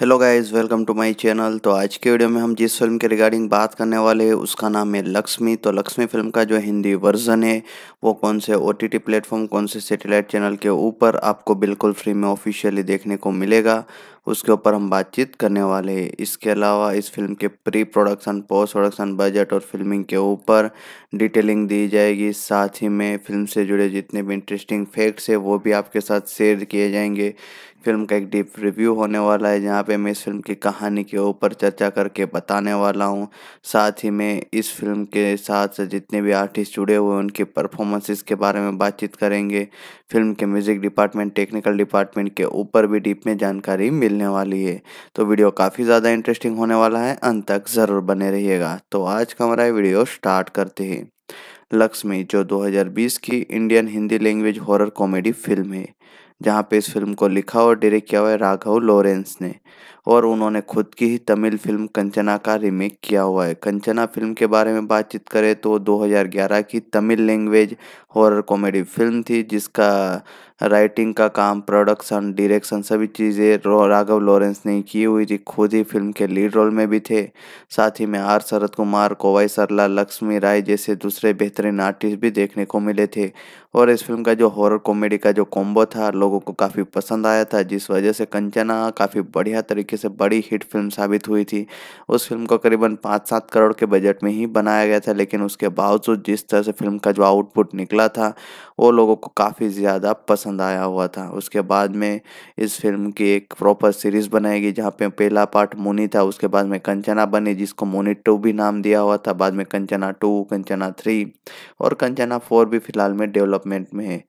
hello guys welcome to my channel तो आज के वीडियो में हम जिस फिल्म के रिगार्डिंग बात करने वाले हैं उसका नाम है लक्ष्मी तो लक्ष्मी फिल्म का जो हिंदी वर्जन है वो कौन से ओ टी प्लेटफॉर्म कौन से सैटेलाइट चैनल के ऊपर आपको बिल्कुल फ्री में ऑफिशियली देखने को मिलेगा उसके ऊपर हम बातचीत करने वाले हैं इसके अलावा इस फिल्म के pre production post production budget और फिल्मिंग के ऊपर डिटेलिंग दी जाएगी साथ ही में फिल्म से जुड़े जितने भी इंटरेस्टिंग फैक्ट्स है वो भी आपके साथ शेयर किए जाएंगे फिल्म का एक डीप रिव्यू होने वाला है जहाँ पे मैं इस फिल्म की कहानी के ऊपर चर्चा करके बताने वाला हूँ साथ ही मैं इस फिल्म के साथ जितने भी आर्टिस्ट जुड़े हुए हैं उनके परफॉर्मेंसेस के बारे में बातचीत करेंगे फिल्म के म्यूज़िक डिपार्टमेंट टेक्निकल डिपार्टमेंट के ऊपर भी डीप में जानकारी मिलने वाली है तो वीडियो काफ़ी ज़्यादा इंटरेस्टिंग होने वाला है अंत तक ज़रूर बने रहिएगा तो आज का हमारा वीडियो स्टार्ट करते हैं लक्ष्मी जो 2020 की Indian Hindi language horror comedy film है जहाँ पे इस फिल्म को लिखा और डायरेक्ट किया हुआ है राघव लॉरेंस ने और उन्होंने खुद की ही तमिल फिल्म कंचना का रीमेक किया हुआ है कंचना फिल्म के बारे में बातचीत करें तो 2011 की Tamil language horror comedy film थी जिसका राइटिंग का काम प्रोडक्शन डायरेक्शन सभी चीज़ें राघव लॉरेंस ने की हुई थी खुद ही फिल्म के लीड रोल में भी थे साथ ही में आर शरद कुमार कोवाई सरला लक्ष्मी राय जैसे दूसरे बेहतरीन आर्टिस्ट भी देखने को मिले थे और इस फिल्म का जो हॉरर कॉमेडी का जो कॉम्बो था लोगों को काफ़ी पसंद आया था जिस वजह से कंचना काफ़ी बढ़िया तरीके से बड़ी हिट फिल्म साबित हुई थी उस फिल्म को करीबन पाँच सात करोड़ के बजट में ही बनाया गया था लेकिन उसके बावजूद जिस तरह से फिल्म का जो आउटपुट निकला था वो लोगों को काफ़ी ज़्यादा पसंद पसंद आया हुआ था उसके बाद में इस फिल्म की एक प्रॉपर सीरीज़ बनाई गई जहाँ पे पहला पार्ट मोनी था उसके बाद में कंचना बनी जिसको मोनी टू भी नाम दिया हुआ था बाद में कंचना टू कंचना थ्री और कंचना फोर भी फिलहाल में डेवलपमेंट में है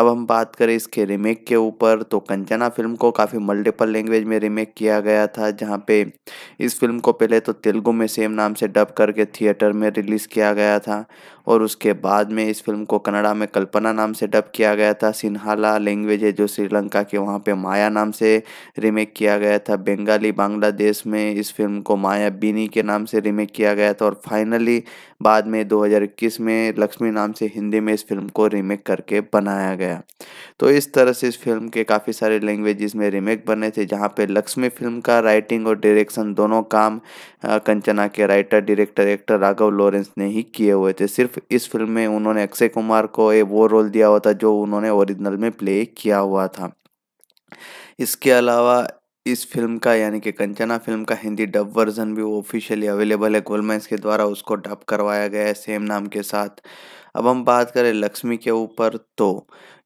अब हम बात करें इसके रीमेक के ऊपर तो कंचना फिल्म को काफ़ी मल्टीपल लैंग्वेज में रीमेक किया गया था जहाँ पे इस फिल्म को पहले तो तेलुगु में सेम नाम से डब करके थिएटर में रिलीज़ किया गया था और उसके बाद में इस फिल्म को कनाड़ा में कल्पना नाम से डब किया गया था सिन्हाला लैंग्वेज है जो श्रीलंका के वहाँ पे माया नाम से रीमेक किया गया था बंगाली बांग्लादेश में इस फिल्म को माया बीनी के नाम से रीमेक किया गया था और फाइनली बाद में 2021 में लक्ष्मी नाम से हिंदी में इस फिल्म को रीमेक करके बनाया गया तो इस तरह से इस फिल्म के काफ़ी सारे लैंग्वेज में रीमेक बने थे जहाँ पे लक्ष्मी फिल्म का राइटिंग और डायरेक्शन दोनों काम कंचना के writer director actor Raghava Lawrence ने ही किए हुए थे सिर्फ इस फिल्म में उन्होंने अक्षय कुमार को ए वो रोल दिया हुआ था जो उन्होंने ओरिजिनल में प्ले किया हुआ था इसके अलावा इस फिल्म का यानी कि कंचना फिल्म का हिंदी डब वर्जन भी ऑफिशियली अवेलेबल है गोलमेंस के द्वारा उसको डब करवाया गया है सेम नाम के साथ अब हम बात करें लक्ष्मी के ऊपर तो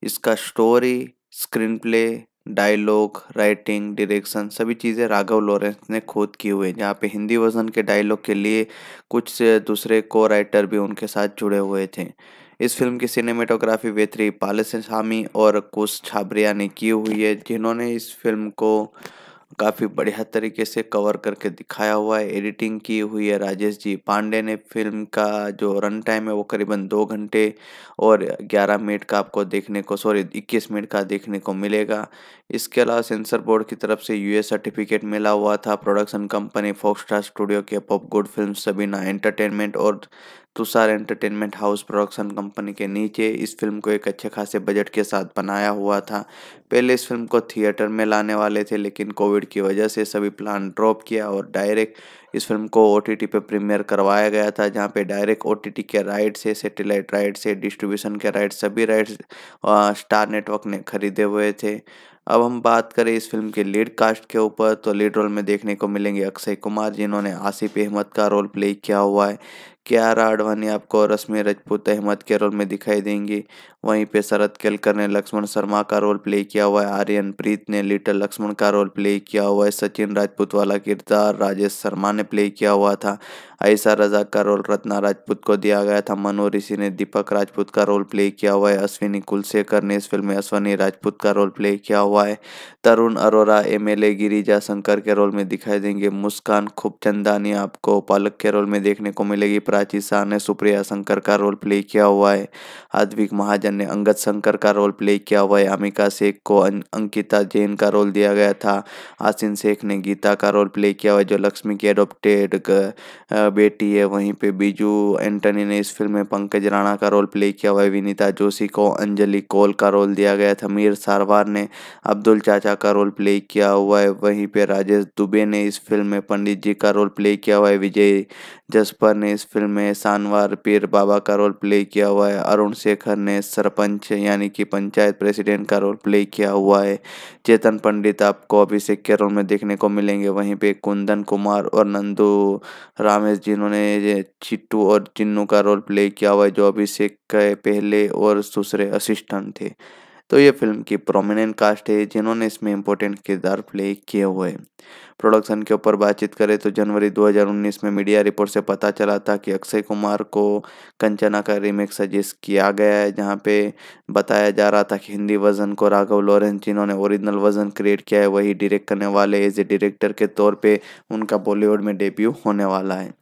इसका story screenplay dialogue writing direction सभी चीज़ें राघव लॉरेंस ने खुद की हुई हैं जहाँ पे हिंदी वर्जन के डायलॉग के लिए कुछ दूसरे को राइटर भी उनके साथ जुड़े हुए थे इस फिल्म की सिनेमेटोग्राफी वेत्री पालसामी और कुश छाबरिया ने की हुई है जिन्होंने इस फिल्म को काफ़ी बढ़िया तरीके से कवर करके दिखाया हुआ है एडिटिंग की हुई है राजेश जी पांडे ने फिल्म का जो रन टाइम है वो करीबन दो घंटे और ग्यारह मिनट का आपको देखने को सॉरी इक्कीस मिनट का देखने को मिलेगा इसके अलावा सेंसर बोर्ड की तरफ से यूए सर्टिफिकेट मिला हुआ था प्रोडक्शन कंपनी फोक्सस्टार स्टूडियो के pop good film Sabina entertainment और Tushar entertainment house production company के नीचे इस फिल्म को एक अच्छे खासे बजट के साथ बनाया हुआ था पहले इस फिल्म को थिएटर में लाने वाले थे लेकिन कोविड की वजह से सभी प्लान ड्रॉप किया और डायरेक्ट इस फिल्म को ओ टी टी पर प्रीमियर करवाया गया था जहाँ पे डायरेक्ट ओ टी टी के राइट से सेटेलाइट राइट से डिस्ट्रीब्यूशन के राइट सभी राइट्स स्टार नेटवर्क ने खरीदे हुए थे अब हम बात करें इस फिल्म के लीड कास्ट के ऊपर तो लीड रोल में देखने को मिलेंगे अक्षय कुमार जिन्होंने आसिफ अहमद का रोल प्ले किया हुआ है क्यारा आडवाणी आपको रश्मि रजपूत अहमद के रोल में दिखाई देंगी वहीं पे शरद केलकर ने लक्ष्मण शर्मा का रोल प्ले किया हुआ है आर्यन प्रीत ने लिटल लक्ष्मण का रोल प्ले किया हुआ है सचिन राजपूत वाला किरदार राजेश शर्मा ने प्ले किया हुआ था ऐसा रजाक का रोल रत्ना राजपूत को दिया गया था मनो ऋषि ने दीपक राजपूत का रोल प्ले किया हुआ है अश्विनी कुलशेखर ने इस फिल्म में अश्विनी राजपूत का रोल प्ले किया हुआ है Tarun Arora M L A Girija Shankar के रोल में दिखाई देंगे मुस्कान खूब चंदानी आपको पालक के रोल में देखने को मिलेगी प्राची शाह ने सुप्रिया शंकर का रोल प्ले किया हुआ है आदविक महाजन ने अंगद शंकर का रोल प्ले किया हुआ है अमिका शेख को अं-, अंकिता जैन का रोल दिया गया था आसिन शेख ने गीता का रोल प्ले किया हुआ है जो लक्ष्मी की एडोप्टेड बेटी है वहीं पे बीजू एंटनी ने इस फिल्म में पंकज राणा का रोल प्ले किया हुआ विनीता जोशी को अंजलि कौल का रोल दिया गया था मीर सारवार ने अब्दुल चाचा का रोल प्ले किया हुआ है वहीं पे राजेश दुबे ने इस फिल्म में पंडित जी का रोल प्ले किया हुआ है विजय जसपर ने इस फिल्म में शानवार पीर बाबा का रोल प्ले किया हुआ है अरुण शेखर ने सरपंच यानी कि पंचायत प्रेसिडेंट का रोल प्ले किया हुआ है चेतन पंडित आपको अभिषेक के रोल में देखने को मिलेंगे वहीं पे कुंदन कुमार और नंदू रामेश जिन्होंने चिट्टू और चिन्नू का रोल प्ले किया हुआ है जो अभिषेक के पहले और दूसरे असिस्टेंट थे तो ये फिल्म की प्रोमिनेंट कास्ट है जिन्होंने इसमें इम्पोर्टेंट किरदार प्ले किए हुए प्रोडक्शन के ऊपर बातचीत करें तो जनवरी 2019 में मीडिया रिपोर्ट से पता चला था कि अक्षय कुमार को कंचना का रीमेक सजेस्ट किया गया है जहाँ पे बताया जा रहा था कि हिंदी वर्जन को राघव लॉरेंस जिन्होंने ओरिजिनल वर्जन क्रिएट किया है वही डायरेक्ट करने वाले एज ए डायरेक्टर के तौर पर उनका बॉलीवुड में डेब्यू होने वाला है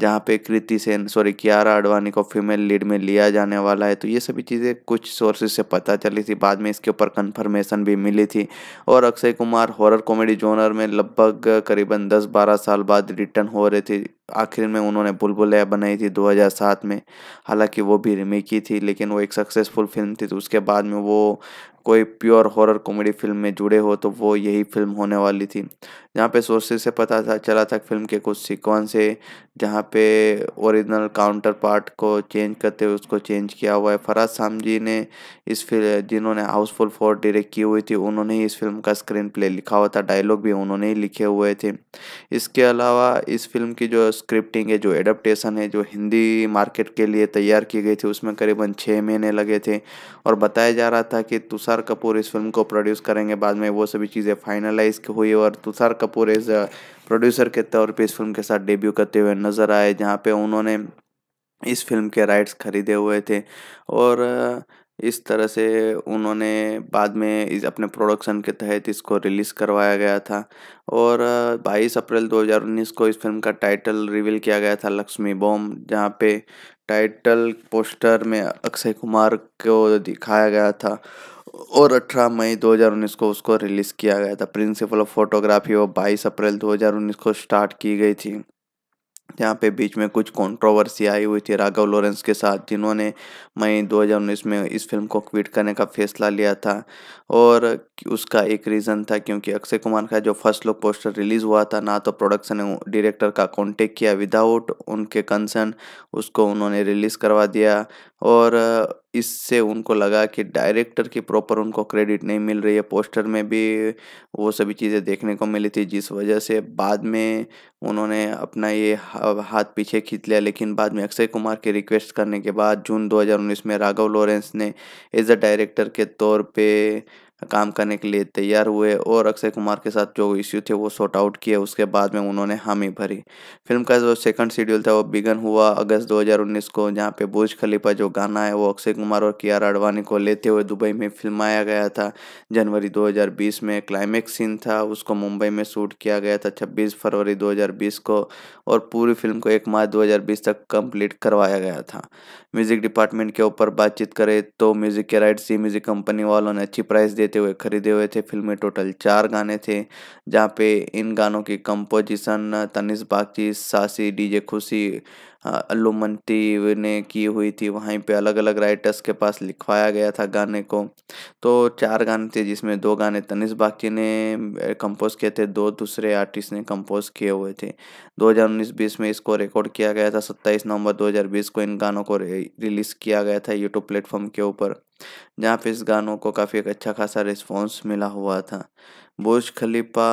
जहाँ पे कृति सेन सॉरी कियारा अडवाणी को फीमेल लीड में लिया जाने वाला है तो ये सभी चीज़ें कुछ सोर्सेज से पता चली थी बाद में इसके ऊपर कंफर्मेशन भी मिली थी और Akshay Kumar horror comedy genre में लगभग करीबन दस बारह साल बाद रिटर्न हो रहे थे आखिर में उन्होंने बुलबुल ऐप बनाई थी 2007 में हालांकि वो भी रिमेक की थी लेकिन वो एक सक्सेसफुल फिल्म थी तो उसके बाद में वो कोई प्योर हॉरर कॉमेडी फिल्म में जुड़े हो तो वो यही फिल्म होने वाली थी जहाँ पे सोर्सेज से पता था चला था फिल्म के कुछ सीक्वेंस है जहाँ पे ओरिजिनल काउंटर पार्ट को चेंज करते हुए उसको चेंज किया हुआ है फराज जी ने इस फिल्म जिन्होंने हाउसफुल फोर डायरेक्ट की हुई थी उन्होंने ही इस फिल्म का स्क्रीन प्ले लिखा हुआ था डायलॉग भी उन्होंने ही लिखे हुए थे इसके अलावा इस फिल्म की जो स्क्रिप्टिंग है जो एडप्टेशन है जो हिंदी मार्केट के लिए तैयार की गई थी उसमें करीबन छः महीने लगे थे और बताया जा रहा था कि तुषार कपूर इस फिल्म को प्रोड्यूस करेंगे बाद में वो सभी चीज़ें फाइनलाइज हुई और तुषार कपूर एज प्रोड्यूसर के तौर पर इस फिल्म के साथ डेब्यू करते हुए नज़र आए जहाँ पर उन्होंने इस फिल्म के राइट्स खरीदे हुए थे और इस तरह से उन्होंने बाद में इस अपने प्रोडक्शन के तहत इसको रिलीज़ करवाया गया था और 22 अप्रैल 2019 को इस फिल्म का टाइटल रिवील किया गया था लक्ष्मी बॉम जहाँ पे टाइटल पोस्टर में अक्षय कुमार को दिखाया गया था और 18 मई 2019 को उसको रिलीज़ किया गया था प्रिंसिपल ऑफ फोटोग्राफी वो 22 अप्रैल 2019 को स्टार्ट की गई थी जहाँ पे बीच में कुछ कंट्रोवर्सी आई हुई थी राघव लॉरेंस के साथ जिन्होंने मई 2019 में इस फिल्म को क्विट करने का फैसला लिया था और उसका एक रीज़न था क्योंकि अक्षय कुमार का जो फर्स्ट लुक पोस्टर रिलीज़ हुआ था ना तो प्रोडक्शन डायरेक्टर का कांटेक्ट किया विदाउट उनके कंसर्न उसको उन्होंने रिलीज़ करवा दिया और इससे उनको लगा कि डायरेक्टर की प्रॉपर उनको क्रेडिट नहीं मिल रही है पोस्टर में भी वो सभी चीज़ें देखने को मिली थी जिस वजह से बाद में उन्होंने अपना ये हाथ पीछे खींच लिया लेकिन बाद में अक्षय कुमार के रिक्वेस्ट करने के बाद जून 2019 में राघव लॉरेंस ने एज अ डायरेक्टर के तौर पे काम करने के लिए तैयार हुए और अक्षय कुमार के साथ जो इश्यू थे वो सॉर्ट आउट किए उसके बाद में उन्होंने हामी भरी फिल्म का जो सेकंड शेड्यूल था वो बिगन हुआ अगस्त 2019 को जहाँ पे बुर्ज खलीफा जो गाना है वो अक्षय कुमार और कियारा आडवाणी को लेते हुए दुबई में फिल्माया गया था जनवरी 2020 में क्लाइमैक्स सीन था उसको मुंबई में शूट किया गया था छब्बीस फरवरी दो को और पूरी फिल्म को एक मार्च दो तक कम्प्लीट करवाया गया था म्यूजिक डिपार्टमेंट के ऊपर बातचीत करें तो म्यूजिक के राइट सी म्यूजिक कंपनी वालों ने अच्छी प्राइस दे लेते हुए खरीदे हुए थे फिल्म में टोटल चार गाने थे जहाँ पे इन गानों की कंपोजिशन तनिष बागची सासी डीजे खुशी अल्लू मंती ने की हुई थी वहीं पे अलग अलग राइटर्स के पास लिखवाया गया था गाने को तो चार गाने थे जिसमें दो गाने तनिष बागची ने कंपोज किए थे दो दूसरे आर्टिस्ट ने कंपोज किए हुए थे 2019-20 में इसको रिकॉर्ड किया गया था 27 नवंबर 2020 को इन गानों को रिलीज़ किया गया था यूट्यूब प्लेटफॉर्म के ऊपर जहाँ पे इस गानों को काफ़ी एक अच्छा खासा रिस्पॉन्स मिला हुआ था बुर्ज खलीफा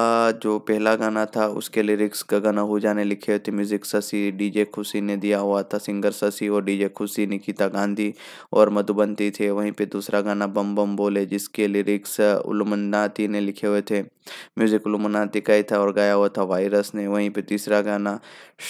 जो पहला गाना था उसके लिरिक्स का गाना हो जाने लिखे थे म्यूज़िक शशि डीजे खुशी ने दिया हुआ था सिंगर शशि और डीजे खुशी निकिता गांधी और मधुबंती थे वहीं पे दूसरा गाना बम बम बोले जिसके लिरिक्स उलमन्नाती ने लिखे हुए थे म्यूजिक लुमनाती का ही था और गाया हुआ था वायरस ने वहीं पे तीसरा गाना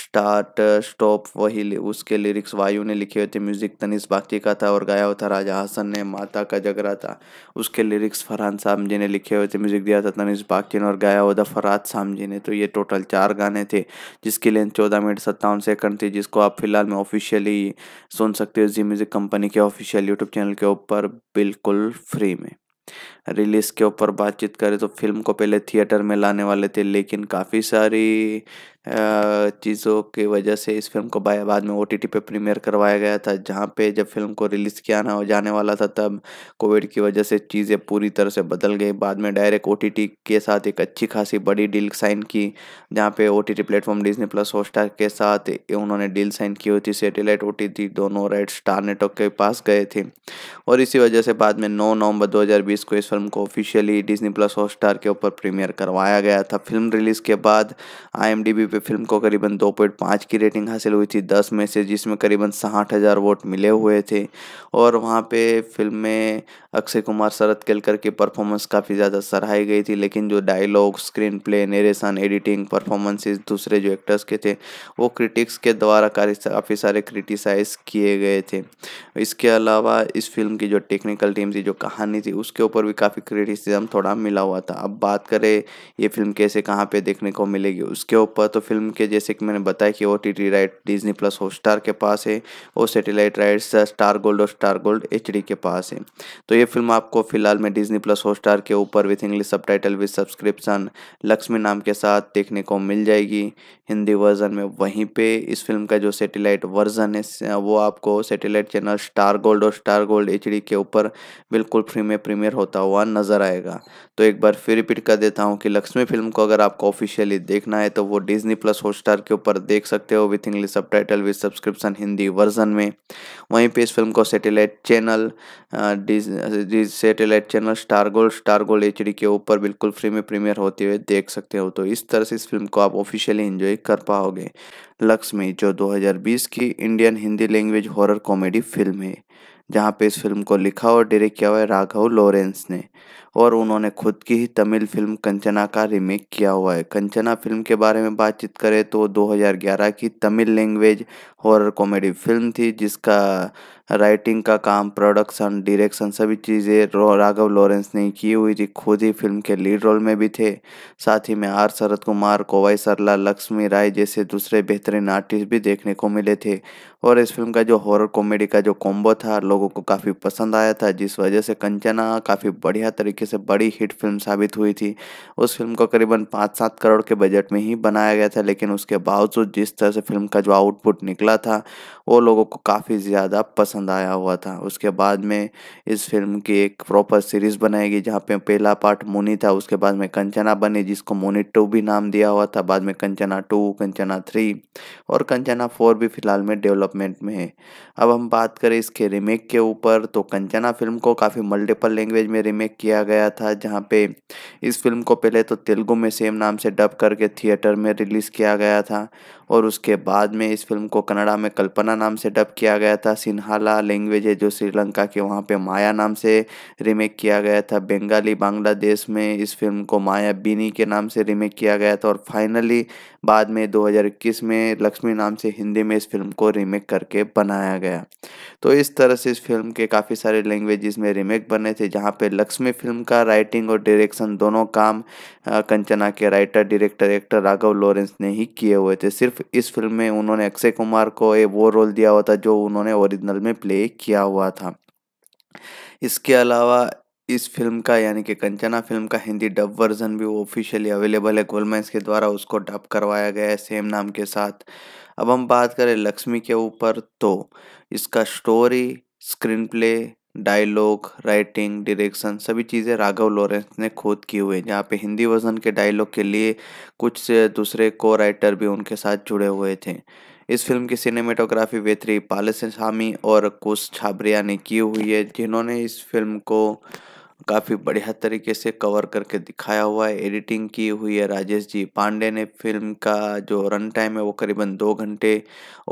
स्टार्ट स्टॉप वही उसके लिरिक्स वायु ने लिखे हुए थे म्यूजिक तनिस बाकी का था और गाया हुआ था राजा हसन ने माता का जगरा था उसके लिरिक्स फरहान जी ने लिखे हुए थे म्यूजिक दिया था तनिस बाकी ने और गाया हुआ था फराज जी ने तो ये टोटल चार गाने थे जिसकी लेंथ चौदह मिनट सत्तावन सेकंड थी जिसको आप फिलहाल में ऑफिशियली सुन सकते हो जी म्यूजिक कंपनी के ऑफिशियल यूट्यूब चैनल के ऊपर बिल्कुल फ्री में रिलीज़ के ऊपर बातचीत करें तो फिल्म को पहले थिएटर में लाने वाले थे लेकिन काफ़ी सारी चीज़ों की वजह से इस फिल्म को बाद में ओ टी टी पर प्रीमियर करवाया गया था जहाँ पे जब फिल्म को रिलीज़ किया ना जाने वाला था तब कोविड की वजह से चीज़ें पूरी तरह से बदल गई बाद में डायरेक्ट ओ टी टी के साथ एक अच्छी खासी बड़ी डील साइन की जहाँ पे O T T platform Disney plus Hotstar के साथ उन्होंने डील साइन की हुई थी सेटेलाइट ओ टी टी दोनों राइट स्टार नेटवर्क के पास गए थे और इसी वजह से बाद में नौ नवंबर दो हज़ार बीस को इस फिल्म को ऑफिशियली डिजनी प्लस हॉटस्टार के ऊपर प्रीमियर करवाया गया था फिल्म रिलीज़ के बाद आई एम डी बी पे फिल्म को करीबन 2.5 की रेटिंग हासिल हुई थी 10 में से जिसमें करीबन साठ हज़ार वोट मिले हुए थे और वहाँ पे फिल्म में अक्षय कुमार शरद केलकर की परफॉर्मेंस काफ़ी ज़्यादा सराहाई गई थी लेकिन जो dialogue screenplay narration editing performances दूसरे जो एक्टर्स के थे वो क्रिटिक्स के द्वारा काफ़ी सारे क्रिटिसाइज किए गए थे इसके अलावा इस फिल्म की जो टेक्निकल टीम थी जो कहानी थी उसके ऊपर भी काफ़ी क्रिटिसिज्म थोड़ा मिला हुआ था अब बात करें ये फिल्म कैसे कहाँ पर देखने को मिलेगी उसके ऊपर तो तो फिल्म के जैसे कि मैंने बताया कि O T T right Disney plus Hotstar के पास है और सेटेलाइट राइट्स स्टार गोल्ड और स्टार गोल्ड एच के पास है तो ये फिल्म आपको फिलहाल में डिजनी प्लस हॉटस्टार के ऊपर with English subtitle with subscription Lakshmi नाम के साथ देखने को मिल जाएगी हिंदी वर्जन में वहीं पे इस फिल्म का जो सैटेलाइट वर्जन है वो आपको सैटेलाइट चैनल स्टार गोल्ड और स्टार गोल्ड एच के ऊपर बिल्कुल फ्री में प्रीमियर होता हुआ नज़र आएगा तो एक बार फिर रिपीट कर देता हूँ कि लक्ष्मी फिल्म को अगर आपको ऑफिशियली देखना है तो वो डिजनी प्लस स्टार के ऊपर देख सकते हो with English subtitle with subscription Hindi version में वहीं पर इस फिल्म को satellite channel satellite channel star gold star gold H के ऊपर बिल्कुल फ्री में प्रीमियर होते हुए देख सकते हो तो इस तरह से इस फिल्म को आप ऑफिशियली इन्जॉय कर पाओगे लक्ष्मी जो 2020 की Indian Hindi language horror comedy film है जहाँ पे इस फिल्म को लिखा और डायरेक्ट किया हुआ है राघव लॉरेंस ने और उन्होंने खुद की ही तमिल फिल्म कंचना का रीमेक किया हुआ है कंचना फिल्म के बारे में बातचीत करें तो 2011 की Tamil language horror comedy film थी जिसका राइटिंग का काम प्रोडक्शन डायरेक्शन सभी चीज़ें राघव लॉरेंस ने की हुई थी खुद ही फिल्म के लीड रोल में भी थे साथ ही में आर शरद कुमार कोवाई सरला लक्ष्मी राय जैसे दूसरे बेहतरीन आर्टिस्ट भी देखने को मिले थे और इस फिल्म का जो हॉरर कॉमेडी का जो कॉम्बो था लोगों को काफ़ी पसंद आया था जिस वजह से कंचना काफ़ी बढ़िया तरीके तरीके से बड़ी हिट फिल्म साबित हुई थी उस फिल्म को करीबन पाँच सात करोड़ के बजट में ही बनाया गया था लेकिन उसके बावजूद जिस तरह से फिल्म का जो आउटपुट निकला था वो लोगों को काफ़ी ज़्यादा पसंद आया हुआ था उसके बाद में इस फिल्म की एक प्रॉपर सीरीज़ बनाई गई जहाँ पे पहला पार्ट मोनी था उसके बाद में कंचना बनी जिसको मोनी टू भी नाम दिया हुआ था बाद में कंचना टू कंचना थ्री और कंचना फोर भी फिलहाल में डेवलपमेंट में है अब हम बात करें इसके रीमेक के ऊपर तो कंचना फिल्म को काफ़ी मल्टीपल लैंग्वेज में रीमेक किया गया था जहाँ पे इस फिल्म को पहले तो तेलुगु में सेम नाम से डब करके थिएटर में रिलीज़ किया गया था और उसके बाद में इस फिल्म को कनाड़ा में कल्पना नाम से डब किया गया था सिन्हाला लैंग्वेज है जो श्रीलंका के वहाँ पे माया नाम से रीमेक किया गया था बंगाली बांग्लादेश में इस फिल्म को माया बीनी के नाम से रीमेक किया गया था और फाइनली बाद में 2021 में लक्ष्मी नाम से हिंदी में इस फिल्म को रीमेक करके बनाया गया तो इस तरह से इस फिल्म के काफ़ी सारे लैंग्वेजेस में रीमेक बने थे जहाँ पे लक्ष्मी फिल्म का राइटिंग और डायरेक्शन दोनों काम कंचना के writer director actor Raghava Lawrence ने ही किए हुए थे सिर्फ इस फिल्म में उन्होंने अक्षय कुमार को ए वो रोल दिया हुआ था जो उन्होंने ओरिजिनल में प्ले किया हुआ था इसके अलावा इस फिल्म का यानी कि कंचना फिल्म का हिंदी डब वर्जन भी ऑफिशियली अवेलेबल है गोलमेंस के द्वारा उसको डब करवाया गया है सेम नाम के साथ अब हम बात करें लक्ष्मी के ऊपर तो इसका story screenplay dialogue writing direction सभी चीज़ें राघव लॉरेंस ने खुद की हुई है जहाँ पे हिंदी वर्जन के डायलॉग के लिए कुछ दूसरे को राइटर भी उनके साथ जुड़े हुए थे इस फिल्म की सिनेमेटोग्राफी वेत्री पालसामी और कुश छाबरिया ने की हुई है जिन्होंने इस फिल्म को काफ़ी बढ़िया तरीके से कवर करके दिखाया हुआ है एडिटिंग की हुई है राजेश जी पांडे ने फिल्म का जो रन टाइम है वो करीबन दो घंटे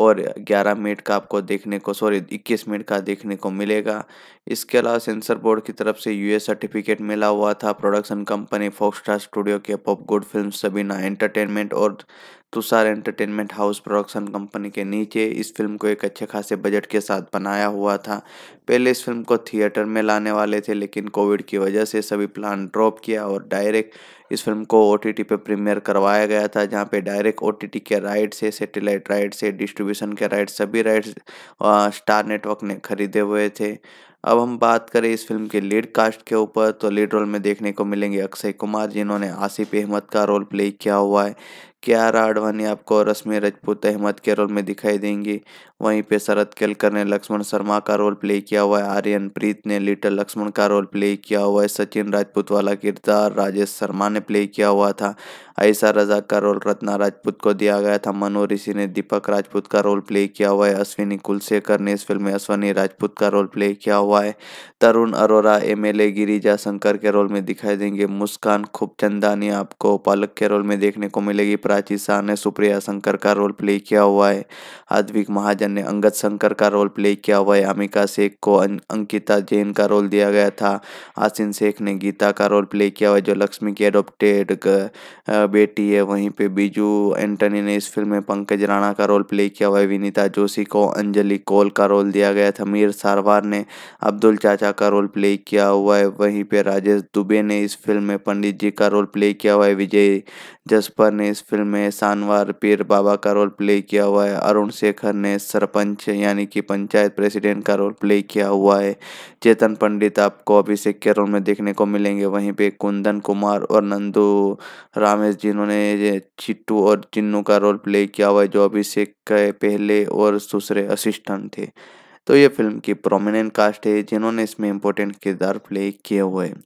और ग्यारह मिनट का आपको देखने को सॉरी इक्कीस मिनट का देखने को मिलेगा इसके अलावा सेंसर बोर्ड की तरफ से यूएस सर्टिफिकेट मिला हुआ था प्रोडक्शन कंपनी फोक्सटार स्टूडियो के pop good film Sabina entertainment और Tushar entertainment house production company के नीचे इस फिल्म को एक अच्छे खासे बजट के साथ बनाया हुआ था पहले इस फिल्म को थिएटर में लाने वाले थे लेकिन कोविड की वजह से सभी प्लान ड्रॉप किया और डायरेक्ट इस फिल्म को ओ टी टी पर प्रीमियर करवाया गया था जहाँ पे डायरेक्ट ओ टी के राइट से सेटेलाइट राइट से डिस्ट्रीब्यूशन के राइट सभी राइट्स स्टार नेटवर्क ने खरीदे हुए थे अब हम बात करें इस फिल्म के लीड कास्ट के ऊपर तो लीड रोल में देखने को मिलेंगे अक्षय कुमार जिन्होंने आसिफ अहमद का रोल प्ले किया हुआ है के आडवाणी आपको रश्मि रजपूत अहमद के रोल में दिखाई देंगी वहीं पे शरद केलकर ने लक्ष्मण शर्मा का रोल प्ले किया हुआ है आर्यन प्रीत ने लिटल लक्ष्मण का रोल प्ले किया हुआ है सचिन राजपूत वाला किरदार राजेश शर्मा ने प्ले किया हुआ था ऐसा रजा का रोल रत्ना राजपूत को दिया गया था मनो ऋषि ने दीपक राजपूत का रोल प्ले किया हुआ है अश्विनी कुलशेखर ने इस फिल्म में अश्विनी राजपूत का रोल प्ले किया हुआ है Tarun Arora M L A Girija Shankar के रोल में दिखाई देंगे मुस्कान खूब चंदानी आपको पालक के रोल में देखने को मिलेगी प्राची शाह ने सुप्रिया शंकर का रोल प्ले किया हुआ है आदविक महाजन बच्चन ने अंगद शंकर का रोल प्ले किया हुआ है अमिका शेख को अं-, अंकिता जैन का रोल दिया गया था आसिन शेख ने गीता का रोल प्ले किया हुआ है जो लक्ष्मी की एडोप्टेड बेटी है वहीं पे बीजू एंटनी ने इस फिल्म में पंकज राणा का रोल प्ले किया हुआ है विनीता जोशी को अंजलि कोल का रोल दिया गया था मीर सारवार ने अब्दुल चाचा का रोल प्ले किया हुआ है वहीं पे राजेश दुबे ने इस फिल्म में पंडित जी का रोल प्ले किया हुआ है विजय जसपर ने इस फिल्म में शानवार पीर बाबा का रोल प्ले किया हुआ है अरुण शेखर ने सरपंच यानी कि पंचायत प्रेसिडेंट का रोल प्ले किया हुआ है चेतन पंडित आपको अभिषेक के रोल में देखने को मिलेंगे वहीं पे कुंदन कुमार और नंदू रामेश जिन्होंने चिट्टू और चिन्नू का रोल प्ले किया हुआ है जो अभिषेक के पहले और दूसरे असिस्टेंट थे तो ये फिल्म की प्रोमिनेंट कास्ट है जिन्होंने इसमें इम्पोर्टेंट किरदार प्ले किए हुए हैं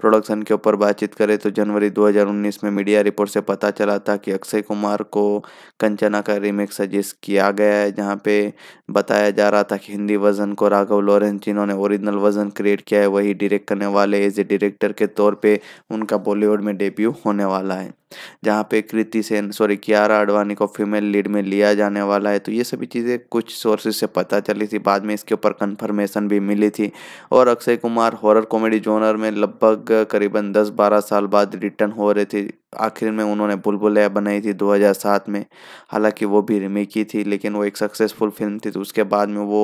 प्रोडक्शन के ऊपर बातचीत करें तो जनवरी 2019 में मीडिया रिपोर्ट से पता चला था कि अक्षय कुमार को कंचना का रीमेक सजेस्ट किया गया है जहाँ पे बताया जा रहा था कि हिंदी वर्जन को राघव लॉरेंस जिन्होंने ओरिजिनल वर्जन क्रिएट किया है वही डायरेक्ट करने वाले एज ए डायरेक्टर के तौर पर उनका बॉलीवुड में डेब्यू होने वाला है जहाँ पे कृति सेन सॉरी कियारा आडवाणी को फीमेल लीड में लिया जाने वाला है तो ये सभी चीज़ें कुछ सोर्सेज से पता चली थी बाद में इसके ऊपर कन्फर्मेशन भी मिली थी और Akshay Kumar horror comedy genre में लगभग करीबन 10-12 साल बाद रिटर्न हो रहे थे आखिर में उन्होंने बुलबुलैया बनाई थी 2007 में हालांकि वो भी रिमेक ही थी लेकिन वो एक सक्सेसफुल फिल्म थी तो उसके बाद में वो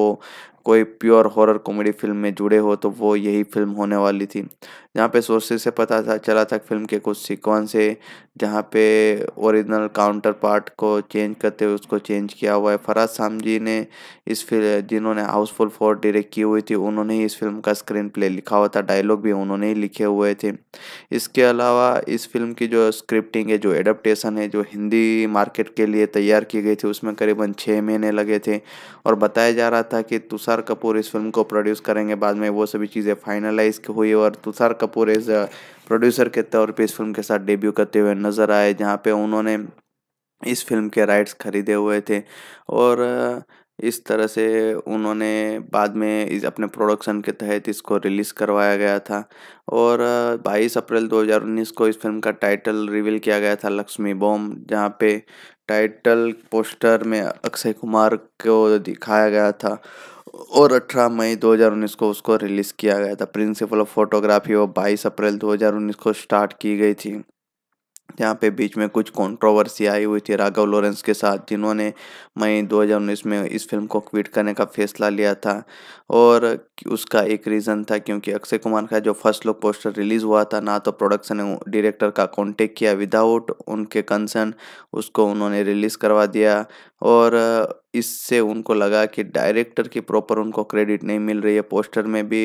कोई प्योर हॉरर कॉमेडी फिल्म में जुड़े हो तो वो यही फिल्म होने वाली थी जहाँ पे सोर्सेज से पता था चला था फिल्म के कुछ सीक्वेंस है जहाँ पे ओरिजिनल काउंटर पार्ट को चेंज करते हुए उसको चेंज किया हुआ है फराज जी ने इस फिल्म जिन्होंने हाउसफुल फोर डायरेक्ट की हुई थी उन्होंने ही इस फिल्म का स्क्रीन प्ले लिखा हुआ था डायलॉग भी उन्होंने ही लिखे हुए थे इसके अलावा इस फिल्म की जो स्क्रिप्टिंग है जो एडप्टेशन है जो हिंदी मार्केट के लिए तैयार की गई थी उसमें करीबन छः महीने लगे थे और बताया जा रहा था कि तुषार कपूर इस फिल्म को प्रोड्यूस करेंगे बाद में वो सभी चीज़ें फाइनलाइज हुई और तुषार कपूर कपूर एज प्रोड्यूसर के तौर पे इस फिल्म के साथ डेब्यू करते हुए नज़र आए जहाँ पे उन्होंने इस फिल्म के राइट्स खरीदे हुए थे और इस तरह से उन्होंने बाद में इस अपने प्रोडक्शन के तहत इसको रिलीज़ करवाया गया था और 22 अप्रैल 2019 को इस फिल्म का टाइटल रिवील किया गया था लक्ष्मी बॉम जहाँ पे टाइटल पोस्टर में अक्षय कुमार को दिखाया गया था और 18 मई 2019 को उसको रिलीज़ किया गया था प्रिंसिपल ऑफ फोटोग्राफी वो 22 अप्रैल 2019 को स्टार्ट की गई थी यहाँ पे बीच में कुछ कंट्रोवर्सी आई हुई थी राघव लॉरेंस के साथ जिन्होंने मई 2019 में इस फिल्म को क्विट करने का फैसला लिया था और उसका एक रीज़न था क्योंकि अक्षय कुमार का जो फर्स्ट लुक पोस्टर रिलीज़ हुआ था ना तो प्रोडक्शन डायरेक्टर का कांटेक्ट किया विदाउट उनके कंसर्न उसको उन्होंने रिलीज़ करवा दिया और इससे उनको लगा कि डायरेक्टर की प्रॉपर उनको क्रेडिट नहीं मिल रही है पोस्टर में भी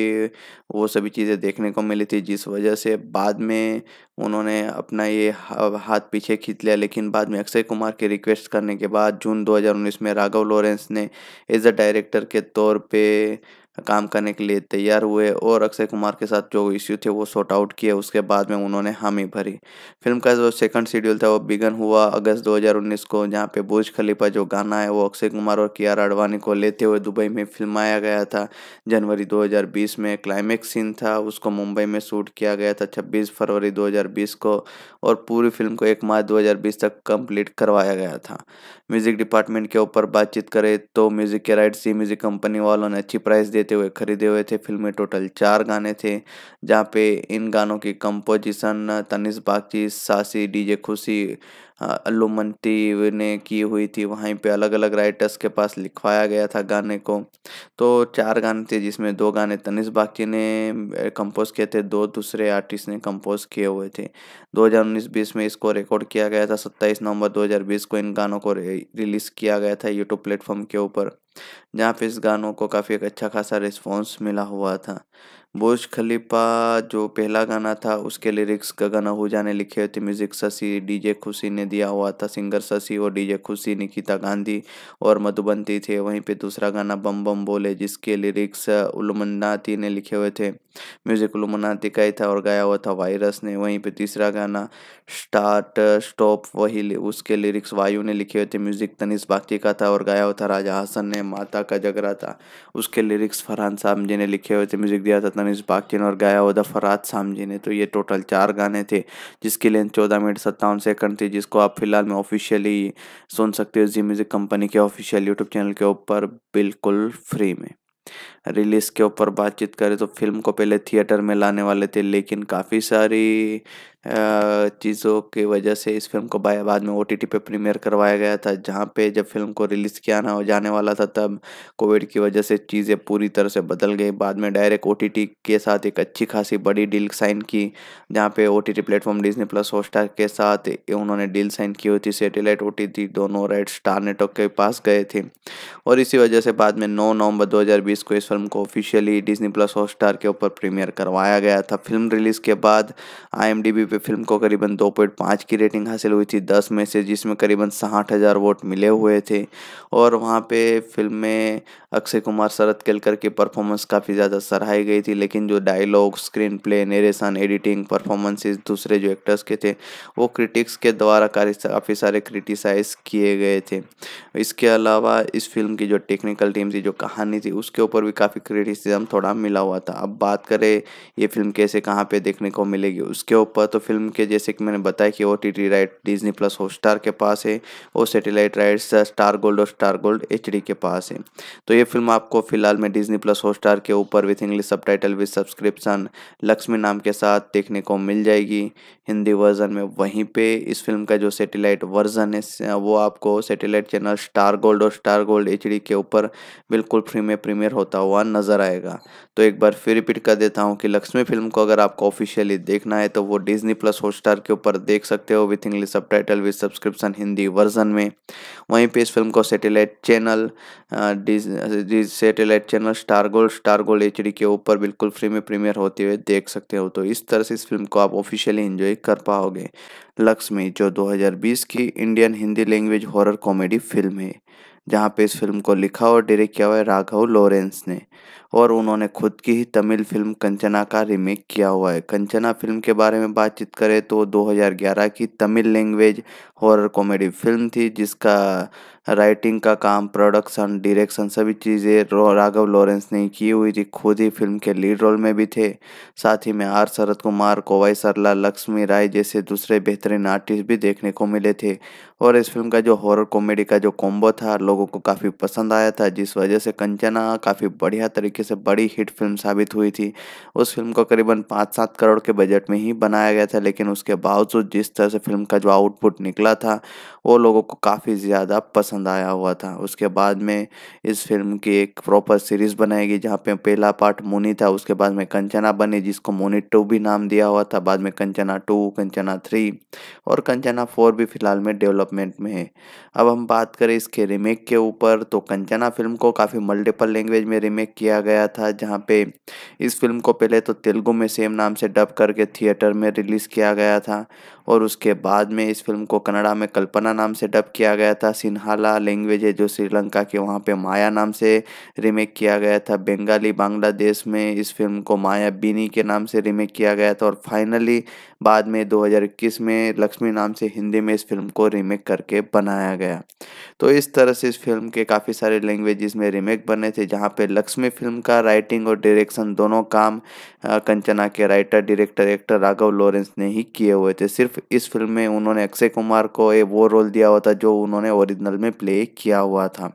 वो सभी चीज़ें देखने को मिली थी जिस वजह से बाद में उन्होंने अपना ये हाथ पीछे खींच लिया लेकिन बाद में अक्षय कुमार के रिक्वेस्ट करने के बाद जून 2019 में राघव लॉरेंस ने एज अ डायरेक्टर के तौर पर काम करने के लिए तैयार हुए और अक्षय कुमार के साथ जो इश्यू थे वो सॉर्ट आउट किए उसके बाद में उन्होंने हामी भरी फिल्म का जो सेकंड शेड्यूल था वो बिगन हुआ अगस्त 2019 को जहाँ पे बुर्ज खलीफा जो गाना है वो अक्षय कुमार और कियारा अडवाणी को लेते हुए दुबई में फिल्माया गया था जनवरी दो में क्लाइमैक्स सीन था उसको मुंबई में शूट किया गया था छब्बीस फरवरी दो को और पूरी फिल्म को एक मार्च दो तक कम्प्लीट करवाया गया था म्यूजिक डिपार्टमेंट के ऊपर बातचीत करें तो म्यूजिक के राइट सी म्यूजिक कंपनी वालों ने अच्छी प्राइस दी देते हुए खरीदे हुए थे फिल्म में टोटल चार गाने थे जहाँ पे इन गानों की कंपोजिशन तनिष बागची सासी डीजे खुशी हाँ, अलुमंती ने की हुई थी वहीं पे अलग अलग राइटर्स के पास लिखवाया गया था गाने को तो चार गाने थे जिसमें दो गाने तनिष बाकी ने कंपोज किए थे दो दूसरे आर्टिस्ट ने कंपोज किए हुए थे 2019-20 में इसको रिकॉर्ड किया गया था 27 नवंबर 2020 को इन गानों को रिलीज़ किया गया था यूट्यूब प्लेटफॉर्म के ऊपर जहाँ पे इस गानों को काफ़ी एक अच्छा खासा रिस्पॉन्स मिला हुआ था बुर्ज खलीफा जो पहला गाना था उसके लिरिक्स का गाना हो जाने लिखे हुए थे म्यूज़िक शशि डीजे खुशी ने दिया हुआ था सिंगर शशि और डीजे खुशी निकिता गांधी और मधुबंती थे वहीं पे दूसरा गाना बम बम बोले जिसके लिरिक्स उलमनाती ने लिखे हुए थे म्यूज़िक उलमनाती का ही था और गाया हुआ था वायरस ने वहीं पर तीसरा गाना स्टार्ट स्टॉप वही उसके लिरिक्स वायु ने लिखे हुए थे म्यूज़िक तनिष बाकी का था और गाया हुआ था राजा हसन ने माता का जगरा था उसके लिरिक्स फरहान साहब जी ने लिखे हुए थे म्यूज़िक दिया था तनिष बाकिन और गाया उदा फराज सामजी ने तो ये टोटल चार गाने थे जिसकी लेंथ चौदह मिनट सत्तावन सेकंड थी जिसको आप फिलहाल में ऑफिशियली सुन सकते हो जी म्यूज़िक कंपनी के ऑफिशियल यूट्यूब चैनल के ऊपर बिल्कुल फ्री में रिलीज़ के ऊपर बातचीत करें तो फिल्म को पहले थिएटर में लाने वाले थे लेकिन काफ़ी सारी चीज़ों की वजह से इस फिल्म को बाद में ओ टी टी पे प्रीमियर करवाया गया था जहाँ पे जब फिल्म को रिलीज़ किया ना जाने वाला था तब कोविड की वजह से चीज़ें पूरी तरह से बदल गई बाद में डायरेक्ट ओ टी टी के साथ एक अच्छी खासी बड़ी डील साइन की जहाँ पे O T T platform Disney plus Hotstar के साथ उन्होंने डील साइन की हुई थी सेटेलाइट ओ टी दोनों राइट स्टार नेटवर्क के पास गए थे और इसी वजह से बाद में नौ नवंबर दो हज़ार बीस को इस फिल्म को officially Disney plus Hotstar के ऊपर प्रीमियर करवाया गया था फिल्म रिलीज़ के बाद आईएमडीबी पे फिल्म को करीबन 2.5 की रेटिंग हासिल हुई थी 10 में से जिसमें करीबन साठ हज़ार वोट मिले हुए थे और वहाँ पे फिल्म में अक्षय कुमार शरद केलकर की परफॉर्मेंस काफ़ी ज़्यादा सराहाई गई थी लेकिन जो dialogue screenplay narration editing performances दूसरे जो एक्टर्स के थे वो क्रिटिक्स के द्वारा काफ़ी सारे क्रिटिसाइज किए गए थे इसके अलावा इस फिल्म की जो टेक्निकल टीम थी जो कहानी थी उसके ऊपर भी काफ़ी क्रिटिसिज्म थोड़ा मिला हुआ था अब बात करें ये फिल्म कैसे कहाँ पे देखने को मिलेगी उसके ऊपर तो फिल्म के जैसे कि मैंने बताया कि O T T right Disney plus star के पास है और सेटेलाइट राइट्स स्टार गोल्ड और स्टार गोल्ड एच के पास है तो ये फिल्म आपको फिलहाल में डिजनी प्लस हॉट स्टार के ऊपर with English subtitle with subscription Lakshmi नाम के साथ देखने को मिल जाएगी हिंदी वर्जन में वहीं पे इस फिल्म का जो सेटेलाइट वर्जन है वो आपको सेटेलाइट चैनल स्टार गोल्ड और स्टार गोल्ड एच के ऊपर बिल्कुल फ्री में प्रीमियर होता हुआ हुआ नज़र आएगा तो एक बार फिर रिपीट कर देता हूँ कि लक्ष्मी फिल्म को अगर आपको ऑफिशियली देखना है तो वो डिजनी प्लस हॉटस्टार के ऊपर देख सकते हो with English subtitle with subscription Hindi version में वहीं पे इस फिल्म को satellite channel satellite channel star gold star gold H के ऊपर बिल्कुल फ्री में प्रीमियर होते हुए देख सकते हो तो इस तरह से इस फिल्म को आप ऑफिशियली इंजॉय कर पाओगे लक्ष्मी जो 2020 की Indian Hindi language horror comedy film है जहाँ पे इस फिल्म को लिखा और डायरेक्ट किया हुआ है राघव लॉरेंस ने और उन्होंने खुद की ही तमिल फिल्म कंचना का रीमेक किया हुआ है कंचना फिल्म के बारे में बातचीत करें तो 2011 की Tamil language horror comedy film थी जिसका राइटिंग का काम प्रोडक्शन डायरेक्शन सभी चीज़ें राघव लॉरेंस ने की हुई थी खुद ही फिल्म के लीड रोल में भी थे साथ ही में आर शरद कुमार कोवाई सरला लक्ष्मी राय जैसे दूसरे बेहतरीन आर्टिस्ट भी देखने को मिले थे और इस फिल्म का जो हॉरर कॉमेडी का जो कॉम्बो था लोगों को काफ़ी पसंद आया था जिस वजह से कंचना काफ़ी बढ़िया तरीके से बड़ी हिट फिल्म साबित हुई थी उस फिल्म को करीबन पाँच सात करोड़ के बजट में ही बनाया गया था लेकिन उसके बावजूद जिस तरह से फिल्म का जो आउटपुट निकला था वो लोगों को काफ़ी ज़्यादा पसंद पसंद आया हुआ था उसके बाद में इस फिल्म की एक प्रॉपर सीरीज़ बनाई गई जहाँ पे पहला पार्ट मोनी था उसके बाद में कंचना बनी जिसको मोनी टू भी नाम दिया हुआ था बाद में कंचना टू कंचना थ्री और कंचना फोर भी फिलहाल में डेवलपमेंट में है अब हम बात करें इसके रीमेक के ऊपर तो कंचना फिल्म को काफ़ी मल्टीपल लैंग्वेज में रीमेक किया गया था जहाँ पे इस फिल्म को पहले तो तेलुगु में सेम नाम से डब करके थिएटर में रिलीज़ किया गया था और उसके बाद में इस फिल्म को कनाडा में कल्पना नाम से डब किया गया था सिन्हाला लैंग्वेज है जो श्रीलंका के वहाँ पे माया नाम से रीमेक किया गया था बंगाली बांग्लादेश में इस फिल्म को माया बीनी के नाम से रीमेक किया गया था और फाइनली बाद में 2021 में लक्ष्मी नाम से हिंदी में इस फिल्म को रीमेक करके बनाया गया तो इस तरह से इस फिल्म के काफ़ी सारे लैंग्वेज में रीमेक बने थे जहाँ पे लक्ष्मी फिल्म का राइटिंग और डायरेक्शन दोनों काम कंचना के writer director actor Raghava Lawrence ने ही किए हुए थे सिर्फ इस फिल्म में उन्होंने अक्षय कुमार को ए वो रोल दिया हुआ था जो उन्होंने ओरिजिनल में प्ले किया हुआ था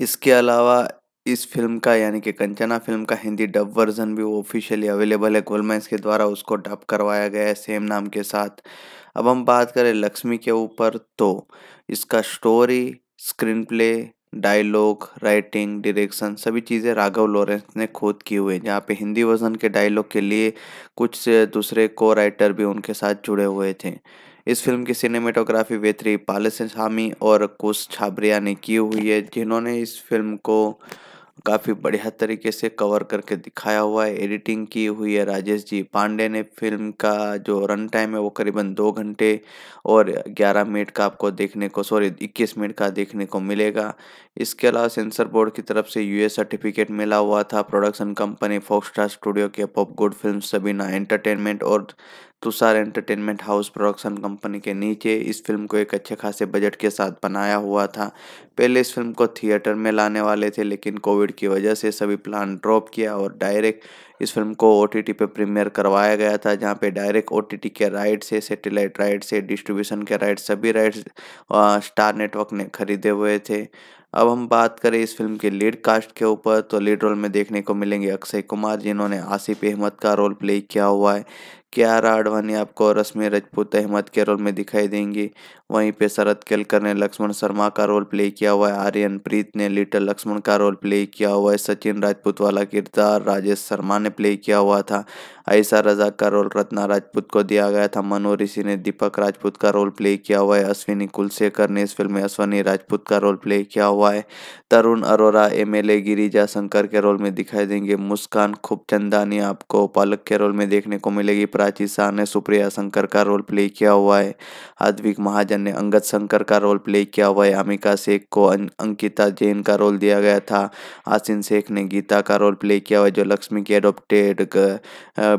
इसके अलावा इस फिल्म का यानी कि कंचना फिल्म का हिंदी डब वर्जन भी ऑफिशियली अवेलेबल है गोलमेंस के द्वारा उसको डब करवाया गया है सेम नाम के साथ अब हम बात करें लक्ष्मी के ऊपर तो इसका story screenplay dialogue writing direction सभी चीज़ें राघव लॉरेंस ने खुद की हुई है जहाँ पे हिंदी वर्जन के डायलॉग के लिए कुछ दूसरे को राइटर भी उनके साथ जुड़े हुए थे इस फिल्म की सिनेमेटोग्राफी वेत्री पालस स्वामी और कुश छाबरिया ने की हुई है जिन्होंने इस फिल्म को काफ़ी बढ़िया तरीके से कवर करके दिखाया हुआ है एडिटिंग की हुई है राजेश जी पांडे ने फिल्म का जो रन टाइम है वो करीबन दो घंटे और ग्यारह मिनट का आपको देखने को सॉरी इक्कीस मिनट का देखने को मिलेगा इसके अलावा सेंसर बोर्ड की तरफ से यूए सर्टिफिकेट मिला हुआ था production company Fox Star studio के pop good film Sabina entertainment और Tushar entertainment house production company के नीचे इस फिल्म को एक अच्छे खासे बजट के साथ बनाया हुआ था पहले इस फिल्म को थिएटर में लाने वाले थे लेकिन कोविड की वजह से सभी प्लान ड्रॉप किया और डायरेक्ट इस फिल्म को ओ टी पर प्रीमियर करवाया गया था जहाँ पे डायरेक्ट ओ टी टी के राइट से सेटेलाइट राइट से डिस्ट्रीब्यूशन के राइट सभी राइट्स स्टार नेटवर्क ने खरीदे हुए थे अब हम बात करें इस फिल्म के लीड कास्ट के ऊपर तो लीड रोल में देखने को मिलेंगे अक्षय कुमार जिन्होंने आसिफ अहमद का रोल प्ले किया हुआ है क्यारा आडवाणी आपको रश्मि रजपूत अहमद के रोल में दिखाई देंगी वहीं पे शरद केलकर ने लक्ष्मण शर्मा का रोल प्ले किया हुआ है आर्यन प्रीत ने लिटल लक्ष्मण का रोल प्ले किया हुआ है सचिन राजपूत वाला किरदार राजेश शर्मा ने प्ले किया हुआ था ऐसा रजाक का रोल रत्ना राजपूत को दिया गया था मनो ऋषि ने दीपक राजपूत का रोल प्ले किया हुआ है अश्विनी कुलशेखर ने इस फिल्म में अश्विनी राजपूत का रोल प्ले किया हुआ है Tarun Arora M L A Girija Shankar के रोल में दिखाई देंगे मुस्कान खुबचंदानी आपको पालक के रोल में देखने को मिलेगी प्राची शाह ने सुप्रिया शंकर का रोल प्ले किया हुआ है आदविक महाजन ने अंगद शंकर का रोल प्ले किया हुआ है अमिका शेख को अं-, अंकिता जैन का रोल दिया गया था आसिन शेख ने गीता का रोल प्ले किया हुआ है जो लक्ष्मी की एडोप्टेड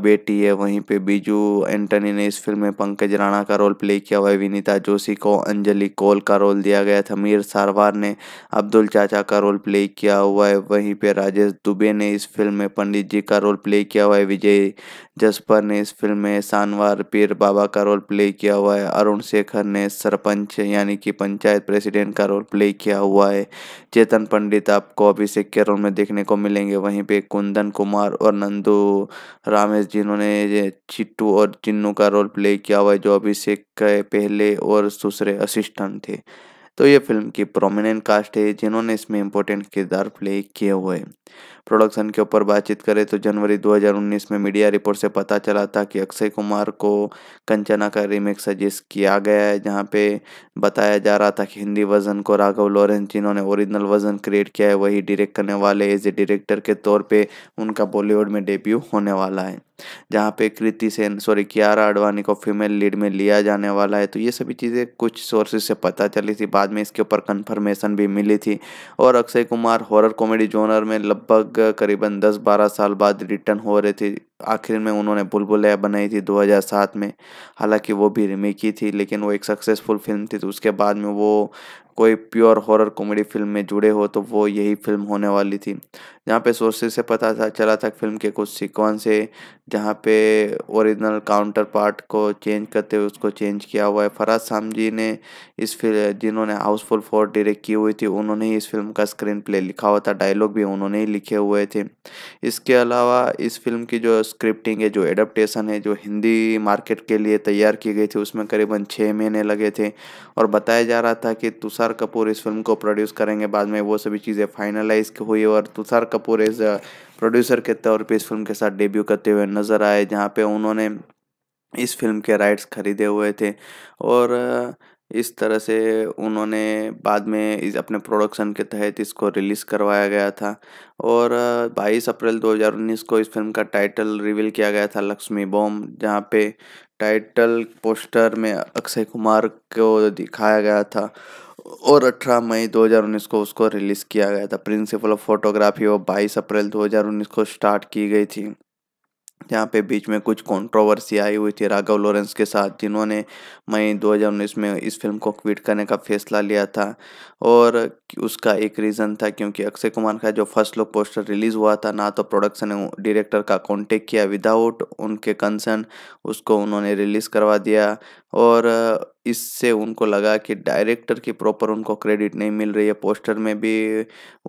बेटी है वहीं पे बीजू एंटनी ने इस फिल्म में पंकज राणा का रोल प्ले किया हुआ है विनीता जोशी को अंजलि कौल का रोल दिया गया था मीर सारवार ने अब्दुल चाचा का रोल प्ले किया हुआ है वहीं पे राजेश दुबे ने इस फिल्म में पंडित जी का रोल प्ले किया हुआ है विजय जसपर ने इस फिल्म में सानवार पीर बाबा का रोल प्ले किया हुआ है अरुण शेखर ने सरपंच यानी कि पंचायत प्रेसिडेंट का रोल प्ले किया हुआ है चेतन पंडित आपको अभिषेक के रोल में देखने को मिलेंगे वहीं पे कुंदन कुमार और नंदू रामेश जिन्होंने चिट्टू और चिन्नू का रोल प्ले किया हुआ है जो अभिषेक के पहले और दूसरे असिस्टेंट थे तो ये फिल्म की प्रोमिनेंट कास्ट है जिन्होंने इसमें इम्पोर्टेंट किरदार प्ले किए हुए हैं प्रोडक्शन के ऊपर बातचीत करें तो जनवरी 2019 में मीडिया रिपोर्ट से पता चला था कि अक्षय कुमार को कंचना का रीमेक सजेस्ट किया गया है जहाँ पे बताया जा रहा था कि हिंदी वर्जन को राघव लॉरेंस जिन्होंने ओरिजिनल वर्जन क्रिएट किया है वही डायरेक्ट करने वाले एज ए डायरेक्टर के तौर पर उनका बॉलीवुड में डेब्यू होने वाला है जहाँ पे कृति सेन सॉरी कियारा आडवाणी को फीमेल लीड में लिया जाने वाला है तो ये सभी चीज़ें कुछ सोर्सेज से पता चली थी बाद में इसके ऊपर कन्फर्मेशन भी मिली थी और Akshay Kumar horror comedy genre में लगभग करीबन दस बारह साल बाद रिटर्न हो रहे थे आखिर में उन्होंने बुलबुलैया बनाई थी 2007 में हालांकि वो भी रिमेक ही थी लेकिन वो एक सक्सेसफुल फिल्म थी तो उसके बाद में वो कोई प्योर हॉरर कॉमेडी फिल्म में जुड़े हो तो वो यही फिल्म होने वाली थी जहाँ पे सोर्सेज से पता था चला था फिल्म के कुछ सीक्वेंस है जहाँ पे ओरिजिनल काउंटर पार्ट को चेंज करते हुए उसको चेंज किया हुआ है फराज साम जी ने इस फिल्म जिन्होंने हाउसफुल फोर डायरेक्ट की हुई थी उन्होंने ही इस फिल्म का स्क्रीन प्ले लिखा हुआ था डायलॉग भी उन्होंने ही लिखे हुए थे इसके अलावा इस फिल्म की जो स्क्रिप्टिंग है जो एडप्टेशन है जो हिंदी मार्केट के लिए तैयार की गई थी उसमें करीबन छः महीने लगे थे और बताया जा रहा था कि तुषार कपूर इस फिल्म को प्रोड्यूस करेंगे बाद में वो सभी चीज़ें फाइनलाइज हुई और तुषार कपूर एज प्रोड्यूसर के तौर पे इस फिल्म के साथ डेब्यू करते हुए नज़र आए जहाँ पे उन्होंने इस फिल्म के राइट्स खरीदे हुए थे और इस तरह से उन्होंने बाद में इस अपने प्रोडक्शन के तहत इसको रिलीज़ करवाया गया था और 22 अप्रैल 2019 को इस फिल्म का टाइटल रिवील किया गया था लक्ष्मी बॉम जहाँ पे टाइटल पोस्टर में अक्षय कुमार को दिखाया गया था और 18 मई 2019 को उसको रिलीज़ किया गया था प्रिंसिपल ऑफ फोटोग्राफी वो 22 अप्रैल 2019 को स्टार्ट की गई थी जहाँ पे बीच में कुछ कंट्रोवर्सी आई हुई थी राघव लॉरेंस के साथ जिन्होंने मई 2019 में इस फिल्म को क्विट करने का फैसला लिया था और उसका एक रीज़न था क्योंकि अक्षय कुमार का जो फर्स्ट लुक पोस्टर रिलीज़ हुआ था ना तो प्रोडक्शन ने डायरेक्टर का कांटेक्ट किया विदाउट उनके कंसर्न उसको उन्होंने रिलीज़ करवा दिया और इससे उनको लगा कि डायरेक्टर की प्रॉपर उनको क्रेडिट नहीं मिल रही है पोस्टर में भी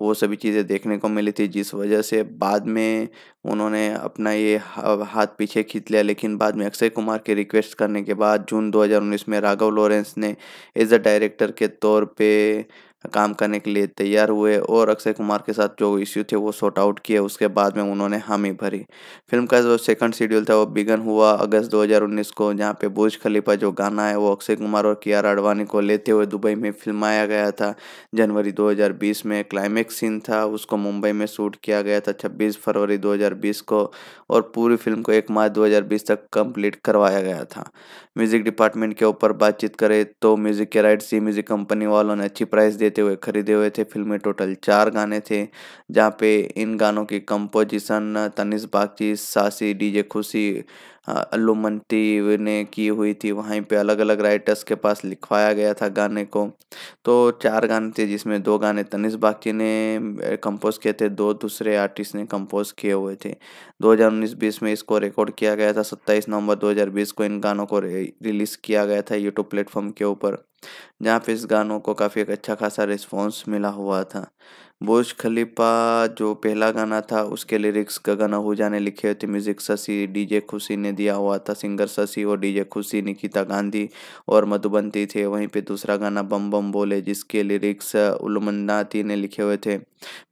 वो सभी चीज़ें देखने को मिली थी जिस वजह से बाद में उन्होंने अपना ये हाथ पीछे खींच लिया लेकिन बाद में अक्षय कुमार के रिक्वेस्ट करने के बाद जून 2019 में राघव लॉरेंस ने एज अ डायरेक्टर के तौर पर काम करने के लिए तैयार हुए और अक्षय कुमार के साथ जो इश्यू थे वो सॉर्ट आउट किए उसके बाद में उन्होंने हामी भरी फिल्म का जो सेकंड शेड्यूल था वो बिगन हुआ अगस्त 2019 को जहाँ पे बोझ खलीफा जो गाना है वो अक्षय कुमार और कियारा आडवाणी को लेते हुए दुबई में फिल्माया गया था जनवरी 2020 में क्लाइमैक्स सीन था उसको मुंबई में शूट किया गया था छब्बीस फरवरी दो को और पूरी फिल्म को एक मार्च दो तक कम्प्लीट करवाया गया था म्यूजिक डिपार्टमेंट के ऊपर बातचीत करें तो म्यूजिक के राइट सी म्यूजिक कंपनी वालों ने अच्छी प्राइस दी देते हुए खरीदे हुए थे फिल्म में टोटल चार गाने थे जहाँ पे इन गानों की कंपोजिशन तनिष बागची सासी डीजे खुशी अल्लू मंती ने की हुई थी वहीं पे अलग अलग राइटर्स के पास लिखवाया गया था गाने को तो चार गाने थे जिसमें दो गाने तनिष बागची ने कंपोज किए थे दो दूसरे आर्टिस्ट ने कंपोज किए हुए थे 2019-20 में इसको रिकॉर्ड किया गया था 27 नवंबर 2020 को इन गानों को रिलीज़ किया गया था यूट्यूब प्लेटफॉर्म के ऊपर जहाँ पे इस गानों को काफ़ी एक अच्छा खासा रिस्पॉन्स मिला हुआ था बुर्ज खलीफा जो पहला गाना था उसके लिरिक्स का गाना हो जाने लिखे थे म्यूज़िक शशि डीजे खुशी ने दिया हुआ था सिंगर शशि और डीजे खुशी निकिता गांधी और मधुबंती थे वहीं पे दूसरा गाना बम बम बोले जिसके लिरिक्स उलमनाती ने लिखे हुए थे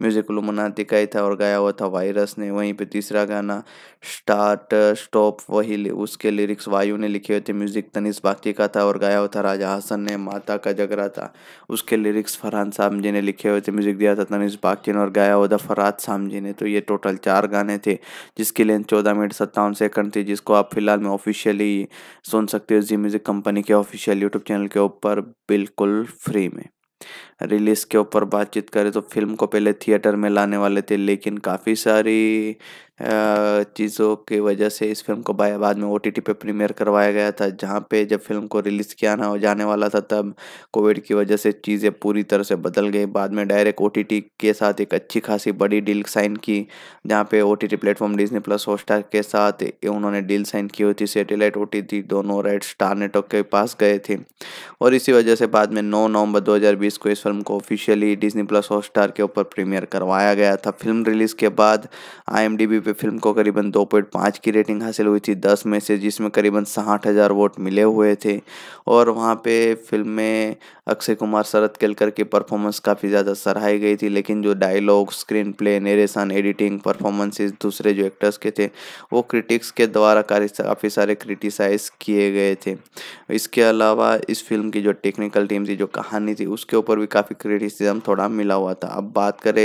म्यूज़िक उलमनाती का ही था और गाया हुआ था वायरस ने वहीं पर तीसरा गाना स्टार्ट स्टॉप वही उसके लिरिक्स वायु ने लिखे हुए थे म्यूज़िक तनिस बाकी का था और गाया हुआ था राजा हसन ने माता का जगरा था उसके लिरिक्स फरहान साहब जी ने लिखे हुए थे म्यूज़िक दिया था तनिष बाकिन और गाया उदा फराज साम जी ने तो ये टोटल चार गाने थे जिसकी लेंथ चौदह मिनट सत्तावन सेकंड थी जिसको आप फिलहाल में ऑफिशियली सुन सकते हो जी म्यूज़िक कंपनी के ऑफिशियल यूट्यूब चैनल के ऊपर बिल्कुल फ्री में रिलीज़ के ऊपर बातचीत करें तो फिल्म को पहले थिएटर में लाने वाले थे लेकिन काफ़ी सारी चीज़ों की वजह से इस फिल्म को बाद में ओ टी पे प्रीमियर करवाया गया था जहाँ पे जब फिल्म को रिलीज़ किया ना जाने वाला था तब कोविड की वजह से चीज़ें पूरी तरह से बदल गई बाद में डायरेक्ट ओ के साथ एक अच्छी खासी बड़ी डील साइन की जहाँ पे O T platform Disney plus Hotstar के साथ उन्होंने डील साइन की हुई थी सेटेलाइट ओ दोनों राइट स्टार नेटवर्क के पास गए थे और इसी वजह से बाद में नौ नवंबर दो को इस फिल्म को ऑफिशियली डिजनी प्लस हॉटस्टार के ऊपर प्रीमियर करवाया गया था फिल्म रिलीज़ के बाद आई पे फिल्म को करीबन 2.5 की रेटिंग हासिल हुई थी 10 में से जिसमें करीबन साठ हज़ार वोट मिले हुए थे और वहाँ पे फिल्म में अक्षय कुमार शरद केलकर की परफॉर्मेंस काफ़ी ज़्यादा सराहाई गई थी लेकिन जो dialogue screenplay narration editing performances दूसरे जो एक्टर्स के थे वो क्रिटिक्स के द्वारा काफ़ी सारे क्रिटिसाइज किए गए थे इसके अलावा इस फिल्म की जो टेक्निकल टीम थी जो कहानी थी उसके ऊपर भी काफ़ी क्रिटिसिज्म थोड़ा मिला हुआ था अब बात करें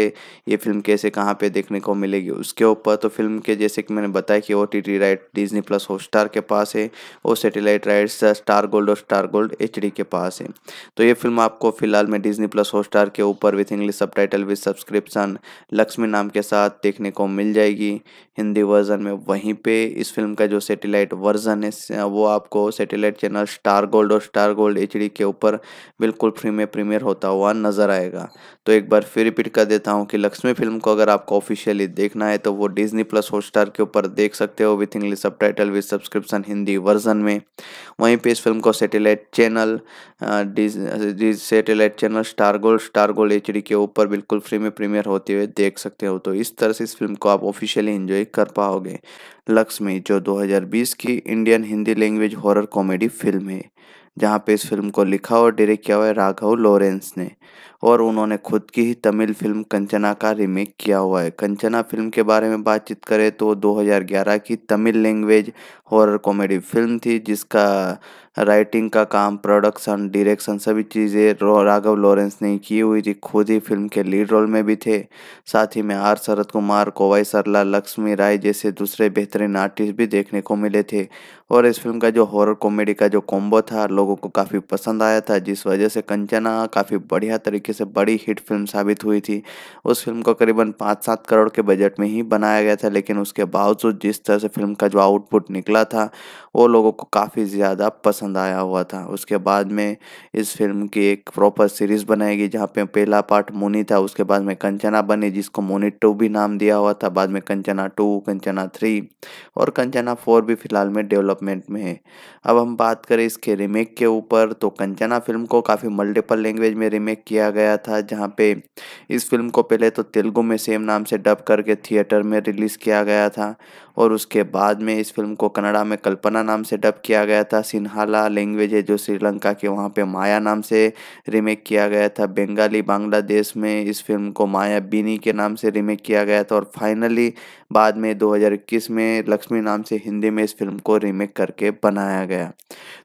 ये फिल्म कैसे कहाँ पे देखने को मिलेगी उसके ऊपर तो तो फिल्म के जैसे कि मैंने बताया कि O T T right Disney plus Hotstar के पास है और सेटेलाइट राइट्स स्टार गोल्ड और स्टार गोल्ड एच के पास है तो ये फिल्म आपको फिलहाल में डिजनी प्लस हॉटस्टार के ऊपर with English subtitle with subscription Lakshmi नाम के साथ देखने को मिल जाएगी हिंदी वर्जन में वहीं पे इस फिल्म का जो सेटेलाइट वर्जन है वो आपको सेटेलाइट चैनल स्टार गोल्ड और स्टार गोल्ड एच के ऊपर बिल्कुल फ्री में प्रीमियर होता हुआ नज़र आएगा तो एक बार फिर रिपीट कर देता हूँ कि लक्ष्मी फिल्म को अगर आपको ऑफिशियली देखना है तो वो डिजनी प्लस स्टार के ऊपर देख सकते हो with English subtitle with subscription Hindi version में वहीं पर इस फिल्म को satellite channel satellite channel star gold star gold H के ऊपर बिल्कुल फ्री में प्रीमियर होते हुए देख सकते हो तो इस तरह से इस फिल्म को आप ऑफिशियली इन्जॉय क्लिक कर पाओगे लक्ष्मी जो 2020 की Indian Hindi language horror comedy film है जहां पे इस फिल्म को लिखा और डायरेक्ट किया हुआ है राघव लॉरेंस ने और उन्होंने खुद की ही तमिल फिल्म कंचना का रीमेक किया हुआ है कंचना फिल्म के बारे में बातचीत करें तो 2011 की Tamil language horror comedy film थी जिसका राइटिंग का काम प्रोडक्शन डायरेक्शन सभी चीज़ें राघव लॉरेंस ने की हुई थी खुद ही फिल्म के लीड रोल में भी थे साथ ही में आर शरद कुमार कोवाई सरला लक्ष्मी राय जैसे दूसरे बेहतरीन आर्टिस्ट भी देखने को मिले थे और इस फिल्म का जो हॉरर कॉमेडी का जो कॉम्बो था लोगों को काफ़ी पसंद आया था जिस वजह से कंचना काफ़ी बढ़िया तरीके से बड़ी हिट फिल्म साबित हुई थी उस फिल्म को करीबन पाँच सात करोड़ के बजट में ही बनाया गया था लेकिन उसके बावजूद जिस तरह से फिल्म का जो आउटपुट निकला था वो लोगों को काफ़ी ज़्यादा पसंद आया हुआ था उसके बाद में इस फिल्म की एक प्रॉपर सीरीज़ बनाई गई जहाँ पे पहला पार्ट मोनी था उसके बाद में कंचना बनी जिसको मोनी टू भी नाम दिया हुआ था बाद में कंचना टू कंचना थ्री और कंचना फोर भी फिलहाल में डेवलप डेवलपमेंट में है अब हम बात करें इसके रीमेक के ऊपर तो कंचना फिल्म को काफ़ी मल्टीपल लैंग्वेज में रीमेक किया गया था जहाँ पे इस फिल्म को पहले तो तेलुगु में सेम नाम से डब करके थिएटर में रिलीज़ किया गया था और उसके बाद में इस फिल्म को कनाडा में कल्पना नाम से डब किया गया था सिन्हाला लैंग्वेज है जो श्रीलंका के वहाँ पे माया नाम से रीमेक किया गया था बंगाली बांग्लादेश में इस फिल्म को माया बीनी के नाम से रीमेक किया गया था और फाइनली बाद में दो में लक्ष्मी नाम से हिंदी में इस फिल्म को रीमेक करके बनाया गया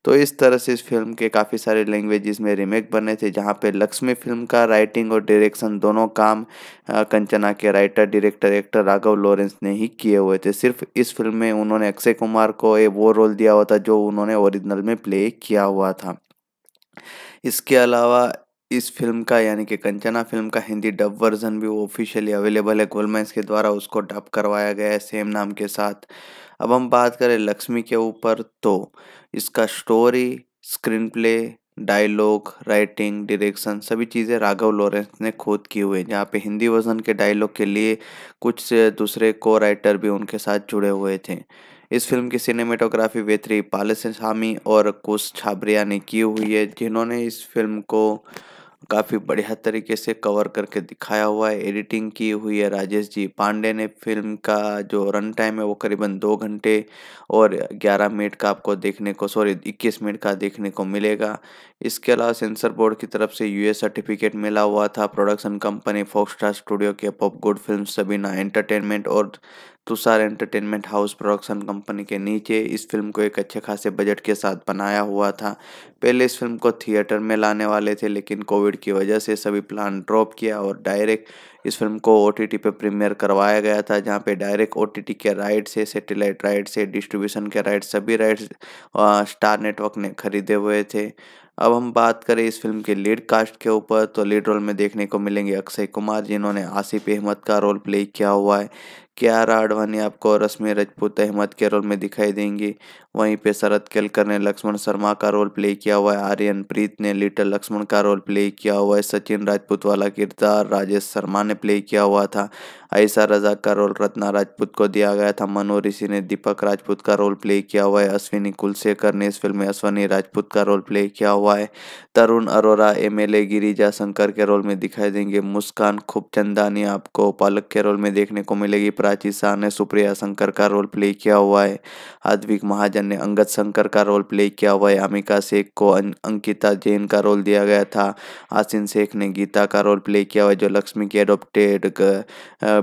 तो इस तरह से इस फिल्म के काफ़ी सारे लैंग्वेजेस में रीमेक बने थे जहाँ पे लक्ष्मी फिल्म का राइटिंग और डायरेक्शन दोनों काम कंचना के writer director actor Raghava Lawrence ने ही किए हुए थे सिर्फ इस फिल्म में उन्होंने अक्षय कुमार को ए वो रोल दिया हुआ था जो उन्होंने ओरिजिनल में प्ले किया हुआ था इसके अलावा इस फिल्म का यानी कि कंचना फिल्म का हिंदी डब वर्जन भी ऑफिशियली अवेलेबल है गोलमेंस के द्वारा उसको डब करवाया गया है सेम नाम के साथ अब हम बात करें लक्ष्मी के ऊपर तो इसका story screenplay dialogue writing direction सभी चीज़ें राघव लॉरेंस ने खुद की हुई है जहाँ पे हिंदी वर्जन के डायलॉग के लिए कुछ दूसरे को राइटर भी उनके साथ जुड़े हुए थे इस फिल्म की सिनेमेटोग्राफी वेत्री पालसामी और कुश छाबरिया ने की हुई है जिन्होंने इस फिल्म को काफ़ी बढ़िया तरीके से कवर करके दिखाया हुआ है एडिटिंग की हुई है राजेश जी पांडे ने फिल्म का जो रन टाइम है वो करीबन दो घंटे और ग्यारह मिनट का आपको देखने को सॉरी इक्कीस मिनट का देखने को मिलेगा इसके अलावा सेंसर बोर्ड की तरफ से यूएस सर्टिफिकेट मिला हुआ था प्रोडक्शन कंपनी फोक्सटार स्टूडियो के pop good film Sabina entertainment और Tushar entertainment house production company के नीचे इस फिल्म को एक अच्छे खासे बजट के साथ बनाया हुआ था पहले इस फिल्म को थिएटर में लाने वाले थे लेकिन कोविड की वजह से सभी प्लान ड्रॉप किया और डायरेक्ट इस फिल्म को ओ टी टी पर प्रीमियर करवाया गया था जहाँ पे डायरेक्ट ओ टी के राइट से सेटेलाइट राइट से डिस्ट्रीब्यूशन के राइट सभी राइट्स स्टार नेटवर्क ने खरीदे हुए थे अब हम बात करें इस फिल्म के लीड कास्ट के ऊपर तो लीड रोल में देखने को मिलेंगे अक्षय कुमार जिन्होंने आसिफ अहमद का रोल प्ले किया हुआ है क्या आडवाणी आपको और रश्मि रजपूत अहमद के रोल में दिखाई देंगी वहीं पे शरद केलकर ने लक्ष्मण शर्मा का रोल प्ले किया हुआ है आर्यन प्रीत ने लिटल लक्ष्मण का रोल प्ले किया हुआ है सचिन राजपूत वाला किरदार राजेश शर्मा ने प्ले किया हुआ था ऐसा रजा का रोल रत्ना राजपूत को दिया गया था मनो ऋषि ने दीपक राजपूत का रोल प्ले किया हुआ है अश्विनी कुलशेखर ने इस फिल्म में अश्वनी राजपूत का रोल प्ले किया हुआ है Tarun Arora M L A Girija Shankar के रोल में दिखाई देंगे मुस्कान खूब चंदानी आपको पालक के रोल में देखने को मिलेगी प्राची शाह ने सुप्रिया शंकर का रोल प्ले किया हुआ है आद्विक महाजन ने अंगद शंकर का रोल प्ले किया हुआ है अमिका शेख को अं-, अंकिता जैन का रोल दिया गया था आसिन शेख ने गीता का रोल प्ले किया हुआ है जो लक्ष्मी की एडोप्टेड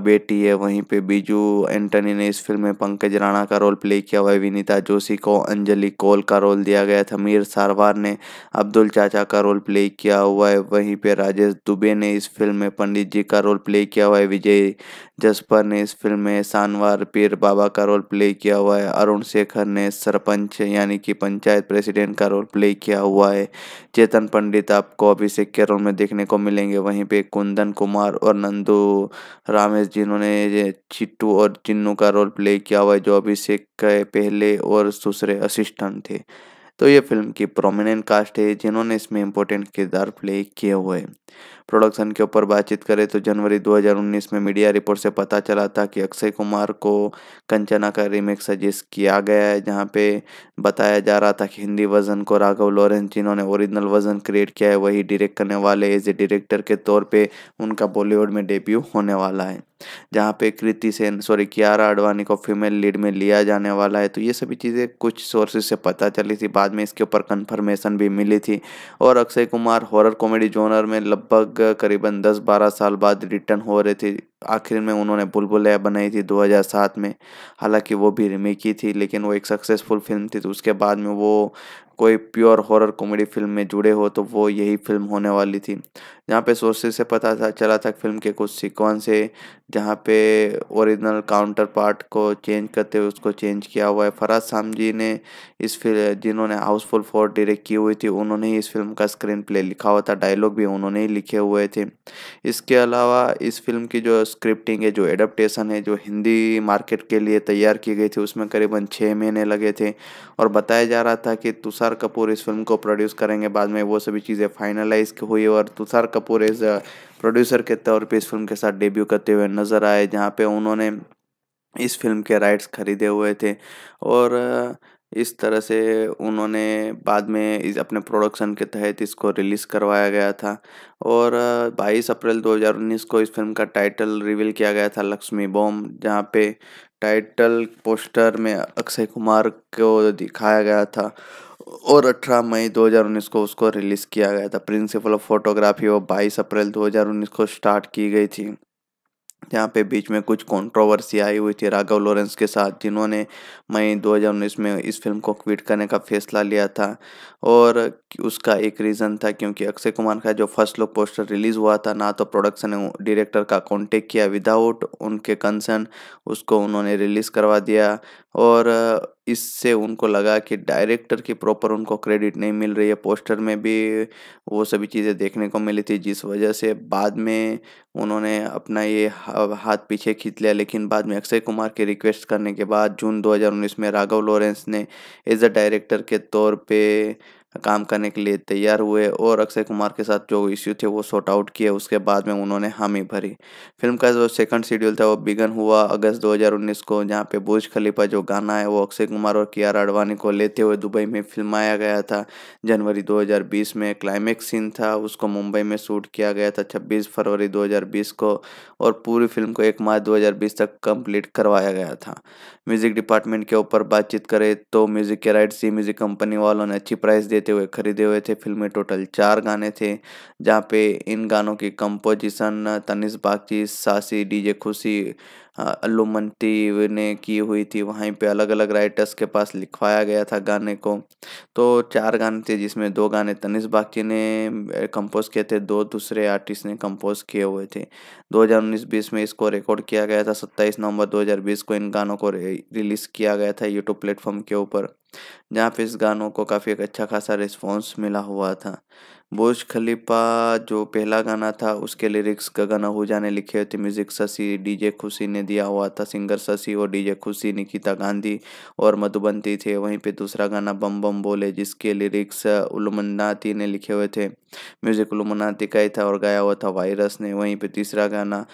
बेटी है वहीं पे बीजू एंटनी ने इस फिल्म में पंकज राणा का रोल प्ले किया हुआ है विनीता जोशी को अंजलि कोल का रोल दिया गया था मीर सारवार ने अब्दुल चाचा का रोल प्ले किया हुआ है वहीं पे राजेश दुबे ने इस फिल्म में पंडित जी का रोल प्ले किया हुआ है विजय जसपर ने इस फिल्म में शानवार पीर बाबा का रोल प्ले किया हुआ है अरुण शेखर ने सरपंच यानी कि पंचायत प्रेसिडेंट का रोल प्ले किया हुआ है चेतन पंडित आपको अभिषेक के रोल में देखने को मिलेंगे वहीं पे कुंदन कुमार और नंदू रामेश जिन्होंने चिट्टू और चिन्नू का रोल प्ले किया हुआ है जो अभिषेक के पहले और दूसरे असिस्टेंट थे तो ये फिल्म की प्रोमिनेंट कास्ट है जिन्होंने इसमें इम्पोर्टेंट किरदार प्ले किए हुए प्रोडक्शन के ऊपर बातचीत करें तो जनवरी 2019 में मीडिया रिपोर्ट से पता चला था कि अक्षय कुमार को कंचना का रीमेक सजेस्ट किया गया है जहाँ पे बताया जा रहा था कि हिंदी वर्जन को राघव लॉरेंस जिन्होंने ओरिजिनल वर्जन क्रिएट किया है वही डायरेक्ट करने वाले एज ए डायरेक्टर के तौर पर उनका बॉलीवुड में डेब्यू होने वाला है जहाँ पे कृति सेन सॉरी कियारा आडवाणी को फीमेल लीड में लिया जाने वाला है तो ये सभी चीज़ें कुछ सोर्सेज से पता चली थी बाद बाद में इसके ऊपर कन्फर्मेशन भी मिली थी और Akshay Kumar horror comedy genre में लगभग करीबन 10-12 साल बाद रिटर्न हो रहे थे आखिर में उन्होंने बुलबुलैया बनाई थी 2007 में हालांकि वो भी रिमेक ही थी लेकिन वो एक सक्सेसफुल फिल्म थी तो उसके बाद में वो कोई प्योर हॉरर कॉमेडी फिल्म में जुड़े हो तो वो यही फिल्म होने वाली थी जहाँ पे सोर्सेज से पता था चला था फिल्म के कुछ सीक्वेंस है जहाँ पे ओरिजिनल काउंटर पार्ट को चेंज करते हुए उसको चेंज किया हुआ है फराज जी ने इस फिल्म जिन्होंने हाउसफुल फोर डायरेक्ट की हुई थी उन्होंने ही इस फिल्म का स्क्रीन प्ले लिखा हुआ था डायलॉग भी उन्होंने ही लिखे हुए थे इसके अलावा इस फिल्म की जो स्क्रिप्टिंग है जो एडप्टेशन है जो हिंदी मार्केट के लिए तैयार की गई थी उसमें करीबन छः महीने लगे थे और बताया जा रहा था कि तुषार कपूर इस फिल्म को प्रोड्यूस करेंगे बाद में वो सभी चीज़ें फाइनलाइज हुई और तुषार कपूर एज प्रोड्यूसर के तौर पर इस फिल्म के साथ डेब्यू करते हुए नज़र आए जहाँ पर उन्होंने इस फिल्म के राइट्स खरीदे हुए थे और इस तरह से उन्होंने बाद में इस अपने प्रोडक्शन के तहत इसको रिलीज़ करवाया गया था और 22 अप्रैल 2019 को इस फिल्म का टाइटल रिवील किया गया था लक्ष्मी बॉम जहाँ पे टाइटल पोस्टर में अक्षय कुमार को दिखाया गया था और 18 मई 2019 को उसको रिलीज़ किया गया था प्रिंसिपल ऑफ फोटोग्राफी वो 22 अप्रैल 2019 को स्टार्ट की गई थी जहाँ पे बीच में कुछ कंट्रोवर्सी आई हुई थी राघव लॉरेंस के साथ जिन्होंने मई 2019 में इस फिल्म को क्विट करने का फैसला लिया था और उसका एक रीज़न था क्योंकि अक्षय कुमार का जो फर्स्ट लुक पोस्टर रिलीज़ हुआ था ना तो प्रोडक्शन डायरेक्टर का कांटेक्ट किया विदाउट उनके कंसर्न उसको उन्होंने रिलीज़ करवा दिया और इससे उनको लगा कि डायरेक्टर की प्रॉपर उनको क्रेडिट नहीं मिल रही है पोस्टर में भी वो सभी चीज़ें देखने को मिली थी जिस वजह से बाद में उन्होंने अपना ये हाथ पीछे खींच लिया लेकिन बाद में अक्षय कुमार के रिक्वेस्ट करने के बाद जून 2019 में राघव लॉरेंस ने एज अ डायरेक्टर के तौर पर काम करने के लिए तैयार हुए और अक्षय कुमार के साथ जो इश्यू थे वो सॉर्ट आउट किए उसके बाद में उन्होंने हामी भरी फिल्म का जो सेकंड शेड्यूल था वो बिगन हुआ अगस्त 2019 को जहाँ पे बुर्ज खलीफा जो गाना है वो अक्षय कुमार और कियारा अडवाणी को लेते हुए दुबई में फिल्माया गया था जनवरी 2020 में क्लाइमैक्स सीन था उसको मुंबई में शूट किया गया था छब्बीस फरवरी दो को और पूरी फिल्म को एक मार्च दो तक कम्प्लीट करवाया गया था म्यूज़िक डिपार्टमेंट के ऊपर बातचीत करें तो म्यूज़िक के राइट सी म्यूज़िक कंपनी वालों ने अच्छी प्राइस दे देते हुए खरीदे हुए थे फिल्म में टोटल चार गाने थे जहाँ पे इन गानों की कंपोजिशन तनिष बागची सासी डीजे खुशी लोमनती ने की हुई थी वहीं पे अलग अलग राइटर्स के पास लिखवाया गया था गाने को तो चार गाने थे जिसमें दो गाने तनिष बाकी ने कंपोज किए थे दो दूसरे आर्टिस्ट ने कंपोज किए हुए थे 2019-20 में इसको रिकॉर्ड किया गया था 27 नवंबर 2020 को इन गानों को रिलीज़ किया गया था यूट्यूब प्लेटफॉर्म के ऊपर जहाँ पे इस गानों को काफ़ी एक अच्छा खासा रिस्पॉन्स मिला हुआ था बुर्ज खलीफा जो पहला गाना था उसके लिरिक्स का गाना हो जाने लिखे हुए थे म्यूज़िक शशि डीजे खुशी ने दिया हुआ था सिंगर शशि और डीजे खुशी निकिता गांधी और मधुबंती थे वहीं पे दूसरा गाना बम बम बोले जिसके लिरिक्स उलमनाती ने लिखे हुए थे म्यूज़िक उलमनाती का ही था और गाया हुआ था वायरस ने वहीं पर तीसरा गाना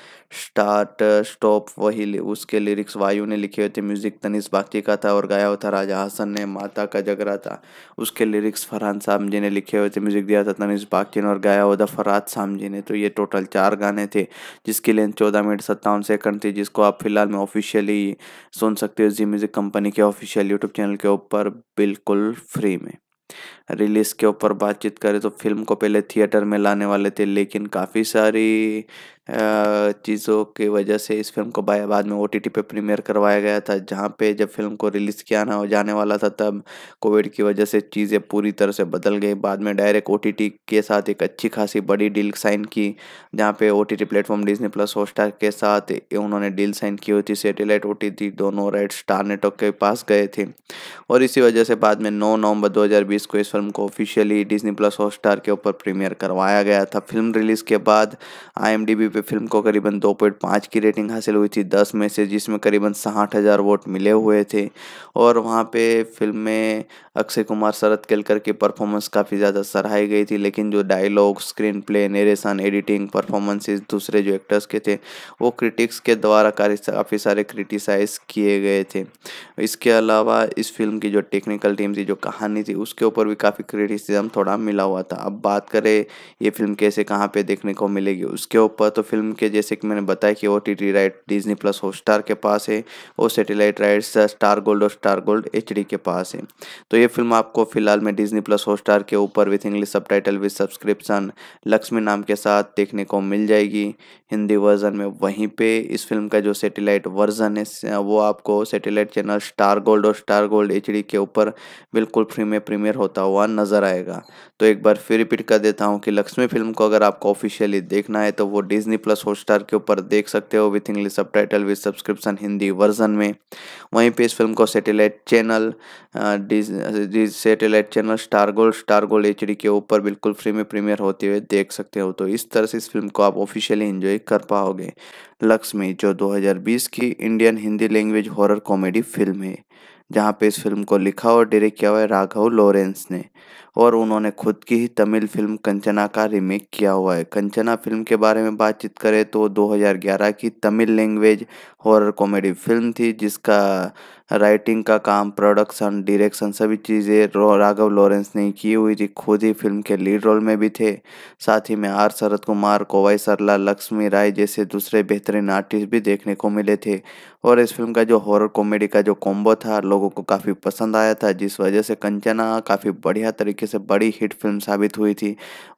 स्टार्ट स्टॉप वही उसके लिरिक्स वायु ने लिखे हुए थे म्यूज़िक तनिष बाकी का था और गाया हुआ था राजा हसन ने माता का जगरा था उसके लिरिक्स फरहान साहब जी ने लिखे हुए थे म्यूज़िक दिया था दानिश बाकिन और गाया उदा फराज जी ने तो ये टोटल चार गाने थे जिसकी लेंथ चौदह मिनट सत्तावन सेकंड थी जिसको आप फिलहाल में ऑफिशियली सुन सकते हो जी म्यूज़िक कंपनी के ऑफिशियल यूट्यूब चैनल के ऊपर बिल्कुल फ्री में रिलीज़ के ऊपर बातचीत करें तो फिल्म को पहले थिएटर में लाने वाले थे लेकिन काफ़ी सारी चीज़ों की वजह से इस फिल्म को बाया बाद में ओ टी टी पर प्रीमियर करवाया गया था जहाँ पे जब फिल्म को रिलीज़ किया ना हो जाने वाला था तब कोविड की वजह से चीज़ें पूरी तरह से बदल गई बाद में डायरेक्ट ओ टी टी के साथ एक अच्छी खासी बड़ी डील साइन की जहाँ पे O T T platform Disney plus Hotstar के साथ उन्होंने डील साइन की हुई थी सेटेलाइट ओ टी टी दोनों राइट स्टार नेटवर्क के पास गए थे और इसी वजह से बाद में नौ नवंबर बीस को इस फिल्म को ऑफिशियली डिजनी प्लस हॉटस्टार के ऊपर प्रीमियर करवाया गया था फिल्म रिलीज़ के बाद आई एम डी बी पे फिल्म को करीबन 2.5 की रेटिंग हासिल हुई थी 10 में से जिसमें करीबन साठ हज़ार वोट मिले हुए थे और वहाँ पे फिल्म में अक्षय कुमार शरद केलकर की परफॉर्मेंस काफ़ी ज़्यादा सराहाई गई थी लेकिन जो dialogue screenplay narration editing performances दूसरे जो एक्टर्स के थे वो क्रिटिक्स के द्वारा काफ़ी सारे क्रिटिसाइज किए गए थे इसके अलावा इस फिल्म की जो टेक्निकल टीम थी जो कहानी थी उसके ऊपर भी काफ़ी क्रिटिसिज्म थोड़ा मिला हुआ था अब बात करें ये फिल्म कैसे कहाँ पे देखने को मिलेगी उसके ऊपर तो फिल्म के जैसे कि मैंने बताया कि O T T right Disney plus Hotstar के पास है और सेटेलाइट राइट्स स्टार गोल्ड और स्टार गोल्ड एच के पास है तो ये फिल्म आपको फिलहाल में डिजनी प्लस हॉटस्टार के ऊपर with English subtitle with subscription Lakshmi नाम के साथ देखने को मिल जाएगी हिंदी वर्जन में वहीं पे इस फिल्म का जो सेटेलाइट वर्जन है वो आपको सेटेलाइट चैनल स्टार गोल्ड और स्टार गोल्ड एच के ऊपर बिल्कुल फ्री में प्रीमियर होता हुआ नज़र आएगा तो एक बार फिर रिपीट कर देता हूँ कि लक्ष्मी फिल्म को अगर आपको ऑफिशियली देखना है तो वो डिजनी डिजनी प्लस हॉटस्टार के ऊपर देख सकते हो with English subtitle with subscription Hindi version में वहीं पे इस फिल्म को satellite channel satellite channel star gold star gold H के ऊपर बिल्कुल फ्री में प्रीमियर होते हुए देख सकते हो तो इस तरह से इस फिल्म को आप ऑफिशियली इन्जॉय कर पाओगे लक्ष्मी जो 2020 की Indian Hindi language horror comedy film है जहाँ पे इस फिल्म को लिखा और डायरेक्ट किया हुआ है राघव लॉरेंस ने और उन्होंने खुद की ही तमिल फिल्म कंचना का रीमेक किया हुआ है कंचना फिल्म के बारे में बातचीत करें तो 2011 की Tamil language horror comedy film थी जिसका राइटिंग का काम प्रोडक्शन डायरेक्शन सभी चीज़ें राघव लॉरेंस ने की हुई थी खुद ही फिल्म के लीड रोल में भी थे साथ ही में आर शरद कुमार कोवाई सरला लक्ष्मी राय जैसे दूसरे बेहतरीन आर्टिस्ट भी देखने को मिले थे और इस फिल्म का जो हॉरर कॉमेडी का जो कॉम्बो था लोगों को काफ़ी पसंद आया था जिस वजह से कंचना काफ़ी बढ़िया तरीके से बड़ी हिट फिल्म साबित हुई थी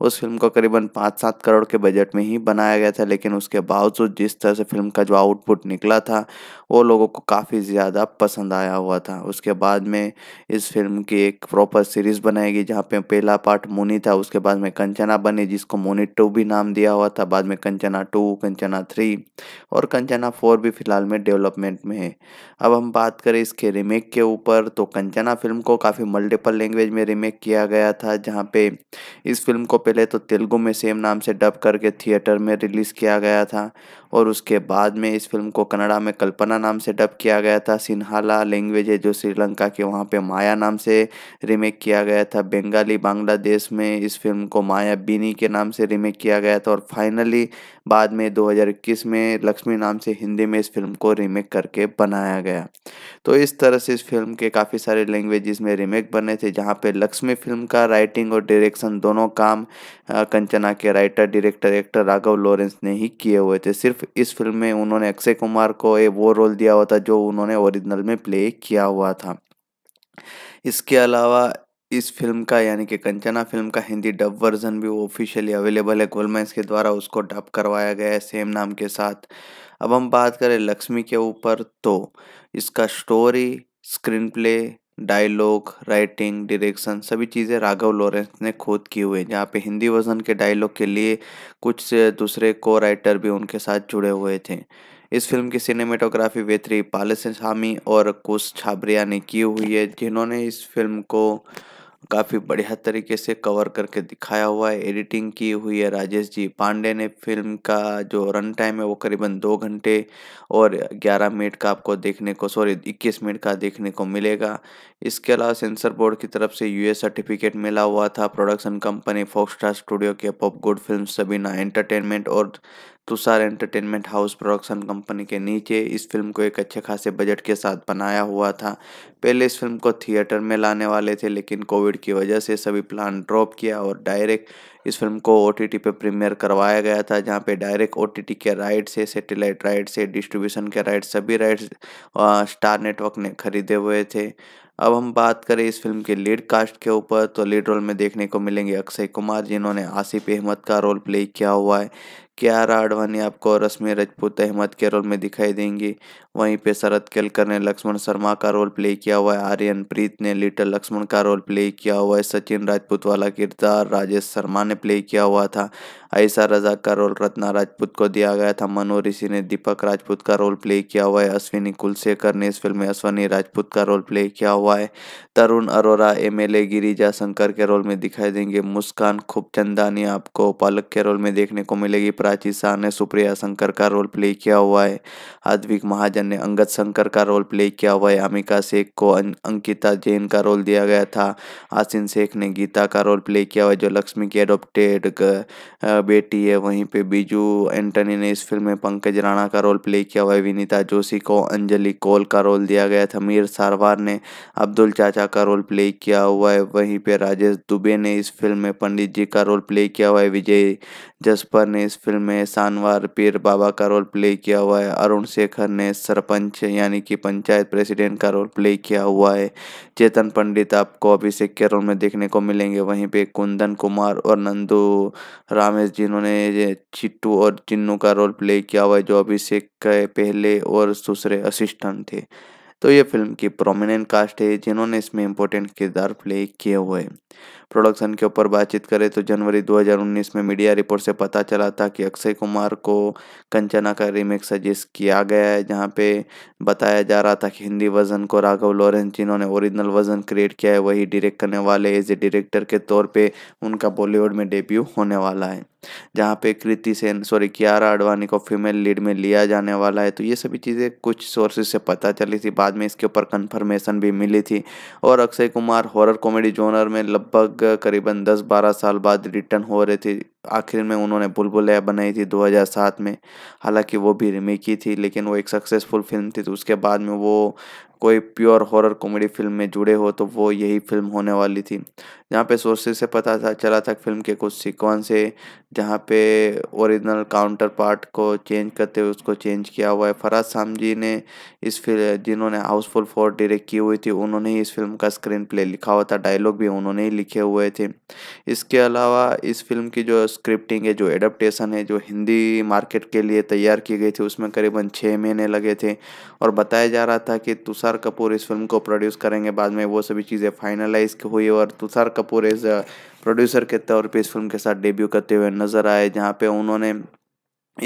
उस फिल्म को करीबन पाँच सात करोड़ के बजट में ही बनाया गया था लेकिन उसके बावजूद जिस तरह से फिल्म का जो आउटपुट निकला किरदार था वो लोगों को काफ़ी ज़्यादा पसंद आया हुआ था उसके बाद में इस फिल्म की एक प्रॉपर सीरीज़ बनाई गई जहाँ पे पहला पार्ट मोनी था उसके बाद में कंचना बनी जिसको मोनी टू भी नाम दिया हुआ था बाद में कंचना टू कंचना थ्री और कंचना फोर भी फिलहाल में डेवलपमेंट में है अब हम बात करें इसके रीमेक के ऊपर तो कंचना फिल्म को काफ़ी मल्टीपल लैंग्वेज में रीमेक किया गया था जहाँ पे इस फिल्म को पहले तो तेलुगु में सेम नाम से डब करके थिएटर में रिलीज़ किया गया था और उसके बाद में इस फिल्म को कनाडा में कल्पना नाम से डब किया गया था सिन्हाला लैंग्वेज है जो श्रीलंका के वहाँ पे माया नाम से रीमेक किया गया था बंगाली बांग्लादेश में इस फिल्म को माया बीनी के नाम से रीमेक किया गया था और फाइनली बाद में 2021 में लक्ष्मी नाम से हिंदी में इस फिल्म को रीमेक करके बनाया गया तो इस तरह से इस फिल्म के काफ़ी सारे लैंग्वेजेस में रीमेक बने थे जहाँ पे लक्ष्मी फिल्म का राइटिंग और डायरेक्शन दोनों काम कंचना के writer director actor Raghava Lawrence ने ही किए हुए थे सिर्फ इस फिल्म में उन्होंने अक्षय कुमार को ए वो रोल दिया हुआ था जो उन्होंने ओरिजिनल में प्ले किया हुआ था इसके अलावा इस फिल्म का यानी कि कंचना फिल्म का हिंदी डब वर्जन भी ऑफिशियली अवेलेबल है गोलमेंस के द्वारा उसको डब करवाया गया है सेम नाम के साथ अब हम बात करें लक्ष्मी के ऊपर तो इसका story screenplay dialogue writing direction सभी चीज़ें राघव लॉरेंस ने खुद की हुई है जहाँ पे हिंदी वर्जन के डायलॉग के लिए कुछ दूसरे को राइटर भी उनके साथ जुड़े हुए थे इस फिल्म की सिनेमेटोग्राफी वेत्री पालसामी और कुश छाबरिया ने की हुई है जिन्होंने इस फिल्म को काफ़ी बढ़िया तरीके से कवर करके दिखाया हुआ है एडिटिंग की हुई है राजेश जी पांडे ने फिल्म का जो रन टाइम है वो करीबन दो घंटे और ग्यारह मिनट का आपको देखने को सॉरी इक्कीस मिनट का देखने को मिलेगा इसके अलावा सेंसर बोर्ड की तरफ से यूए सर्टिफिकेट मिला हुआ था प्रोडक्शन कंपनी फोक्सटार स्टूडियो के pop good film Sabina entertainment और Tushar entertainment house production company के नीचे इस फिल्म को एक अच्छे खासे बजट के साथ बनाया हुआ था पहले इस फिल्म को थिएटर में लाने वाले थे लेकिन कोविड की वजह से सभी प्लान ड्रॉप किया और डायरेक्ट इस फिल्म को ओ टी टी पर प्रीमियर करवाया गया था जहाँ पे डायरेक्ट ओ टी टी के राइट से सेटेलाइट राइट से डिस्ट्रीब्यूशन के राइट सभी राइट्स स्टार नेटवर्क ने खरीदे हुए थे अब हम बात करें इस फिल्म के लीड कास्ट के ऊपर तो लीड रोल में देखने को मिलेंगे अक्षय कुमार जिन्होंने आसिफ अहमद का रोल प्ले किया हुआ है कियारा आडवाणी आपको और रश्मि रजपूत अहमद के रोल में दिखाई देंगी वहीं पे शरद केलकर ने लक्ष्मण शर्मा का रोल प्ले किया हुआ है आर्यन प्रीत ने लिटल लक्ष्मण का रोल प्ले किया हुआ है सचिन राजपूत वाला किरदार राजेश शर्मा ने प्ले किया हुआ था ऐसा रजा का रोल रत्ना राजपूत को दिया गया था मनो ऋषि ने दीपक राजपूत का रोल प्ले किया हुआ है अश्विनी कुलशेखर ने इस फिल्म में अश्वनी राजपूत का रोल प्ले किया हुआ है Tarun Arora M L A Girija Shankar के रोल में दिखाई देंगे मुस्कान खुबचंदानी आपको पालक के रोल में देखने को मिलेगी कराची शाह ने सुप्रिया शंकर का रोल प्ले किया हुआ है आदविक महाजन ने अंगद शंकर का रोल प्ले किया हुआ है अमिका शेख को अंकिता जैन का रोल दिया गया था आसिन शेख ने गीता का रोल प्ले किया हुआ है जो लक्ष्मी की एडोप्टेड बेटी है वहीं पे बीजू एंटनी ने इस फिल्म में पंकज राणा का रोल प्ले किया हुआ है विनीता जोशी को अंजलि कोल का रोल दिया गया था मीर सारवार ने अब्दुल चाचा का रोल प्ले किया हुआ है वहीं पे राजेश दुबे ने इस फिल्म में पंडित जी का रोल प्ले किया हुआ है विजय जसपर ने इस फिल्म फिल्म में शानवार पीर बाबा का रोल प्ले किया हुआ है अरुण शेखर ने सरपंच यानी कि पंचायत प्रेसिडेंट का रोल प्ले किया हुआ है चेतन पंडित आपको अभिषेक के रोल में देखने को मिलेंगे वहीं पे कुंदन कुमार और नंदू रामेश जिन्होंने चिट्टू और चिन्नू का रोल प्ले किया हुआ है जो अभिषेक के पहले और दूसरे असिस्टेंट थे तो ये फिल्म की प्रोमिनेंट कास्ट है जिन्होंने इसमें इम्पोर्टेंट किरदार प्ले किए हुए हैं प्रोडक्शन के ऊपर बातचीत करें तो जनवरी 2019 में मीडिया रिपोर्ट से पता चला था कि अक्षय कुमार को कंचना का रीमेक सजेस्ट किया गया है जहाँ पे बताया जा रहा था कि हिंदी वर्जन को राघव लॉरेंस जिन्होंने ओरिजिनल वर्जन क्रिएट किया है वही डायरेक्ट करने वाले एज ए डायरेक्टर के तौर पर उनका बॉलीवुड में डेब्यू होने वाला है जहाँ पे कृति सेन सॉरी कियारा अडवाणी को फीमेल लीड में लिया जाने वाला है तो ये सभी चीज़ें कुछ सोर्सेज से पता चली थी बाद में इसके ऊपर कंफर्मेशन भी मिली थी और Akshay Kumar horror comedy genre में लगभग करीबन दस बारह साल बाद रिटर्न हो रहे थे आखिर में उन्होंने बुलबुल ऐप बनाई थी 2007 में हालांकि वो भी रिमेक की थी लेकिन वो एक सक्सेसफुल फिल्म थी तो उसके बाद में वो कोई प्योर हॉरर कॉमेडी फिल्म में जुड़े हो तो वो यही फिल्म होने वाली थी जहाँ पे सोर्सेज से पता था चला था फिल्म के कुछ सीक्वेंस है जहाँ पे ओरिजिनल काउंटर पार्ट को चेंज करते हुए उसको चेंज किया हुआ है फराज जी ने इस फिल्म जिन्होंने हाउसफुल फोर डायरेक्ट की हुई थी उन्होंने ही इस फिल्म का स्क्रीन प्ले लिखा हुआ था डायलॉग भी उन्होंने ही लिखे हुए थे इसके अलावा इस फिल्म की जो स्क्रिप्टिंग है जो एडप्टेशन है जो हिंदी मार्केट के लिए तैयार की गई थी उसमें करीबन छः महीने लगे थे और बताया जा रहा था कि तुषार कपूर इस फिल्म को प्रोड्यूस करेंगे बाद में वो सभी चीज़ें फाइनलाइज हुई और तुषार कपूर एज प्रोड्यूसर के तौर पर इस फिल्म के साथ डेब्यू करते हुए नज़र आए जहाँ पर उन्होंने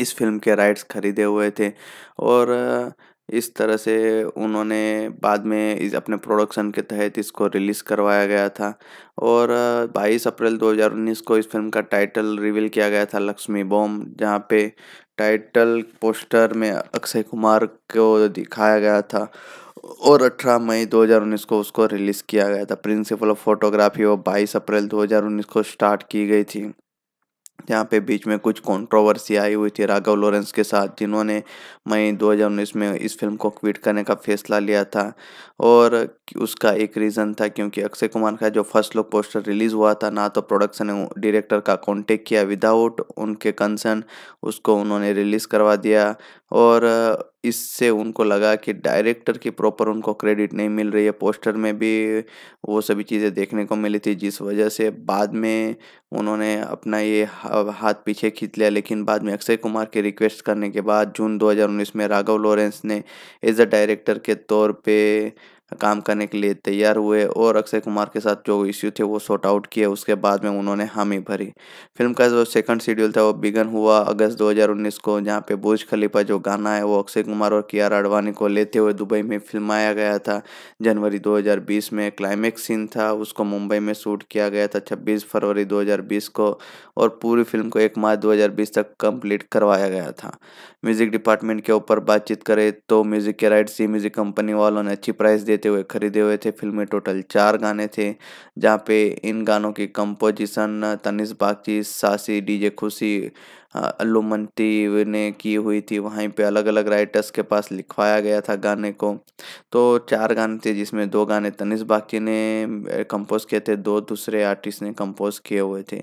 इस फिल्म के राइट्स खरीदे हुए थे और इस तरह से उन्होंने बाद में इस अपने प्रोडक्शन के तहत इसको रिलीज़ करवाया गया था और 22 अप्रैल 2019 को इस फिल्म का टाइटल रिवील किया गया था लक्ष्मी बॉम जहाँ पे टाइटल पोस्टर में अक्षय कुमार को दिखाया गया था और 18 मई 2019 को उसको रिलीज़ किया गया था प्रिंसिपल ऑफ फोटोग्राफी वो 22 अप्रैल 2019 को स्टार्ट की गई थी जहाँ पे बीच में कुछ कंट्रोवर्सी आई हुई थी राघव लॉरेंस के साथ जिन्होंने मई 2019 में इस फिल्म को क्विट करने का फैसला लिया था और उसका एक रीज़न था क्योंकि अक्षय कुमार का जो फर्स्ट लुक पोस्टर रिलीज़ हुआ था ना तो प्रोडक्शन ने डायरेक्टर का कांटेक्ट किया विदाउट उनके कंसर्न उसको उन्होंने रिलीज़ करवा दिया और इससे उनको लगा कि डायरेक्टर की प्रॉपर उनको क्रेडिट नहीं मिल रही है पोस्टर में भी वो सभी चीज़ें देखने को मिली थी जिस वजह से बाद में उन्होंने अपना ये हाथ पीछे खींच लिया लेकिन बाद में अक्षय कुमार के रिक्वेस्ट करने के बाद जून 2019 में राघव लॉरेंस ने एज अ डायरेक्टर के तौर पे काम करने के लिए तैयार हुए और अक्षय कुमार के साथ जो इश्यू थे वो सॉर्ट आउट किए उसके बाद में उन्होंने हामी भरी फिल्म का जो सेकंड शेड्यूल था वो बिगन हुआ अगस्त 2019 को जहाँ पे बोझ खलीफा जो गाना है वो अक्षय कुमार और कियारा आडवाणी को लेते हुए दुबई में फिल्माया गया था जनवरी 2020 में क्लाइमैक्स सीन था उसको मुंबई में शूट किया गया था छब्बीस फरवरी दो को और पूरी फिल्म को एक मार्च दो तक कम्प्लीट करवाया गया था म्यूजिक डिपार्टमेंट के ऊपर बातचीत करें तो म्यूजिक के राइट्स ही म्यूजिक कंपनी वालों ने अच्छी प्राइस दे लेते हुए खरीदे हुए थे फिल्म में टोटल चार गाने थे जहाँ पे इन गानों की कंपोजिशन तनिष बागची सासी डीजे खुशी अल्लुमंती ने की हुई थी वहीं पे अलग अलग राइटर्स के पास लिखवाया गया था गाने को तो चार गाने थे जिसमें दो गाने तनिष बाकी ने कंपोज किए थे दो दूसरे आर्टिस्ट ने कंपोज किए हुए थे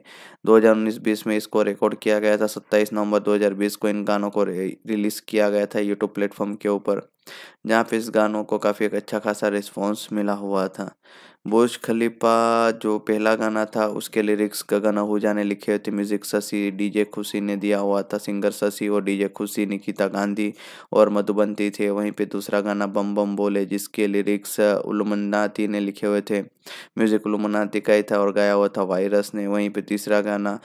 2019-20 में इसको रिकॉर्ड किया गया था 27 नवंबर 2020 को इन गानों को रिलीज़ किया गया था यूट्यूब प्लेटफॉर्म के ऊपर जहाँ पे इस गानों को काफ़ी एक अच्छा खासा रिस्पॉन्स मिला हुआ था बुर्ज खलीफा जो पहला गाना था उसके लिरिक्स गगन आहूजा ने लिखे थे म्यूज़िक शशि डीजे खुशी ने दिया हुआ था सिंगर शशि और डीजे खुशी निकिता गांधी और मधुबंती थे वहीं पे दूसरा गाना बम बम बोले जिसके लिरिक्स उलमनाती ने लिखे हुए थे म्यूज़िक उलमनाती का ही था और गाया हुआ था वायरस ने वहीं पर तीसरा गाना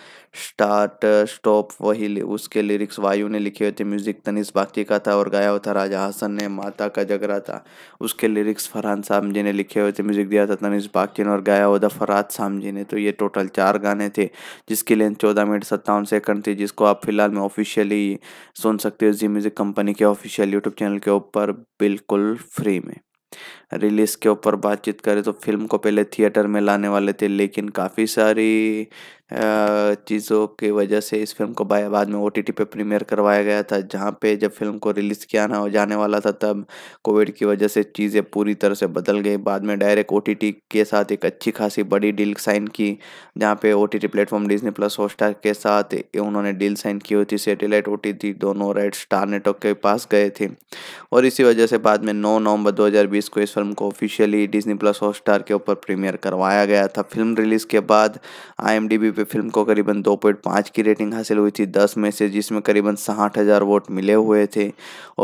स्टार्ट स्टॉप वही उसके लिरिक्स वायु ने लिखे हुए थे म्यूज़िक तनिष बाकी का था और गाया हुआ था राजा हसन ने माता का जगरा था उसके लिरिक्स फरहान साहब जी ने लिखे हुए थे म्यूज़िक दिया था तमीज़ बाकिन और गाया उदा फरात जी ने तो ये टोटल चार गाने थे जिसकी लेंथ चौदह मिनट सत्तावन सेकंड थी जिसको आप फिलहाल में ऑफिशियली सुन सकते हो जी म्यूज़िक कंपनी के ऑफिशियल यूट्यूब चैनल के ऊपर बिल्कुल फ्री में रिलीज़ के ऊपर बातचीत करें तो फिल्म को पहले थिएटर में लाने वाले थे लेकिन काफ़ी सारी चीज़ों की वजह से इस फिल्म को बाद में ओ टी पे प्रीमियर करवाया गया था जहाँ पे जब फिल्म को रिलीज़ किया ना जाने वाला था तब कोविड की वजह से चीज़ें पूरी तरह से बदल गई बाद में डायरेक्ट ओ के साथ एक अच्छी खासी बड़ी डील साइन की जहाँ पे O T platform Disney plus Hotstar के साथ उन्होंने डील साइन की हुई थी सेटेलाइट ओ दोनों राइट स्टार नेटवर्क के पास गए थे और इसी वजह से बाद में नौ नवंबर दो को इस फिल्म फिल्म को ऑफिशियली डिज्नी प्लस हॉटस्टार के ऊपर प्रीमियर करवाया गया था फिल्म रिलीज़ के बाद आईएमडीबी पे फिल्म को करीबन 2.5 की रेटिंग हासिल हुई थी 10 में से जिसमें करीबन साठ हज़ार वोट मिले हुए थे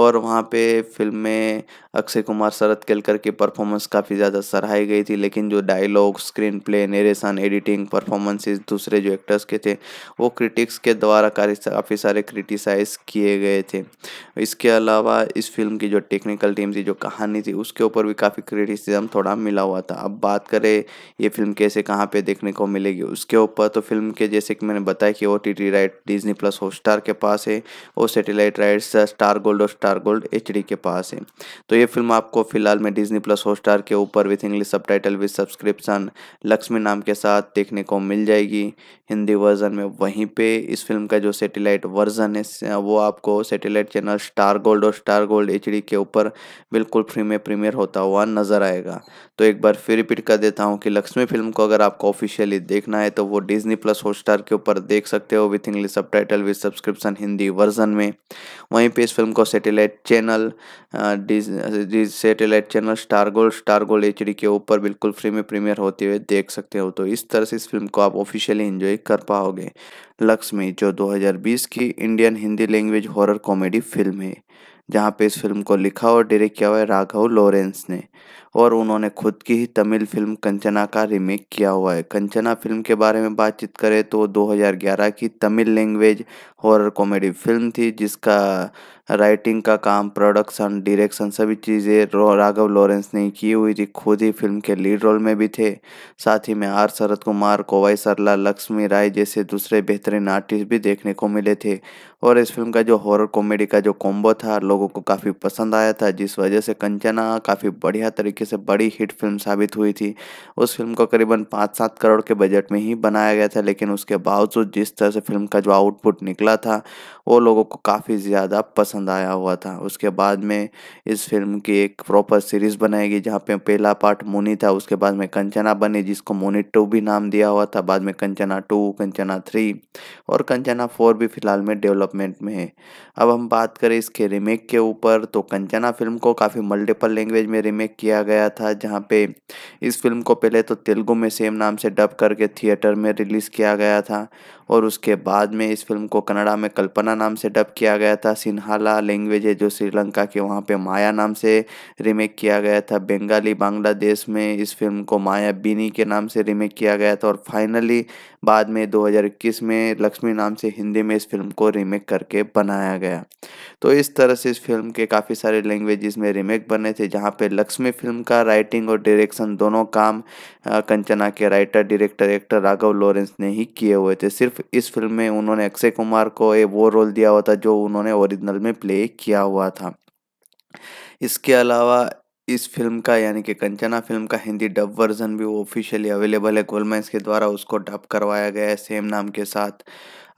और वहाँ पे फिल्म में अक्षय कुमार शरद केलकर की परफॉर्मेंस काफ़ी ज़्यादा सराहाई गई थी लेकिन जो dialogue screenplay narration editing performances दूसरे जो एक्टर्स के थे वो क्रिटिक्स के द्वारा काफ़ी सारे क्रिटिसाइज किए गए थे इसके अलावा इस फिल्म की जो टेक्निकल टीम थी जो कहानी थी उसके ऊपर भी काफ़ी क्रिटिसिज्म थोड़ा मिला हुआ था अब बात करें ये फिल्म कैसे कहाँ पे देखने को मिलेगी उसके ऊपर तो फिल्म के जैसे कि मैंने बताया कि O T T right Disney plus Hotstar के पास है और सेटेलाइट राइट्स स्टार गोल्ड और स्टार गोल्ड एच के पास है तो ये फिल्म आपको फिलहाल में डिजनी प्लस हॉट स्टार के ऊपर with English subtitle with subscription Lakshmi नाम के साथ देखने को मिल जाएगी हिंदी वर्जन में वहीं पे इस फिल्म का जो सेटेलाइट वर्जन है वो आपको सेटेलाइट चैनल स्टार गोल्ड और स्टार गोल्ड एच के ऊपर बिल्कुल फ्री में प्रीमियर होता हुआ हुआ नज़र आएगा तो एक बार फिर रिपीट कर देता हूँ कि लक्ष्मी फिल्म को अगर आपको ऑफिशियली देखना है तो वो डिजनी प्लस हॉटस्टार के ऊपर देख सकते हो with English subtitle with subscription Hindi version में वहीं पे इस फिल्म को satellite channel satellite channel star gold star gold H के ऊपर बिल्कुल फ्री में प्रीमियर होते हुए देख सकते हो तो इस तरह से इस फिल्म को आप ऑफिशियली इंजॉय कर पाओगे लक्ष्मी जो 2020 की Indian Hindi language horror comedy film है जहाँ पे इस फिल्म को लिखा और डायरेक्ट किया हुआ है राघव लॉरेंस ने और उन्होंने खुद की ही तमिल फिल्म कंचना का रीमेक किया हुआ है कंचना फिल्म के बारे में बातचीत करें तो 2011 की Tamil language horror comedy film थी जिसका राइटिंग का काम प्रोडक्शन डायरेक्शन सभी चीज़ें राघव लॉरेंस ने की हुई थी खुद ही फिल्म के लीड रोल में भी थे साथ ही में आर शरद कुमार कोवाई सरला लक्ष्मी राय जैसे दूसरे बेहतरीन आर्टिस्ट भी देखने को मिले थे और इस फिल्म का जो हॉरर कॉमेडी का जो कॉम्बो था लोगों को काफ़ी पसंद आया था जिस वजह से कंचना काफ़ी बढ़िया तरीके से बड़ी हिट फिल्म साबित हुई थी उस फिल्म को करीबन पाँच सात करोड़ के बजट में ही बनाया गया था लेकिन उसके बावजूद जिस तरह से फिल्म का जो आउटपुट निकला था वो लोगों को काफ़ी ज़्यादा पसंद पसंद आया हुआ था उसके बाद में इस फिल्म की एक प्रॉपर सीरीज़ बनाई गई जहाँ पे पहला पार्ट मोनी था उसके बाद में कंचना बनी जिसको मोनी टू भी नाम दिया हुआ था बाद में कंचना टू कंचना थ्री और कंचना फोर भी फिलहाल में डेवलपमेंट में है अब हम बात करें इसके रीमेक के ऊपर तो कंचना फिल्म को काफ़ी मल्टीपल लैंग्वेज में रीमेक किया गया था जहाँ पे इस फिल्म को पहले तो तेलुगु में सेम नाम से डब करके थिएटर में रिलीज़ किया गया था और उसके बाद में इस फिल्म को कनाडा में कल्पना नाम से डब किया गया था सिन्हाला लैंग्वेज है जो श्रीलंका के वहाँ पे माया नाम से रीमेक किया गया था बंगाली बांग्लादेश में इस फिल्म को माया बीनी के नाम से रीमेक किया गया था और फाइनली बाद में 2021 में लक्ष्मी नाम से हिंदी में इस फिल्म को रीमेक करके बनाया गया तो इस तरह से इस फिल्म के काफ़ी सारे लैंग्वेजेस में रीमेक बने थे जहाँ पे लक्ष्मी फिल्म का राइटिंग और डायरेक्शन दोनों काम कंचना के writer director actor Raghava Lawrence ने ही किए हुए थे सिर्फ इस फिल्म में उन्होंने अक्षय कुमार को ए वो रोल दिया हुआ था जो उन्होंने ओरिजिनल में प्ले किया हुआ था इसके अलावा इस फिल्म का यानी कि कंचना फिल्म का हिंदी डब वर्जन भी वो ऑफिशियली अवेलेबल है गोलमेंस के द्वारा उसको डब करवाया गया है सेम नाम के साथ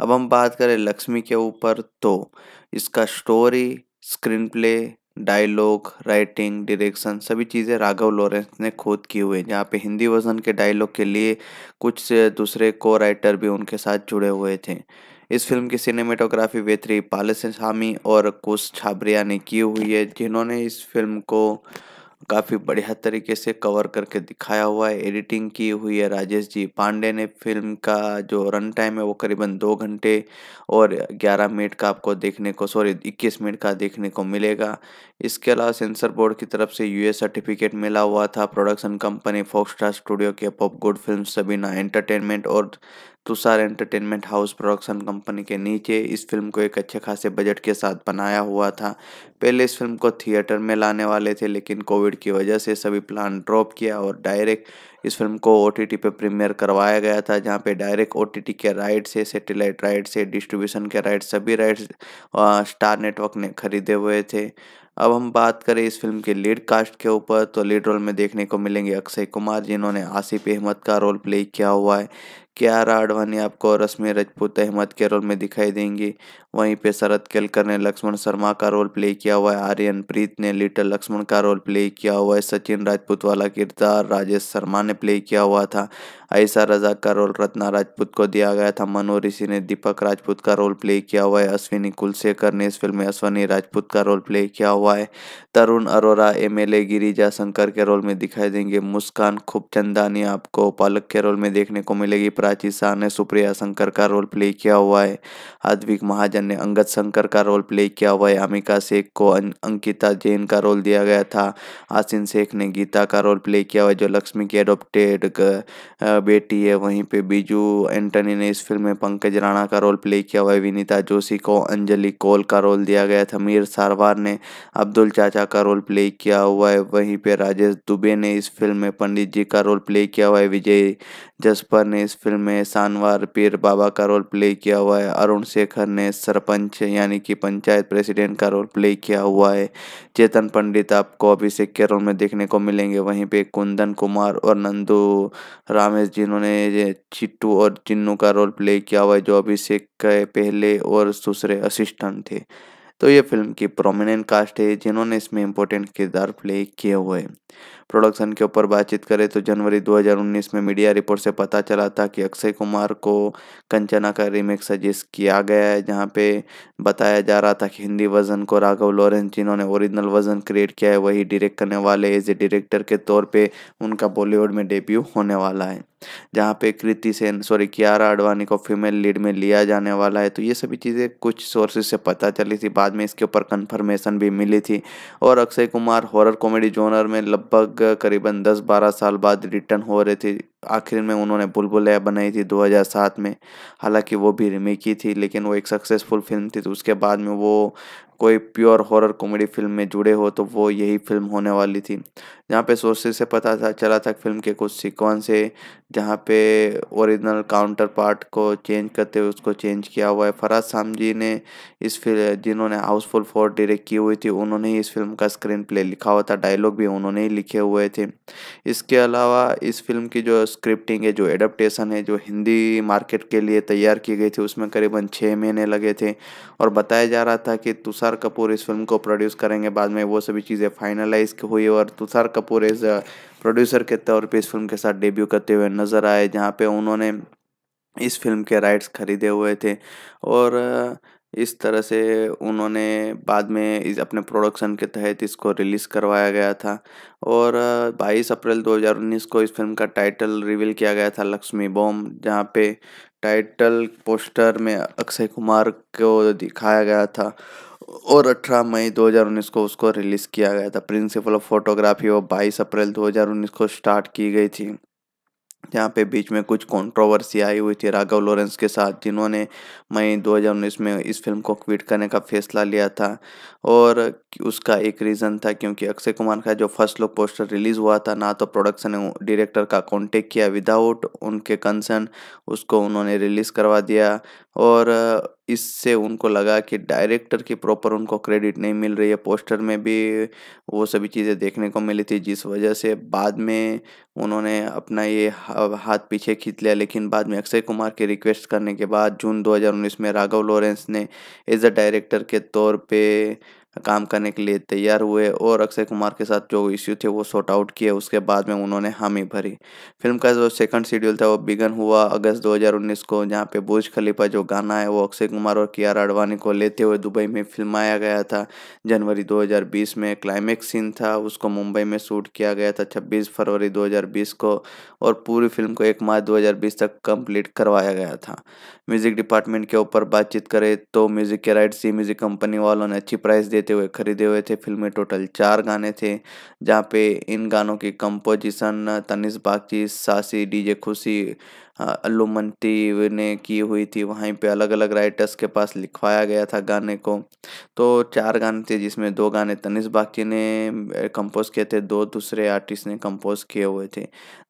अब हम बात करें लक्ष्मी के ऊपर तो इसका story screenplay dialogue writing direction सभी चीज़ें राघव लॉरेंस ने खुद की हुई है जहाँ पे हिंदी वर्जन के डायलॉग के लिए कुछ दूसरे को राइटर भी उनके साथ जुड़े हुए थे इस फिल्म की सिनेमेटोग्राफी वेत्री पालसामी और कुश छाबरिया ने की हुई है जिन्होंने इस फिल्म को काफ़ी बढ़िया तरीके से कवर करके दिखाया हुआ है एडिटिंग की हुई है राजेश जी पांडे ने फिल्म का जो रन टाइम है वो करीबन दो घंटे और ग्यारह मिनट का आपको देखने को सॉरी इक्कीस मिनट का देखने को मिलेगा इसके अलावा सेंसर बोर्ड की तरफ से यूएस सर्टिफिकेट मिला हुआ था प्रोडक्शन कंपनी फोक्सटार स्टूडियो के pop good film Sabina entertainment और Tushar entertainment house production company के नीचे इस फिल्म को एक अच्छे खासे बजट के साथ बनाया हुआ था पहले इस फिल्म को थिएटर में लाने वाले थे लेकिन कोविड की वजह से सभी प्लान ड्रॉप किया और डायरेक्ट इस फिल्म को ओ टी टी पर प्रीमियर करवाया गया था जहाँ पे डायरेक्ट ओ टी के राइट से सेटेलाइट राइट से डिस्ट्रीब्यूशन के राइट सभी राइट्स स्टार नेटवर्क ने खरीदे हुए थे अब हम बात करें इस फिल्म के लीड कास्ट के ऊपर तो लीड रोल में देखने को मिलेंगे अक्षय कुमार जिन्होंने आसिफ अहमद का रोल प्ले किया हुआ है क्यारा आडवाणी आपको रश्मि रजपूत अहमद के रोल में दिखाई देंगी वहीं पे शरद केलकर ने लक्ष्मण शर्मा का रोल प्ले किया हुआ है आर्यन प्रीत ने लिटल लक्ष्मण का रोल प्ले किया हुआ है सचिन राजपूत वाला किरदार राजेश शर्मा ने प्ले किया हुआ था ऐसा रजा का रोल रत्ना राजपूत को दिया गया था मनो ऋषि ने दीपक राजपूत का रोल प्ले किया हुआ है अश्विनी कुलशेखर ने इस फिल्म में अश्विनी राजपूत का रोल प्ले किया हुआ हुआ है तरुण अरोरा एम एल गिरिजा शंकर के रोल में दिखाई देंगे मुस्कान खूब चंदानी आपको पालक के रोल में देखने को मिलेगी प्राची शाह ने सुप्रिया शंकर का रोल प्ले किया हुआ है आद्विक महाजन ने अंगद शंकर का रोल प्ले किया हुआ है अमिका शेख को अं-, अंकिता जैन का रोल दिया गया था आसिन शेख ने गीता का रोल प्ले किया हुआ है जो लक्ष्मी की एडोप्टेड बेटी है वहीं पर बीजू एंटनी ने इस फिल्म में पंकज राणा का रोल प्ले किया हुआ है विनीता जोशी को अंजलि कोल का रोल दिया गया था मीर सारवार ने अब्दुल चाचा का रोल प्ले किया हुआ है वहीं पे राजेश दुबे ने इस फिल्म में पंडित जी का रोल प्ले किया हुआ है विजय जसपर ने इस फिल्म में शानवार पीर बाबा का रोल प्ले किया हुआ है अरुण शेखर ने सरपंच यानी कि पंचायत प्रेसिडेंट का रोल प्ले किया हुआ है चेतन पंडित आपको अभिषेक के रोल में देखने को मिलेंगे वहीं पे कुंदन कुमार और नंदू रामेश जिन्होंने चिट्टू और चिन्नू का रोल प्ले किया हुआ है जो अभिषेक के पहले और दूसरे असिस्टेंट थे तो ये फिल्म की प्रोमिनेंट कास्ट है जिन्होंने इसमें इम्पोर्टेंट किरदार प्ले किए हुए प्रोडक्शन के ऊपर बातचीत करें तो जनवरी 2019 में मीडिया रिपोर्ट से पता चला था कि अक्षय कुमार को कंचना का रीमेक सजेस्ट किया गया है जहाँ पे बताया जा रहा था कि हिंदी वर्जन को राघव लॉरेंस जिन्होंने ओरिजिनल वर्जन क्रिएट किया है वही डायरेक्ट करने वाले एज ए डायरेक्टर के तौर पर उनका बॉलीवुड में डेब्यू होने वाला है जहाँ पे कृति सेन सॉरी कियारा आडवाणी को फीमेल लीड में लिया जाने वाला है तो ये सभी चीज़ें कुछ सोर्सेज से पता चली थी बाद में इसके ऊपर कंफर्मेशन भी मिली थी और Akshay Kumar horror comedy genre में लगभग करीबन दस बारह साल बाद रिटर्न हो रहे थे आखिर में उन्होंने बुलबुल ऐप बनाई थी 2007 में हालांकि वो भी रिमेक की थी लेकिन वो एक सक्सेसफुल फिल्म थी तो उसके बाद में वो कोई प्योर हॉरर कॉमेडी फिल्म में जुड़े हो तो वो यही फिल्म होने वाली थी जहाँ पे सोर्सेज से पता था चला था फिल्म के कुछ सीक्वेंस है जहाँ पे ओरिजिनल काउंटर पार्ट को चेंज करते हुए उसको चेंज किया हुआ है फराज जी ने इस फिल्म जिन्होंने हाउसफुल फोर डायरेक्ट की हुई थी उन्होंने ही इस फिल्म का स्क्रीन प्ले लिखा हुआ था डायलॉग भी उन्होंने ही लिखे हुए थे इसके अलावा इस फिल्म की जो स्क्रिप्टिंग है जो एडप्टेशन है जो हिंदी मार्केट के लिए तैयार की गई थी उसमें करीबन छः महीने लगे थे और बताया जा रहा था कि तुषार कपूर इस फिल्म को प्रोड्यूस करेंगे बाद में वो सभी चीज़ें फाइनलाइज हुई और तुषार कपूर एज प्रोड्यूसर के तौर पर इस फिल्म के साथ डेब्यू करते हुए नज़र आए जहाँ पे उन्होंने इस फिल्म के राइट्स खरीदे हुए थे और इस तरह से उन्होंने बाद में इस अपने प्रोडक्शन के तहत इसको रिलीज़ करवाया गया था और 22 अप्रैल 2019 को इस फिल्म का टाइटल रिवील किया गया था लक्ष्मी बॉम जहाँ पे टाइटल पोस्टर में अक्षय कुमार को दिखाया गया था और 18 मई 2019 को उसको रिलीज़ किया गया था प्रिंसिपल ऑफ फोटोग्राफी वो 22 अप्रैल 2019 को स्टार्ट की गई थी यहाँ पे बीच में कुछ कंट्रोवर्सी आई हुई थी राघव लॉरेंस के साथ जिन्होंने मई 2019 में इस फिल्म को क्विट करने का फैसला लिया था और उसका एक रीज़न था क्योंकि अक्षय कुमार का जो फर्स्ट लुक पोस्टर रिलीज़ हुआ था ना तो प्रोडक्शन डायरेक्टर का कांटेक्ट किया विदाउट उनके कंसर्न उसको उन्होंने रिलीज़ करवा दिया और इससे उनको लगा कि डायरेक्टर की प्रॉपर उनको क्रेडिट नहीं मिल रही है पोस्टर में भी वो सभी चीज़ें देखने को मिली थी जिस वजह से बाद में उन्होंने अपना ये हाथ पीछे खींच लिया लेकिन बाद में अक्षय कुमार के रिक्वेस्ट करने के बाद जून 2019 में राघव लॉरेंस ने एज अ डायरेक्टर के तौर पर काम करने के लिए तैयार हुए और अक्षय कुमार के साथ जो इश्यू थे वो सॉर्ट आउट किए उसके बाद में उन्होंने हामी भरी फिल्म का जो सेकंड शेड्यूल था वो बिगन हुआ अगस्त 2019 को जहाँ पे बोझ खलीफा जो गाना है वो अक्षय कुमार और कियारा आडवाणी को लेते हुए दुबई में फिल्माया गया था जनवरी 2020 में क्लाइमैक्स सीन था उसको मुंबई में शूट किया गया था छब्बीस फरवरी दो को और पूरी फिल्म को एक मार्च दो तक कंप्लीट करवाया गया था म्यूज़िक डिपार्टमेंट के ऊपर बातचीत करें तो म्यूज़िक के राइट सी म्यूज़िक कंपनी वालों ने अच्छी प्राइस देते हुए खरीदे हुए थे फिल्म में टोटल चार गाने थे जहाँ पे इन गानों की कंपोजिशन तनिष बागची सासी डीजे खुशी हाँ, मंटी ने की हुई थी वहीं पे अलग अलग राइटर्स के पास लिखवाया गया था गाने को तो चार गाने थे जिसमें दो गाने तनिष बाकी ने कंपोज किए थे दो दूसरे आर्टिस्ट ने कंपोज किए हुए थे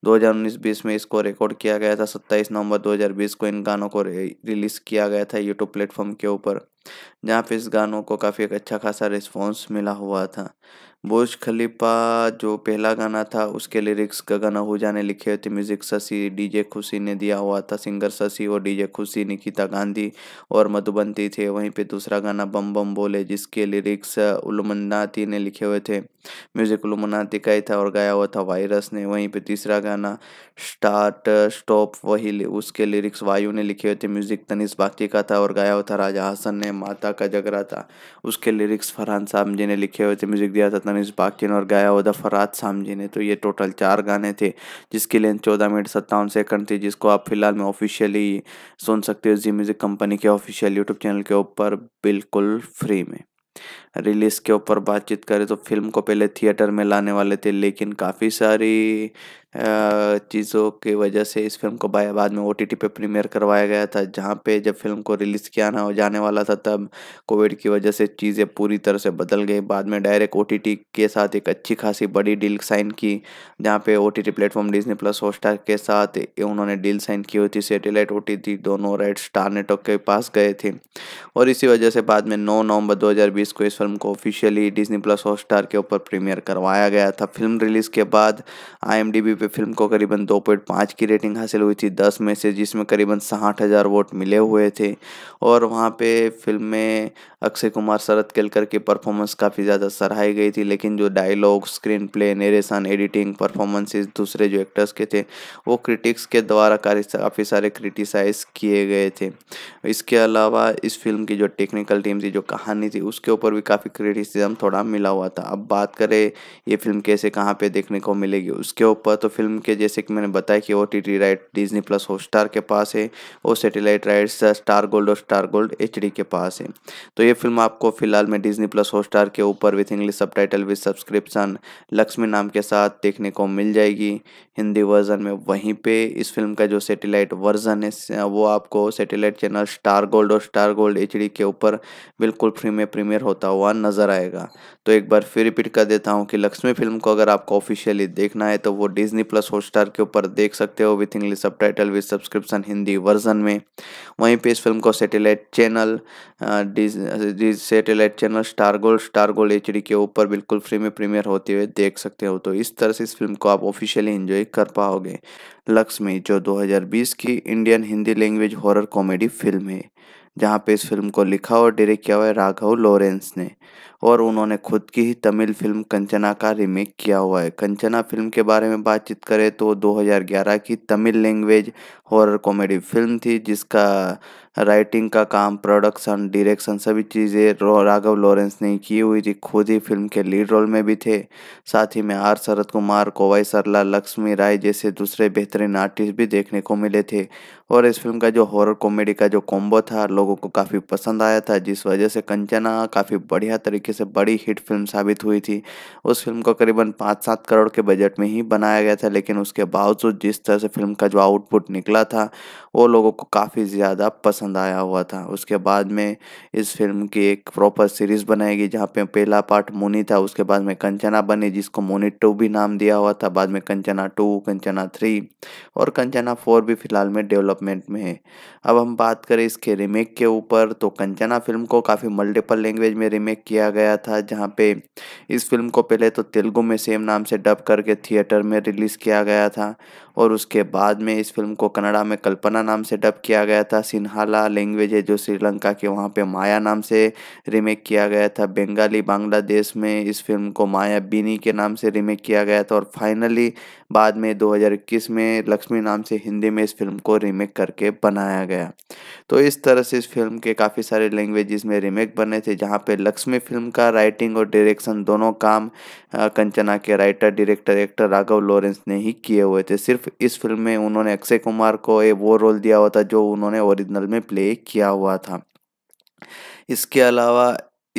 2019-20 में इसको रिकॉर्ड किया गया था 27 नवंबर 2020 को इन गानों को रिलीज़ किया गया था यूट्यूब प्लेटफॉर्म के ऊपर जहाँ पे इस गानों को काफ़ी एक अच्छा खासा रिस्पॉन्स मिला हुआ था बुर्ज खलीफा जो पहला गाना था उसके लिरिक्स गगन आहूजा ने लिखे हुए थे म्यूज़िक शशि डीजे खुशी ने दिया हुआ था सिंगर शशि और डीजे खुशी निकिता गांधी और मधुबंती थे वहीं पे दूसरा गाना बम बम बोले जिसके लिरिक्स उलमनाती ने लिखे हुए थे म्यूज़िक उलमनाती का ही था और गाया हुआ था वायरस ने वहीं पर तीसरा गाना स्टार्ट स्टॉप वही उसके लिरिक्स वायु ने लिखे हुए थे म्यूज़िक तनिष बाकी का था और गाया हुआ था राजा हसन ने माता का जगरा था उसके लिरिक्स फरहान साहब जी ने लिखे हुए थे म्यूज़िक दिया था अनिस बाकिन और गाया उदा फराज जी ने तो ये टोटल चार गाने थे जिसकी लेंथ चौदह मिनट सत्तावन सेकंड थी जिसको आप फिलहाल में ऑफिशियली सुन सकते हो जी म्यूज़िक कंपनी के ऑफिशियल यूट्यूब चैनल के ऊपर बिल्कुल फ्री में रिलीज़ के ऊपर बातचीत करें तो फिल्म को पहले थिएटर में लाने वाले थे लेकिन काफ़ी सारी चीज़ों की वजह से इस फिल्म को बाद में ओ टी टी पर प्रीमियर करवाया गया था जहाँ पे जब फिल्म को रिलीज़ किया ना जाने वाला था तब कोविड की वजह से चीज़ें पूरी तरह से बदल गई बाद में डायरेक्ट ओ टी टी के साथ एक अच्छी खासी बड़ी डील साइन की जहाँ पे O T T platform Disney plus Hotstar के साथ उन्होंने डील साइन की हुई थी सेटेलाइट ओ टी दोनों राइट स्टार नेटवर्क के पास गए थे और इसी वजह से बाद में नौ नवंबर बीस को इस फिल्म को officially Disney plus Hotstar के ऊपर प्रीमियर करवाया गया था फिल्म रिलीज़ के बाद आई पे फिल्म को करीबन पाँच की रेटिंग हासिल हुई थी दस में से जिसमें करीबन साठ हज़ार वोट मिले हुए थे और वहाँ पे फिल्म में अक्षय कुमार शरद केलकर की परफॉर्मेंस काफ़ी ज़्यादा सराहाई गई थी लेकिन जो dialogue screenplay narration editing performances दूसरे जो एक्टर्स के थे वो क्रिटिक्स के द्वारा काफ़ी सारे क्रिटिसाइज किए गए थे इसके अलावा इस फिल्म की जो टेक्निकल टीम थी जो कहानी थी उसके ऊपर भी काफ़ी क्रिटिसिज्म थोड़ा मिला हुआ था अब बात करें ये फिल्म कैसे कहाँ पे देखने को मिलेगी उसके ऊपर तो फिल्म के जैसे कि मैंने बताया कि वो T T right Disney plus star के पास है और सेटेलाइट राइट्स स्टार गोल्ड और स्टार गोल्ड एच के पास है तो ये फिल्म आपको फिलहाल में डिजनी प्लस स्टार के ऊपर with English subtitle with subscription Lakshmi नाम के साथ देखने को मिल जाएगी हिंदी वर्जन में वहीं पे इस फिल्म का जो सेटेलाइट वर्जन है वो आपको सेटेलाइट चैनल स्टार गोल्ड और स्टार गोल्ड एच के ऊपर बिल्कुल फ्री में प्रीमियर होता हुआ हुआ नज़र आएगा तो एक बार फिर रिपीट कर देता हूँ कि लक्ष्मी फिल्म को अगर आपको ऑफिशियली देखना है तो वो डिजनी प्लस हॉटस्टार के ऊपर देख सकते हो with English subtitle with subscription Hindi version में वहीं पे इस फिल्म को satellite channel satellite channel star gold star gold H के ऊपर बिल्कुल फ्री में प्रीमियर होते हुए देख सकते हो तो इस तरह से इस फिल्म को आप ऑफिशियली इंजॉय कर पाओगे लक्ष्मी जो 2020 की Indian Hindi language horror comedy film है जहाँ पे इस फिल्म को लिखा और डायरेक्ट किया हुआ है राघव लॉरेंस ने और उन्होंने खुद की ही तमिल फिल्म कंचना का रीमेक किया हुआ है कंचना फिल्म के बारे में बातचीत करें तो 2011 की Tamil language horror comedy film थी जिसका राइटिंग का काम प्रोडक्शन डायरेक्शन सभी चीज़ें राघव लॉरेंस ने की हुई थी खुद ही फिल्म के लीड रोल में भी थे साथ ही में आर शरद कुमार कोवाई सरला लक्ष्मी राय जैसे दूसरे बेहतरीन आर्टिस्ट भी देखने को मिले थे और इस फिल्म का जो हॉरर कॉमेडी का जो कॉम्बो था लोगों को काफ़ी पसंद आया था जिस वजह से कंचना काफ़ी बढ़िया तरीके से बड़ी हिट फिल्म साबित हुई थी उस फिल्म को करीबन पाँच सात करोड़ के बजट में ही बनाया गया था लेकिन उसके बावजूद जिस तरह से फिल्म का जो आउटपुट निकला रहा था वो लोगों को काफ़ी ज़्यादा पसंद आया हुआ था उसके बाद में इस फिल्म की एक प्रॉपर सीरीज़ बनाई गई जहाँ पे पहला पार्ट मोनी था उसके बाद में कंचना बनी जिसको मोनी टू भी नाम दिया हुआ था बाद में कंचना टू कंचना थ्री और कंचना फोर भी फ़िलहाल में डेवलपमेंट में है अब हम बात करें इसके रीमेक के ऊपर तो कंचना फिल्म को काफ़ी मल्टीपल लैंग्वेज में रीमेक किया गया था जहाँ पे इस फिल्म को पहले तो तेलुगु में सेम नाम से डब करके थिएटर में रिलीज़ किया गया था और उसके बाद में इस फिल्म को कन्नड़ कन्नड़ा में कल्पना नाम से डब किया गया था सिन्हाला लैंग्वेज है जो श्रीलंका के वहाँ पे माया नाम से रीमेक किया गया था बंगाली बांग्लादेश में इस फिल्म को माया बीनी के नाम से रीमेक किया गया था और फाइनली बाद में 2021 में लक्ष्मी नाम से हिंदी में इस फिल्म को रीमेक करके बनाया गया तो इस तरह से इस फिल्म के काफ़ी सारे लैंग्वेजेस में रीमेक बने थे जहाँ पे लक्ष्मी फिल्म का राइटिंग और डायरेक्शन दोनों काम कंचना के writer director actor Raghava Lawrence ने ही किए हुए थे सिर्फ इस फिल्म में उन्होंने अक्षय कुमार को ए वो रोल दिया हुआ था जो उन्होंने ओरिजिनल में प्ले किया हुआ था इसके अलावा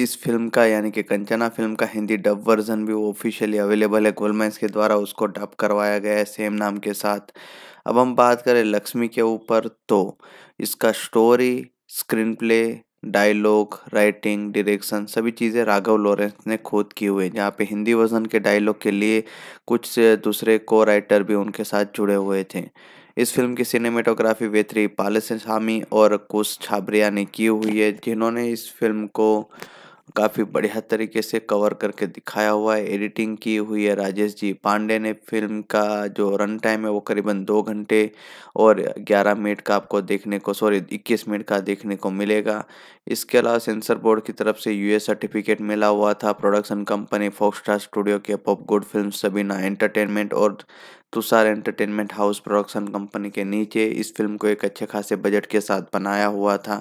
इस फिल्म का यानी कि कंचना फिल्म का हिंदी डब वर्जन भी ऑफिशियली अवेलेबल है गोलमेंस के द्वारा उसको डब करवाया गया है सेम नाम के साथ अब हम बात करें लक्ष्मी के ऊपर तो इसका story screenplay dialogue writing direction सभी चीज़ें राघव लॉरेंस ने खुद की हुई है जहाँ पे हिंदी वर्जन के डायलॉग के लिए कुछ दूसरे को राइटर भी उनके साथ जुड़े हुए थे इस फिल्म की सिनेमेटोग्राफी वेत्री पालसामी और कुश छाबरिया ने की हुई है जिन्होंने इस फिल्म को काफी बढ़िया तरीके से कवर करके दिखाया हुआ है एडिटिंग की हुई है राजेश जी पांडे ने फिल्म का जो रन टाइम है वो करीबन दो घंटे और ग्यारह मिनट का आपको देखने को सॉरी इक्कीस मिनट का देखने को मिलेगा इसके अलावा सेंसर बोर्ड की तरफ से यूएस सर्टिफिकेट मिला हुआ था प्रोडक्शन कंपनी फोक्सस्टार स्टूडियो के pop good film Sabina entertainment और Tushar entertainment house production company के नीचे इस फिल्म को एक अच्छे खासे बजट के साथ बनाया हुआ था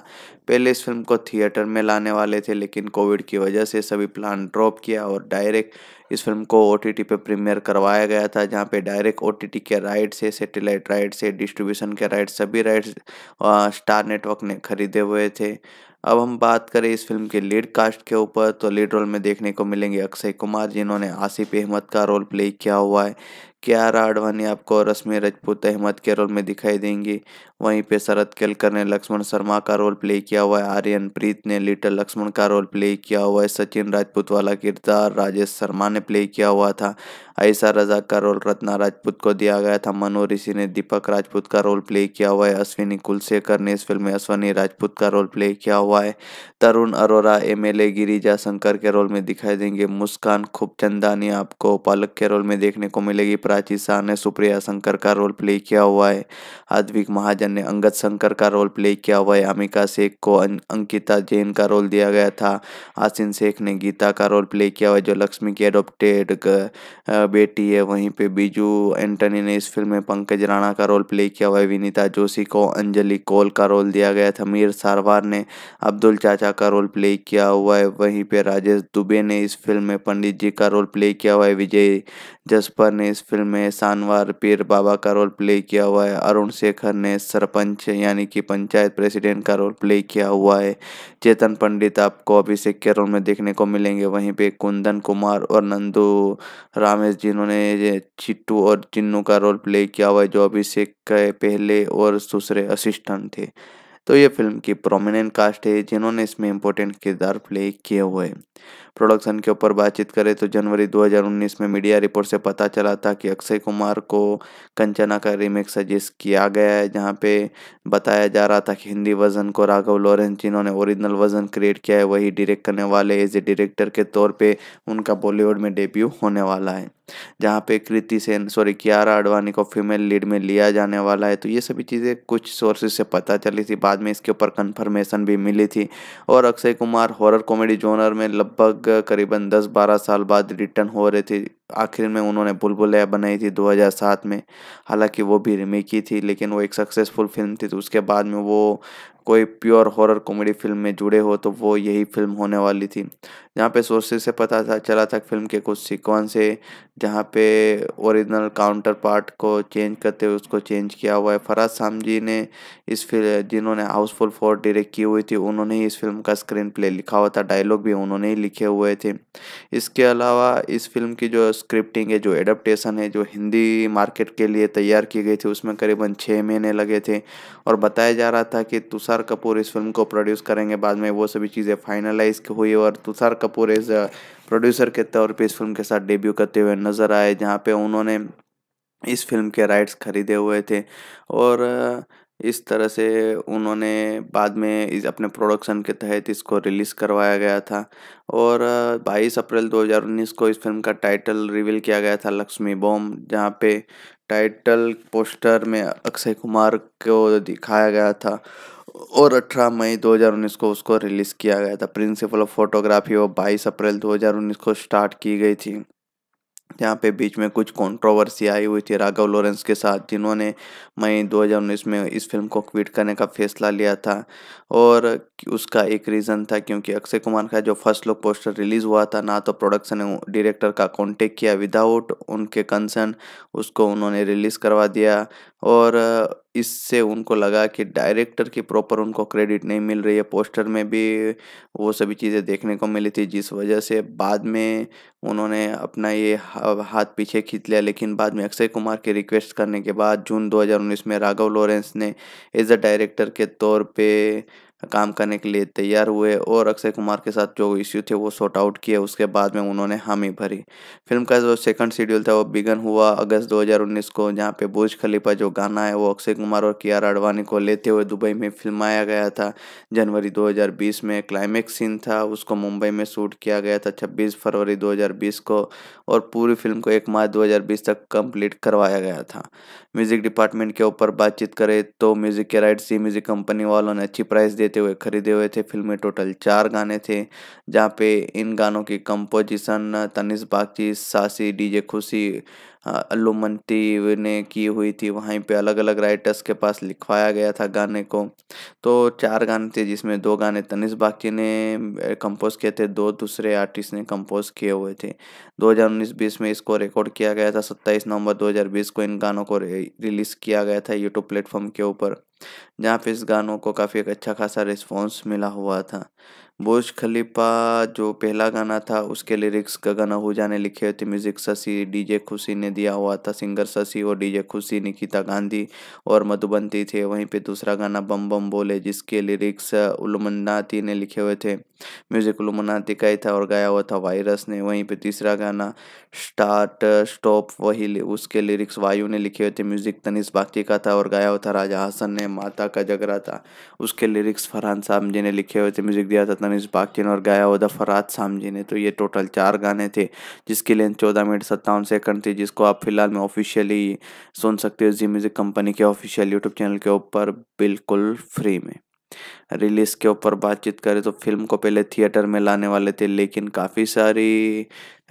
पहले इस फिल्म को थिएटर में लाने वाले थे लेकिन कोविड की वजह से सभी प्लान ड्रॉप किया और डायरेक्ट इस फिल्म को ओ टी टी पर प्रीमियर करवाया गया था जहाँ पे डायरेक्ट ओ टी टी के राइट से सेटेलाइट राइट से डिस्ट्रीब्यूशन के राइट सभी राइट्स स्टार नेटवर्क ने खरीदे हुए थे अब हम बात करें इस फिल्म के लीड कास्ट के ऊपर तो लीड रोल में देखने को मिलेंगे अक्षय कुमार जिन्होंने आसिफ अहमद का रोल प्ले किया हुआ है कियारा आडवाणी आपको रश्मि राजपूत अहमद के रोल में दिखाई देंगी वहीं पे शरद केलकर ने लक्ष्मण शर्मा का रोल प्ले किया हुआ है आर्यन प्रीत ने लिटल लक्ष्मण का रोल प्ले किया हुआ है सचिन राजपूत वाला किरदार राजेश शर्मा ने प्ले किया हुआ था ऐसा रजा का रोल रत्ना राजपूत को दिया गया था मनो ऋषि ने दीपक राजपूत का रोल प्ले किया हुआ है अश्विनी कुलशेखर ने इस फिल्म में अश्वनी राजपूत का रोल प्ले किया हुआ है Tarun Arora M L A Girija Shankar के रोल में दिखाई देंगे मुस्कान खूब चंदानी आपको पालक के रोल में देखने को मिलेगी प्राची शाह ने सुप्रिया शंकर का रोल प्ले किया हुआ है आदविक महाजन ने अंगद शंकर का रोल प्ले किया हुआ है अमिका शेख को अं-, अंकिता जैन का रोल दिया गया था आसिन शेख ने गीता का रोल प्ले किया हुआ है जो लक्ष्मी की एडोप्टेड बेटी है वहीं पे बीजू एंटनी ने इस फिल्म में पंकज राणा का रोल प्ले किया हुआ है विनीता जोशी को अंजलि कोल का रोल दिया गया था मीर सारवार ने अब्दुल चाचा का रोल प्ले किया हुआ है वहीं पे राजेश दुबे ने इस फिल्म में पंडित जी का रोल प्ले किया हुआ है विजय जसपर ने इस फिल्म में शानवार पीर बाबा का रोल प्ले किया हुआ है अरुण शेखर ने सरपंच यानी कि पंचायत प्रेसिडेंट का रोल प्ले किया हुआ है चेतन पंडित आपको अभिषेक के रोल में देखने को मिलेंगे वहीं पे कुंदन कुमार और नंदू रामेश जिन्होंने चिट्टू और चिन्नू का रोल प्ले किया हुआ है जो अभिषेक के पहले और दूसरे असिस्टेंट थे तो ये फिल्म की प्रोमिनेंट कास्ट है जिन्होंने इसमें इम्पोर्टेंट किरदार प्ले किए हुए हैं प्रोडक्शन के ऊपर बातचीत करें तो जनवरी 2019 में मीडिया रिपोर्ट से पता चला था कि अक्षय कुमार को कंचना का रीमेक सजेस्ट किया गया है जहाँ पे बताया जा रहा था कि हिंदी वर्जन को राघव लॉरेंस जिन्होंने ओरिजिनल वर्जन क्रिएट किया है वही डायरेक्ट करने वाले एज ए डायरेक्टर के तौर पर उनका बॉलीवुड में डेब्यू होने वाला है जहाँ पे कृति सेन सॉरी कियारा अडवाणी को फीमेल लीड में लिया जाने वाला है तो ये सभी चीज़ें कुछ सोर्सेज से पता चली थी बाद में इसके ऊपर कन्फर्मेशन भी मिली थी और Akshay Kumar horror comedy genre में लगभग करीबन 10-12 साल बाद रिटर्न हो रहे थे आखिर में उन्होंने बुलबुलैया बनाई थी 2007 में हालांकि वो भी रिमेक ही थी लेकिन वो एक सक्सेसफुल फिल्म थी तो उसके बाद में वो कोई प्योर हॉरर कॉमेडी फिल्म में जुड़े हो तो वो यही फिल्म होने वाली थी जहाँ पे सोर्सेज से पता था चला था फिल्म के कुछ सीक्वेंस है जहाँ पे ओरिजिनल काउंटर पार्ट को चेंज करते हुए उसको चेंज किया हुआ है फराज जी ने इस फिल्म जिन्होंने हाउसफुल फोर डायरेक्ट की हुई थी उन्होंने ही इस फिल्म का स्क्रीन प्ले लिखा हुआ था डायलॉग भी उन्होंने ही लिखे हुए थे इसके अलावा इस फिल्म की जो स्क्रिप्टिंग है जो एडप्टेशन है जो हिंदी मार्केट के लिए तैयार की गई थी उसमें करीबन छः महीने लगे थे और बताया जा रहा था कि तुषार कपूर इस फिल्म को प्रोड्यूस करेंगे बाद में वो सभी चीज़ें फाइनलाइज हुई और तुषार कपूर एज प्रोड्यूसर के तौर पे इस फिल्म के साथ डेब्यू करते हुए नज़र आए जहाँ पे उन्होंने इस फिल्म के राइट्स खरीदे हुए थे और इस तरह से उन्होंने बाद में इस अपने प्रोडक्शन के तहत इसको रिलीज़ करवाया गया था और 22 अप्रैल 2019 को इस फिल्म का टाइटल रिवील किया गया था लक्ष्मी बॉम जहाँ पे टाइटल पोस्टर में अक्षय कुमार को दिखाया गया था और 18 मई 2019 को उसको रिलीज़ किया गया था प्रिंसिपल ऑफ फोटोग्राफी वो 22 अप्रैल 2019 को स्टार्ट की गई थी यहाँ पे बीच में कुछ कंट्रोवर्सी आई हुई थी राघव लॉरेंस के साथ जिन्होंने मई 2019 में इस फिल्म को क्विट करने का फैसला लिया था और उसका एक रीज़न था क्योंकि अक्षय कुमार का जो फर्स्ट लुक पोस्टर रिलीज़ हुआ था ना तो प्रोडक्शन ने डायरेक्टर का कांटेक्ट किया विदाउट उनके कंसर्न उसको उन्होंने रिलीज़ करवा दिया और इससे उनको लगा कि डायरेक्टर की प्रॉपर उनको क्रेडिट नहीं मिल रही है पोस्टर में भी वो सभी चीज़ें देखने को मिली थी जिस वजह से बाद में उन्होंने अपना ये हाथ पीछे खींच लिया लेकिन बाद में अक्षय कुमार के रिक्वेस्ट करने के बाद जून 2019 में राघव लॉरेंस ने एज अ डायरेक्टर के तौर पे काम करने के लिए तैयार हुए और अक्षय कुमार के साथ जो इश्यू थे वो सॉर्ट आउट किए उसके बाद में उन्होंने हामी भरी फिल्म का जो सेकंड शेड्यूल था वो बिगन हुआ अगस्त 2019 को जहाँ पे बुर्ज खलीफा जो गाना है वो अक्षय कुमार और कियारा आडवाणी को लेते हुए दुबई में फिल्माया गया था जनवरी 2020 में क्लाइमैक्स सीन था उसको मुंबई में शूट किया गया था छब्बीस फरवरी दो को और पूरी फिल्म को एक मार्च दो तक कम्प्लीट करवाया गया था म्यूज़िक डिपार्टमेंट के ऊपर बातचीत करें तो म्यूज़िक के राइट सी म्यूज़िक कंपनी वालों ने अच्छी प्राइस दे लेते हुए खरीदे हुए थे फिल्म में टोटल चार गाने थे जहाँ पे इन गानों की कंपोजिशन तनिष बागची सासी डीजे खुशी अल्लू मंती ने की हुई थी वहीं पे अलग अलग राइटर्स के पास लिखवाया गया था गाने को तो चार गाने थे जिसमें दो गाने तनिष बागची ने कंपोज किए थे दो दूसरे आर्टिस्ट ने कंपोज किए हुए थे 2019-20 में इसको रिकॉर्ड किया गया था 27 नवंबर 2020 को इन गानों को रिलीज़ किया गया था यूट्यूब प्लेटफॉर्म के ऊपर जहाँ पे इस गानों को काफ़ी एक अच्छा खासा रिस्पॉन्स मिला हुआ था बुर्ज खलीफा जो पहला गाना था उसके लिरिक्स का गाना हो जाने लिखे थे म्यूज़िक शशि डीजे खुशी ने दिया हुआ था सिंगर शशि और डीजे खुशी निकिता गांधी और मधुबंती थे वहीं पे दूसरा गाना बम बम बोले जिसके लिरिक्स उलमनाती ने लिखे हुए थे म्यूज़िक उलमनाती का ही था और गाया हुआ था वायरस ने वहीं पर तीसरा गाना स्टार्ट स्टॉप वही उसके लिरिक्स वायु ने लिखे हुए थे म्यूज़िक तनिष बाकी का था और गाया हुआ था राजा हसन ने माता का जगरा था उसके लिरिक्स फरहान साहब जी ने लिखे हुए थे म्यूज़िक दिया था तनिष बाकिन और गाया उदा फराज जी ने तो ये टोटल चार गाने थे जिसकी लेंथ चौदह मिनट सत्तावन सेकंड थी जिसको आप फिलहाल में ऑफिशियली सुन सकते हो जी म्यूज़िक कंपनी के ऑफिशियल यूट्यूब चैनल के ऊपर बिल्कुल फ्री में रिलीज़ के ऊपर बातचीत करें तो फिल्म को पहले थिएटर में लाने वाले थे लेकिन काफ़ी सारी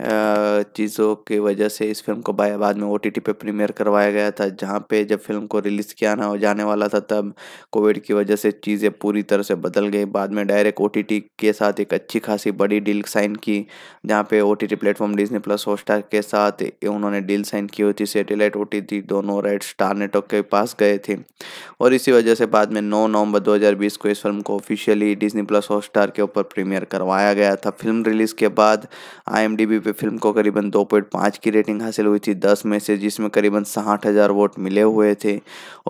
चीज़ों की वजह से इस फिल्म को बाद में ओ टी टी पर प्रीमियर करवाया गया था जहाँ पे जब फिल्म को रिलीज़ किया ना जाने वाला था तब कोविड की वजह से चीज़ें पूरी तरह से बदल गई बाद में डायरेक्ट ओ टी टी के साथ एक अच्छी खासी बड़ी डील साइन की जहाँ पे O T T platform Disney plus Hotstar के साथ उन्होंने डील साइन की हुई थी सेटेलाइट ओ दोनों राइट स्टार नेटवर्क के पास गए थे और इसी वजह से बाद में नौ नवंबर दो हज़ार बीस को इस फिल्म को ऑफिशियली डिजनी प्लस हॉटस्टार के ऊपर प्रीमियर करवाया गया था फिल्म रिलीज़ के बाद आई एम डी बी पे फिल्म को करीबन 2.5 की रेटिंग हासिल हुई थी 10 में से जिसमें करीबन साठ हज़ार वोट मिले हुए थे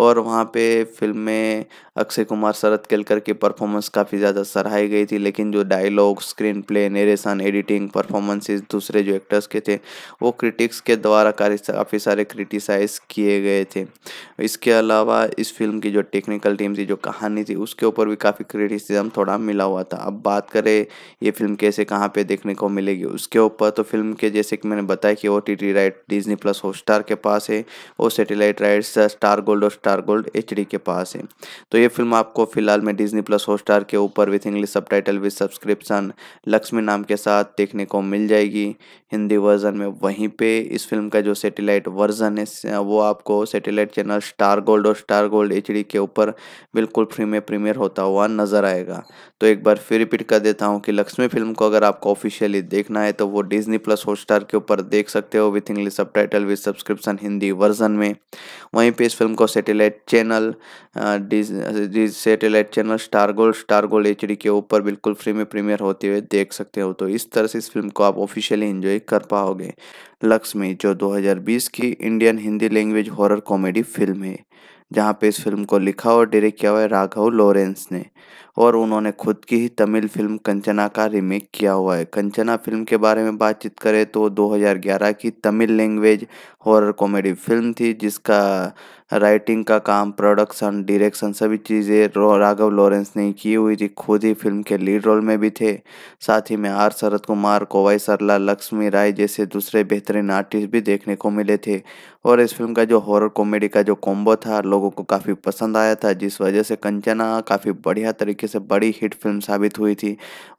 और वहाँ पे फिल्म में अक्षय कुमार शरद केलकर की परफॉर्मेंस काफ़ी ज़्यादा सराहाई गई थी लेकिन जो dialogue screenplay narration editing performances दूसरे जो एक्टर्स के थे वो क्रिटिक्स के द्वारा काफ़ी सारे क्रिटिसाइज किए गए थे इसके अलावा इस फिल्म की जो टेक्निकल टीम थी जो कहानी थी उसके ऊपर भी काफ़ी क्रिटिसिज्म थोड़ा मिला हुआ था अब बात करें ये फिल्म कैसे कहाँ पे देखने को मिलेगी उसके ऊपर तो तो फिल्म के जैसे कि मैंने बताया कि O T T right Disney plus star के पास है और सेटेलाइट राइट्स स्टार गोल्ड और स्टार गोल्ड एच डी के पास है तो ये फिल्म आपको फिलहाल में डिजनी प्लस हॉट स्टार के ऊपर with English subtitle with subscription Lakshmi नाम के साथ देखने को मिल जाएगी हिंदी वर्जन में वहीं पे इस फिल्म का जो सेटेलाइट वर्जन है वो आपको सेटेलाइट चैनल स्टार गोल्ड और स्टार गोल्ड एच डी के ऊपर बिल्कुल फ्री में प्रीमियर होता हुआ नज़र आएगा तो एक बार फिर रिपीट कर देता हूँ कि लक्ष्मी फिल्म को अगर आपको ऑफिशियली देखना है तो वो डिज्नी प्लस हॉटस्टार के ऊपर देख सकते हो with English subtitle with subscription Hindi version में वहीं पे इस फिल्म को satellite channel satellite channel star gold star gold H के ऊपर बिल्कुल फ्री में प्रीमियर होते हुए देख सकते हो तो इस तरह से इस फिल्म को आप ऑफिशियली इंजॉय कर पाओगे लक्ष्मी जो दो की Indian Hindi language horror comedy film है जहाँ पे इस फिल्म को लिखा और डायरेक्ट किया हुआ है राघव लॉरेंस ने और उन्होंने खुद की ही तमिल फिल्म कंचना का रीमेक किया हुआ है कंचना फिल्म के बारे में बातचीत करें तो 2011 की Tamil language horror comedy film थी जिसका राइटिंग का काम प्रोडक्शन डायरेक्शन सभी चीज़ें राघव लॉरेंस ने की हुई थी खुद ही फिल्म के लीड रोल में भी थे साथ ही में आर शरद कुमार कोवाई सरला लक्ष्मी राय जैसे दूसरे बेहतरीन आर्टिस्ट भी देखने को मिले थे और इस फिल्म का जो हॉरर कॉमेडी का जो कॉम्बो था लोगों को काफ़ी पसंद आया था जिस वजह से कंचना काफ़ी बढ़िया तरीके से बड़ी हिट फिल्म साबित हुई थी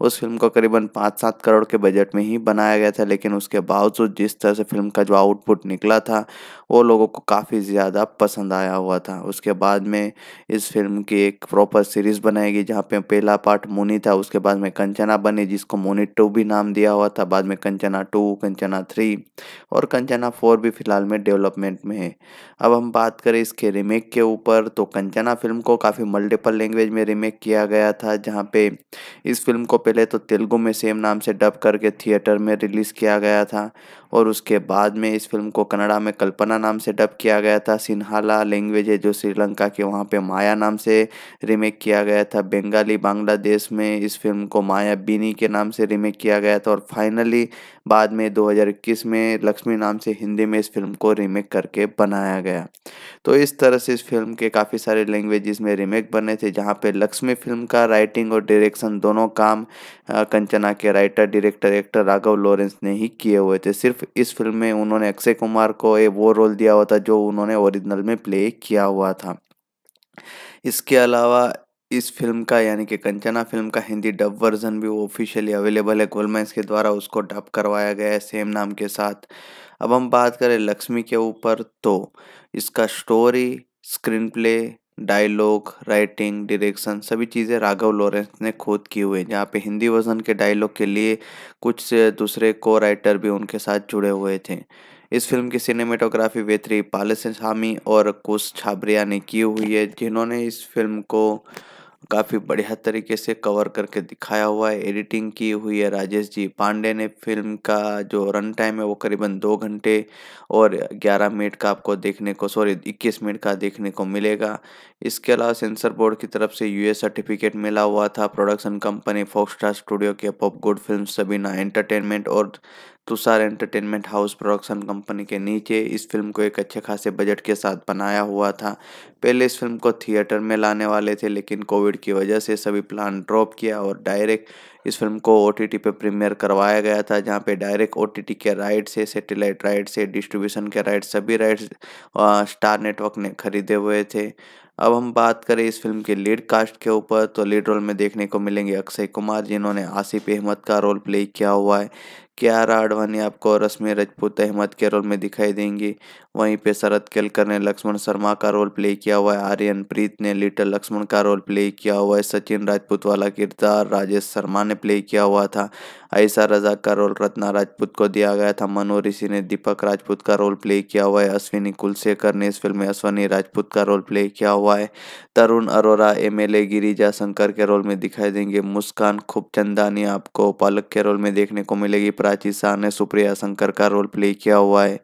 उस फिल्म को करीबन पाँच सात करोड़ के बजट में ही बनाया गया था लेकिन उसके बावजूद जिस तरह से फिल्म का जो आउटपुट निकला था वो लोगों को काफ़ी ज़्यादा पसंद आया हुआ था उसके बाद में इस फिल्म की एक प्रॉपर सीरीज़ बनाई गई जहाँ पे पहला पार्ट मोनी था उसके बाद में कंचना बनी जिसको मोनी टू भी नाम दिया हुआ था बाद में कंचना टू कंचना थ्री और कंचना फोर भी फिलहाल में डेवलपमेंट में है अब हम बात करें इसके रीमेक के ऊपर तो कंचना फिल्म को काफ़ी मल्टीपल लैंग्वेज में रीमेक किया गया था जहाँ पे इस फिल्म को पहले तो तेलुगु में सेम नाम से डब करके थिएटर में रिलीज़ किया गया था और उसके बाद में इस फिल्म को कनाडा में कल्पना नाम से डब किया गया था सिन्हाला लैंग्वेज है जो श्रीलंका के वहाँ पे माया नाम से रीमेक किया गया था बंगाली बांग्लादेश में इस फिल्म को माया बीनी के नाम से रीमेक किया गया था और फाइनली बाद में 2021 में लक्ष्मी नाम से हिंदी में इस फिल्म को रीमेक करके बनाया गया तो इस तरह से इस फिल्म के काफ़ी सारे लैंग्वेजेस में रीमेक बने थे जहाँ पे लक्ष्मी फिल्म का राइटिंग और डायरेक्शन दोनों काम कंचना के writer director actor Raghava Lawrence ने ही किए हुए थे सिर्फ इस फिल्म में उन्होंने अक्षय कुमार को ए वो रोल दिया हुआ था जो उन्होंने ओरिजिनल में प्ले किया हुआ था इसके अलावा इस फिल्म का यानी कि कंचना फिल्म का हिंदी डब वर्जन भी वो ऑफिशियली अवेलेबल है गोलमैंस के द्वारा उसको डब करवाया गया है सेम नाम के साथ अब हम बात करें लक्ष्मी के ऊपर तो इसका story screenplay dialogue writing direction सभी चीज़ें राघव लॉरेंस ने खुद की हुई जहाँ पे हिंदी वर्जन के डायलॉग के लिए कुछ दूसरे को राइटर भी उनके साथ जुड़े हुए थे इस फिल्म की सिनेमेटोग्राफी वेत्री पालस स्वामी और कुश छाबरिया ने की हुई है जिन्होंने इस फिल्म को काफ़ी बढ़िया तरीके से कवर करके दिखाया हुआ है एडिटिंग की हुई है राजेश जी पांडे ने फिल्म का जो रन टाइम है वो करीबन दो घंटे और ग्यारह मिनट का आपको देखने को सॉरी इक्कीस मिनट का देखने को मिलेगा इसके अलावा सेंसर बोर्ड की तरफ से यूएस सर्टिफिकेट मिला हुआ था प्रोडक्शन कंपनी फोक्सस्टार स्टूडियो के pop good film Sabina entertainment और Tushar entertainment house production company के नीचे इस फिल्म को एक अच्छे खासे बजट के साथ बनाया हुआ था पहले इस फिल्म को थिएटर में लाने वाले थे लेकिन कोविड की वजह से सभी प्लान ड्रॉप किया और डायरेक्ट इस फिल्म को ओ टी टी पर प्रीमियर करवाया गया था जहाँ पे डायरेक्ट ओ टी के राइट से सेटेलाइट राइट से डिस्ट्रीब्यूशन के राइट सभी राइट्स स्टार नेटवर्क ने खरीदे हुए थे अब हम बात करें इस फिल्म के लीड कास्ट के ऊपर तो लीड रोल में देखने को मिलेंगे अक्षय कुमार जिन्होंने आसिफ अहमद का रोल प्ले किया हुआ है क्या आडवाणी आपको और रश्मि रजपूत अहमद के रोल में दिखाई देंगी वहीं पे शरद केलकर ने लक्ष्मण शर्मा का रोल प्ले किया हुआ है आर्यन प्रीत ने लिटल लक्ष्मण का रोल प्ले किया हुआ है सचिन राजपूत वाला किरदार राजेश शर्मा ने प्ले किया हुआ था ऐसा रजा का रोल रत्ना राजपूत को दिया गया था मनो ऋषि ने दीपक राजपूत का रोल प्ले किया हुआ है अश्विनी कुलशेखर ने इस फिल्म में अश्विनी राजपूत का रोल प्ले किया हुआ है Tarun Arora M L A Girija Shankar के रोल में दिखाई देंगे मुस्कान खूब चंदानी आपको पालक के रोल में देखने को मिलेगी प्राची शाह ने सुप्रिया शंकर का रोल प्ले किया हुआ है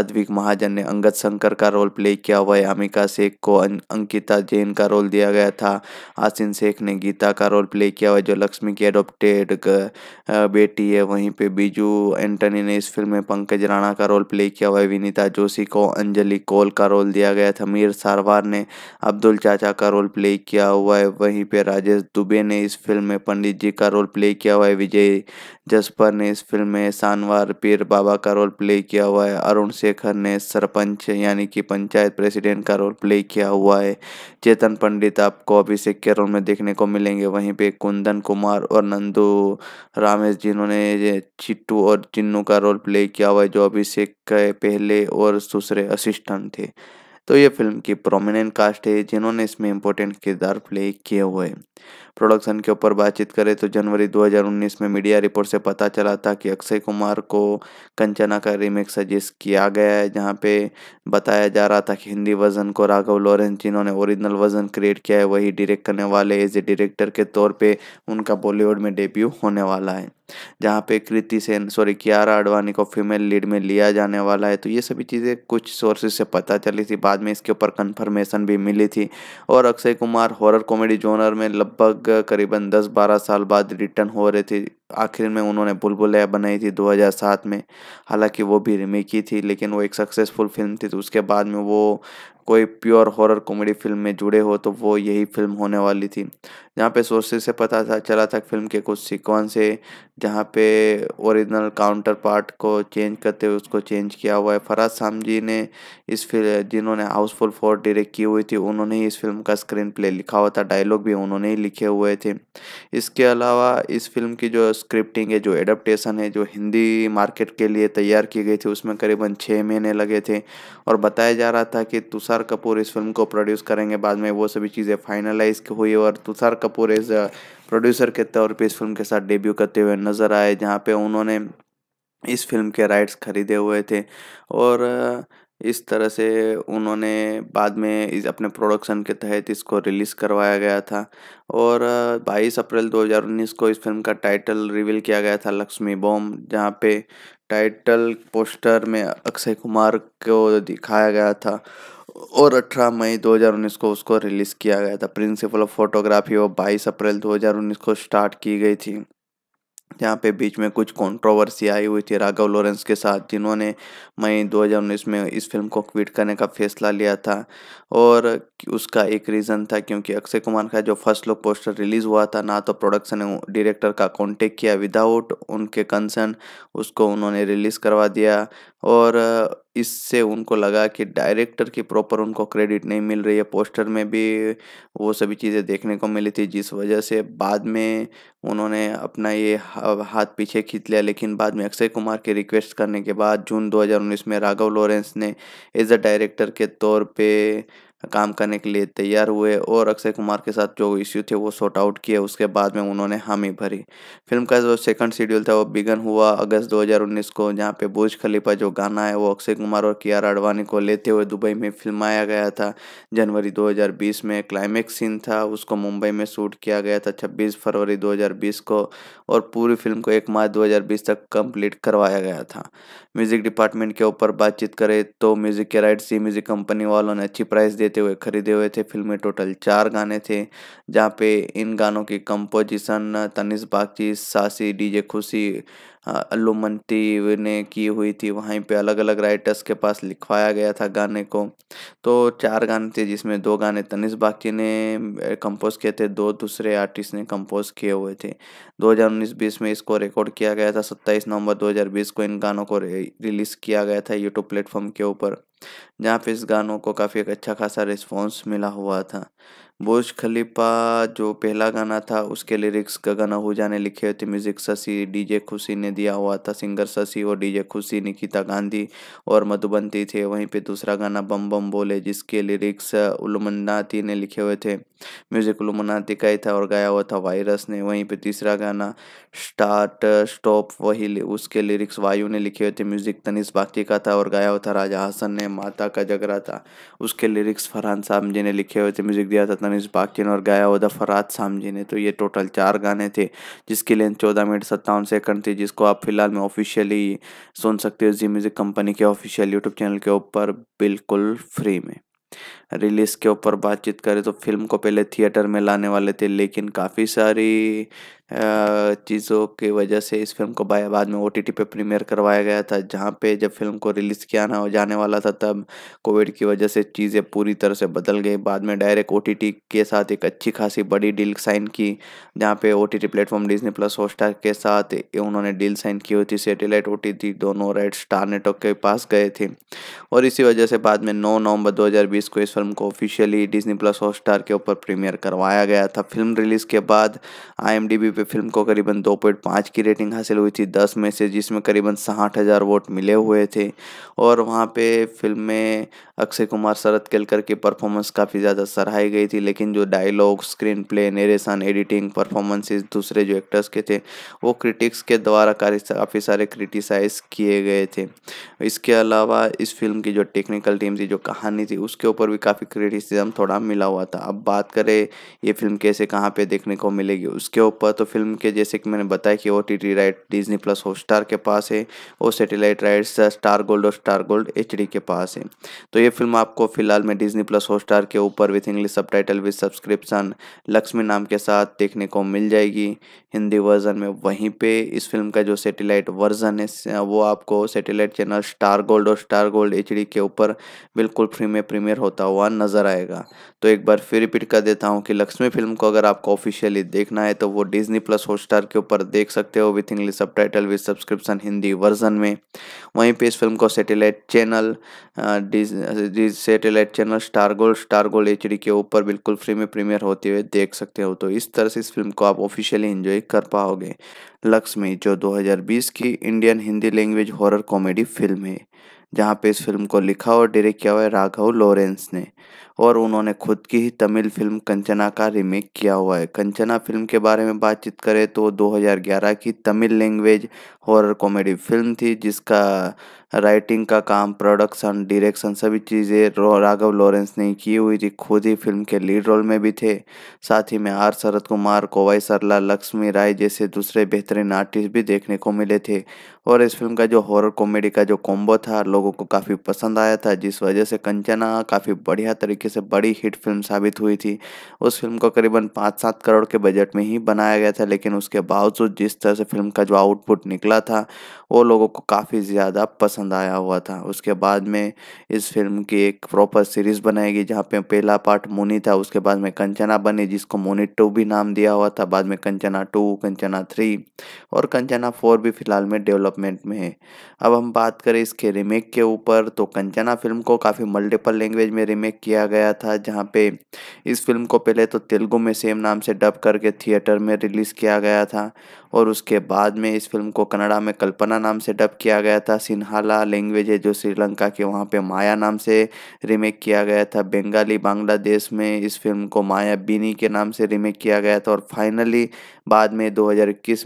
आदविक महाजन नारायण ने अंगद शंकर का रोल प्ले किया हुआ है अमिका शेख को अं-, अंकिता जैन का रोल दिया गया था आसिन शेख ने गीता का रोल प्ले किया हुआ है जो लक्ष्मी की एडोप्टेड बेटी है वहीं पे बीजू एंटनी ने इस फिल्म में पंकज राणा का रोल प्ले किया हुआ है विनीता जोशी को अंजलि कोल का रोल दिया गया था मीर सारवार ने अब्दुल चाचा का रोल प्ले किया हुआ है वहीं पे राजेश दुबे ने इस फिल्म में पंडित जी का रोल प्ले किया हुआ है विजय जसपर ने इस फिल्म में शानवार पीर बाबा का रोल प्ले किया हुआ है अरुण शेखर ने सरपंच यानी कि पंचायत प्रेसिडेंट का रोल प्ले किया हुआ है चेतन पंडित आपको अभिषेक के रोल में देखने को मिलेंगे वहीं पे कुंदन कुमार और नंदू रामेश जिन्होंने चिट्टू और चिन्नू का रोल प्ले किया हुआ है जो अभिषेक के पहले और दूसरे असिस्टेंट थे तो ये फिल्म की प्रोमिनेंट कास्ट है जिन्होंने इसमें इम्पोर्टेंट किरदार प्ले किए हुए हैं प्रोडक्शन के ऊपर बातचीत करें तो जनवरी 2019 में मीडिया रिपोर्ट से पता चला था कि अक्षय कुमार को कंचना का रीमेक सजेस्ट किया गया है जहाँ पे बताया जा रहा था कि हिंदी वर्जन को राघव लॉरेंस जिन्होंने ओरिजिनल वर्जन क्रिएट किया है वही डायरेक्ट करने वाले एज ए डायरेक्टर के तौर पर उनका बॉलीवुड में डेब्यू होने वाला है जहाँ पे कृति सेन सॉरी कियारा आडवाणी को फीमेल लीड में लिया जाने वाला है तो ये सभी चीज़ें कुछ सोर्सेज से पता चली थी बाद में इसके ऊपर कन्फर्मेशन भी मिली थी और Akshay Kumar horror comedy genre में लगभग करीबन 10-12 साल बाद रिटर्न हो रहे थे आखिर में उन्होंने बुलबुल बनाई थी 2007 में हालांकि वो भी रिमेक ही थी लेकिन वो एक सक्सेसफुल फिल्म थी तो उसके बाद में वो कोई प्योर हॉरर कॉमेडी फिल्म में जुड़े हो तो वो यही फिल्म होने वाली थी जहाँ पे सोर्सेज से पता था चला था फिल्म के कुछ सीक्वेंस है जहाँ पे ओरिजिनल काउंटर पार्ट को चेंज करते हुए उसको चेंज किया हुआ है फराज जी ने इस फिल्म जिन्होंने हाउसफुल फोर डायरेक्ट की हुई थी उन्होंने ही इस फिल्म का स्क्रीन प्ले लिखा हुआ था डायलॉग भी उन्होंने ही लिखे हुए थे इसके अलावा इस फिल्म की जो स्क्रिप्टिंग है जो एडप्टेशन है जो हिंदी मार्केट के लिए तैयार की गई थी उसमें करीबन छः महीने लगे थे और बताया जा रहा था कि तुषार तुषार कपूर इस फिल्म को प्रोड्यूस करेंगे बाद में वो सभी चीज़ें फाइनलाइज हुई और तुषार तो कपूर इस प्रोड्यूसर के तौर पे इस फिल्म के साथ डेब्यू करते हुए नज़र आए जहाँ पे उन्होंने इस फिल्म के राइट्स खरीदे हुए थे और इस तरह से उन्होंने बाद में इस अपने प्रोडक्शन के तहत इसको रिलीज़ करवाया गया था और 22 अप्रैल 2019 को इस फिल्म का टाइटल रिवील किया गया था लक्ष्मी बॉम जहाँ पे टाइटल पोस्टर में अक्षय कुमार को दिखाया गया था और 18 मई 2019 को उसको रिलीज़ किया गया था प्रिंसिपल ऑफ फोटोग्राफी वो 22 अप्रैल 2019 को स्टार्ट की गई थी जहाँ पे बीच में कुछ कंट्रोवर्सी आई हुई थी राघव लॉरेंस के साथ जिन्होंने मई 2019 में इस फिल्म को क्विट करने का फैसला लिया था और उसका एक रीज़न था क्योंकि अक्षय कुमार का जो फर्स्ट लुक पोस्टर रिलीज़ हुआ था ना तो प्रोडक्शन ने डायरेक्टर का कांटेक्ट किया विदाउट उनके कंसर्न उसको उन्होंने रिलीज़ करवा दिया और इससे उनको लगा कि डायरेक्टर की प्रॉपर उनको क्रेडिट नहीं मिल रही है पोस्टर में भी वो सभी चीज़ें देखने को मिली थी जिस वजह से बाद में उन्होंने अपना ये हाथ पीछे खींच लिया लेकिन बाद में अक्षय कुमार के रिक्वेस्ट करने के बाद जून 2019 में राघव लॉरेंस ने एज अ डायरेक्टर के तौर पर काम करने के लिए तैयार हुए और अक्षय कुमार के साथ जो इश्यू थे वो सॉर्ट आउट किए उसके बाद में उन्होंने हामी भरी फिल्म का जो सेकंड शेड्यूल था वो बिगन हुआ अगस्त 2019 को जहाँ पे बोझ खलीफा जो गाना है वो अक्षय कुमार और कियारा आडवाणी को लेते हुए दुबई में फिल्माया गया था जनवरी 2020 में क्लाइमैक्स सीन था उसको मुंबई में शूट किया गया था छब्बीस फरवरी दो को और पूरी फिल्म को एक मार्च दो तक कम्प्लीट करवाया गया था म्यूजिक डिपार्टमेंट के ऊपर बातचीत करें तो म्यूजिक के राइट सी म्यूजिक कंपनी वालों ने अच्छी प्राइस दे देते हुए खरीदे हुए थे फिल्म में टोटल चार गाने थे जहाँ पे इन गानों की कंपोजिशन तनिष बागची सासी डीजे खुशी अल्लुमंती ने की हुई थी वहीं पे अलग अलग राइटर्स के पास लिखवाया गया था गाने को तो चार गाने थे जिसमें दो गाने तनिष बाकी ने कंपोज किए थे दो दूसरे आर्टिस्ट ने कंपोज किए हुए थे 2019-20 में इसको रिकॉर्ड किया गया था 27 नवंबर 2020 को इन गानों को रिलीज़ किया गया था यूट्यूब प्लेटफॉर्म के ऊपर जहाँ पे इस गानों को काफ़ी एक अच्छा खासा रिस्पॉन्स मिला हुआ था बुर्ज खलीफा जो पहला गाना था उसके लिरिक्स गगन आहूजा ने लिखे हुए थे म्यूज़िक शशि डीजे खुशी ने दिया हुआ था सिंगर शशि और डीजे खुशी निकिता गांधी और मधुबंती थे वहीं पे दूसरा गाना बम बम बोले जिसके लिरिक्स उलमनाती ने लिखे हुए थे म्यूज़िक उलमनाती का ही था और गाया हुआ था वायरस ने वहीं पर तीसरा गाना स्टार्ट स्टॉप वही उसके लिरिक्स वायु ने लिखे हुए थे म्यूज़िक तनिस बाकी का था और गाया हुआ था राजा हसन ने माता का जगरा था उसके लिरिक्स फरहान साहब जी ने लिखे हुए थे म्यूज़िक दिया था तनिष बाकिन और गाया उदा फराज साम जी ने तो ये टोटल चार गाने थे जिसकी लेंथ चौदह मिनट सत्तावन सेकंड थी जिसको आप फिलहाल में ऑफिशियली सुन सकते हो जी म्यूज़िक कंपनी के ऑफिशियल यूट्यूब चैनल के ऊपर बिल्कुल फ्री में रिलीज़ के ऊपर बातचीत करें तो फिल्म को पहले थिएटर में लाने वाले थे लेकिन काफ़ी सारी चीज़ों की वजह से इस फिल्म को बाद में ओ टी टी पे प्रीमियर करवाया गया था जहाँ पे जब फिल्म को रिलीज़ किया ना जाने वाला था तब कोविड की वजह से चीज़ें पूरी तरह से बदल गई बाद में डायरेक्ट ओ टी के साथ एक अच्छी खासी बड़ी डील साइन की जहाँ पे O T T platform Disney plus Hotstar के साथ उन्होंने डील साइन की हुई थी सेटेलाइट ओ टी टी दोनों राइट स्टार नेटवर्क के पास गए थे और इसी वजह से बाद में नौ नवंबर बीस को इस फिल्म को ऑफिशियली डिजनी प्लस हॉटस्टार के ऊपर प्रीमियर करवाया गया था फिल्म रिलीज़ के बाद आई एम डी बी पे फिल्म को करीबन 2.5 की रेटिंग हासिल हुई थी 10 में से जिसमें करीबन साठ हज़ार वोट मिले हुए थे और वहाँ पे फिल्म में अक्षय कुमार शरद केलकर की परफॉर्मेंस काफ़ी ज़्यादा सराहाई गई थी लेकिन जो dialogue screenplay narration editing performances दूसरे जो एक्टर्स के थे वो क्रिटिक्स के द्वारा काफ़ी सारे क्रिटिसाइज किए गए थे इसके अलावा इस फिल्म की जो टेक्निकल टीम थी जो कहानी थी उसके ऊपर भी काफ़ी क्रिटिसिज्म थोड़ा मिला हुआ था अब बात करें ये फिल्म कैसे कहाँ पे देखने को मिलेगी उसके ऊपर तो फिल्म के जैसे कि मैंने बताया कि O T T right Disney plus Hotstar के पास है और सेटेलाइट राइट्स स्टार गोल्ड और स्टार गोल्ड एच के पास है तो ये फिल्म आपको फिलहाल में डिजनी प्लस हॉटस्टार के ऊपर with English subtitle with subscription Lakshmi नाम के साथ देखने को मिल जाएगी हिंदी वर्जन में वहीं पे इस फिल्म का जो सेटेलाइट वर्जन है वो आपको सेटेलाइट चैनल स्टार गोल्ड और स्टार गोल्ड एच के ऊपर बिल्कुल फ्री में प्रीमियर होता हुआ नजर आएगा तो एक बार फिर रिपीट कर देता हूँ कि लक्ष्मी फिल्म को अगर आपको ऑफिशियली देखना है तो वो डिजनी डिजनी प्लस हॉटस्टार के ऊपर देख सकते हो with English subtitle with subscription Hindi version में वहीं पे इस फिल्म को satellite channel satellite channel star gold star gold H के ऊपर बिल्कुल फ्री में प्रीमियर होते हुए देख सकते हो तो इस तरह से इस फिल्म को आप ऑफिशियली इंजॉय कर पाओगे लक्ष्मी जो 2020 की Indian Hindi language horror comedy film है जहाँ पे इस फिल्म को लिखा और डायरेक्ट किया हुआ है राघव लॉरेंस ने और उन्होंने खुद की ही तमिल फिल्म कंचना का रीमेक किया हुआ है कंचना फिल्म के बारे में बातचीत करें तो 2011 की Tamil language horror comedy film थी जिसका राइटिंग का काम प्रोडक्शन डायरेक्शन सभी चीज़ें राघव लॉरेंस ने की हुई थी खुद ही फिल्म के लीड रोल में भी थे साथ ही में आर शरद कुमार कोवाई सरला लक्ष्मी राय जैसे दूसरे बेहतरीन आर्टिस्ट भी देखने को मिले थे और इस फिल्म का जो हॉरर कॉमेडी का जो कॉम्बो था लोगों को काफ़ी पसंद आया था जिस वजह से कंचना काफ़ी बढ़िया तरीके से बड़ी हिट फिल्म साबित हुई थी उस फिल्म को करीबन पाँच सात करोड़ के बजट में ही बनाया गया था लेकिन उसके बावजूद जिस तरह से फिल्म का जो आउटपुट निकला था वो लोगों को काफ़ी ज़्यादा पसंद पसंद आया हुआ था उसके बाद में इस फिल्म की एक प्रॉपर सीरीज़ बनाई गई जहाँ पे पहला पार्ट मोनी था उसके बाद में कंचना बनी जिसको मोनी टू भी नाम दिया हुआ था बाद में कंचना टू कंचना थ्री और कंचना फोर भी फ़िलहाल में डेवलपमेंट में है अब हम बात करें इसके रीमेक के ऊपर तो कंचना फिल्म को काफ़ी मल्टीपल लैंग्वेज में रीमेक किया गया था जहाँ पे इस फिल्म को पहले तो तेलुगु में सेम नाम से डब करके थिएटर में रिलीज़ किया गया था और उसके बाद में इस फिल्म को कनाडा में कल्पना नाम से डब किया गया था सिन्हाला लैंग्वेज है जो श्रीलंका के वहाँ पे माया नाम से रीमेक किया गया था बंगाली बांग्लादेश में इस फिल्म को माया बीनी के नाम से रीमेक किया गया था और फाइनली बाद में दो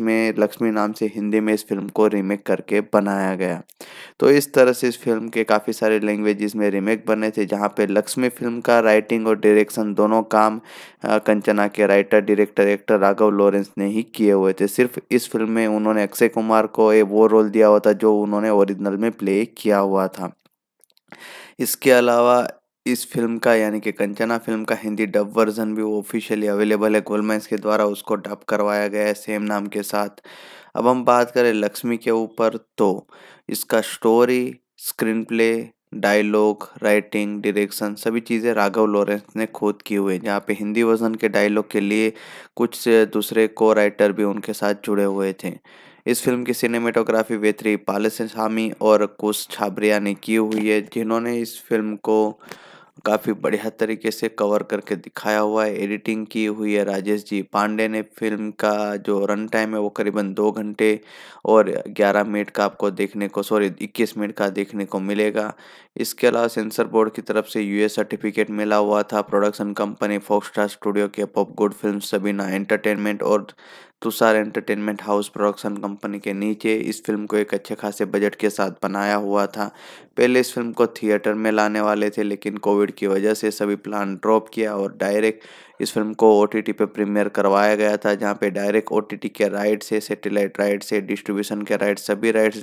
में लक्ष्मी नाम से हिंदी में इस फिल्म को रीमेक करके बनाया गया तो इस तरह से इस फिल्म के काफ़ी सारे लैंग्वेज में रीमेक बने थे जहाँ पे लक्ष्मी फिल्म का राइटिंग और डायरेक्शन दोनों काम कंचना के writer director actor Raghava Lawrence ने ही किए हुए थे सिर्फ इस फिल्म में उन्होंने अक्षय कुमार को ए वो रोल दिया हुआ था जो उन्होंने ओरिजिनल में प्ले किया हुआ था इसके अलावा इस फिल्म का यानी कि कंचना फिल्म का हिंदी डब वर्जन भी वो ऑफिशियली अवेलेबल है गोलमेंस के द्वारा उसको डब करवाया गया है सेम नाम के साथ अब हम बात करें लक्ष्मी के ऊपर तो इसका story screenplay dialogue writing direction सभी चीज़ें राघव लॉरेंस ने खुद की हुई है जहाँ पे हिंदी वर्जन के डायलॉग के लिए कुछ दूसरे को राइटर भी उनके साथ जुड़े हुए थे इस फिल्म की सिनेमेटोग्राफी वेत्री पालसामी और कुश छाबरिया ने की हुई है जिन्होंने इस फिल्म को काफ़ी बढ़िया तरीके से कवर करके दिखाया हुआ है एडिटिंग की हुई है राजेश जी पांडे ने फिल्म का जो रन टाइम है वो करीबन दो घंटे और ग्यारह मिनट का आपको देखने को सॉरी इक्कीस मिनट का देखने को मिलेगा इसके अलावा सेंसर बोर्ड की तरफ से यूए सर्टिफिकेट मिला हुआ था प्रोडक्शन कंपनी फोक्सटार स्टूडियो के pop good film Sabina entertainment और Tushar entertainment house production company के नीचे इस फिल्म को एक अच्छे खासे बजट के साथ बनाया हुआ था पहले इस फिल्म को थिएटर में लाने वाले थे लेकिन कोविड की वजह से सभी प्लान ड्रॉप किया और डायरेक्ट इस फिल्म को ओ टी टी पर प्रीमियर करवाया गया था जहाँ पे डायरेक्ट ओ टी टी के राइट्स से सेटेलाइट राइट्स से डिस्ट्रीब्यूशन के राइट सभी राइट्स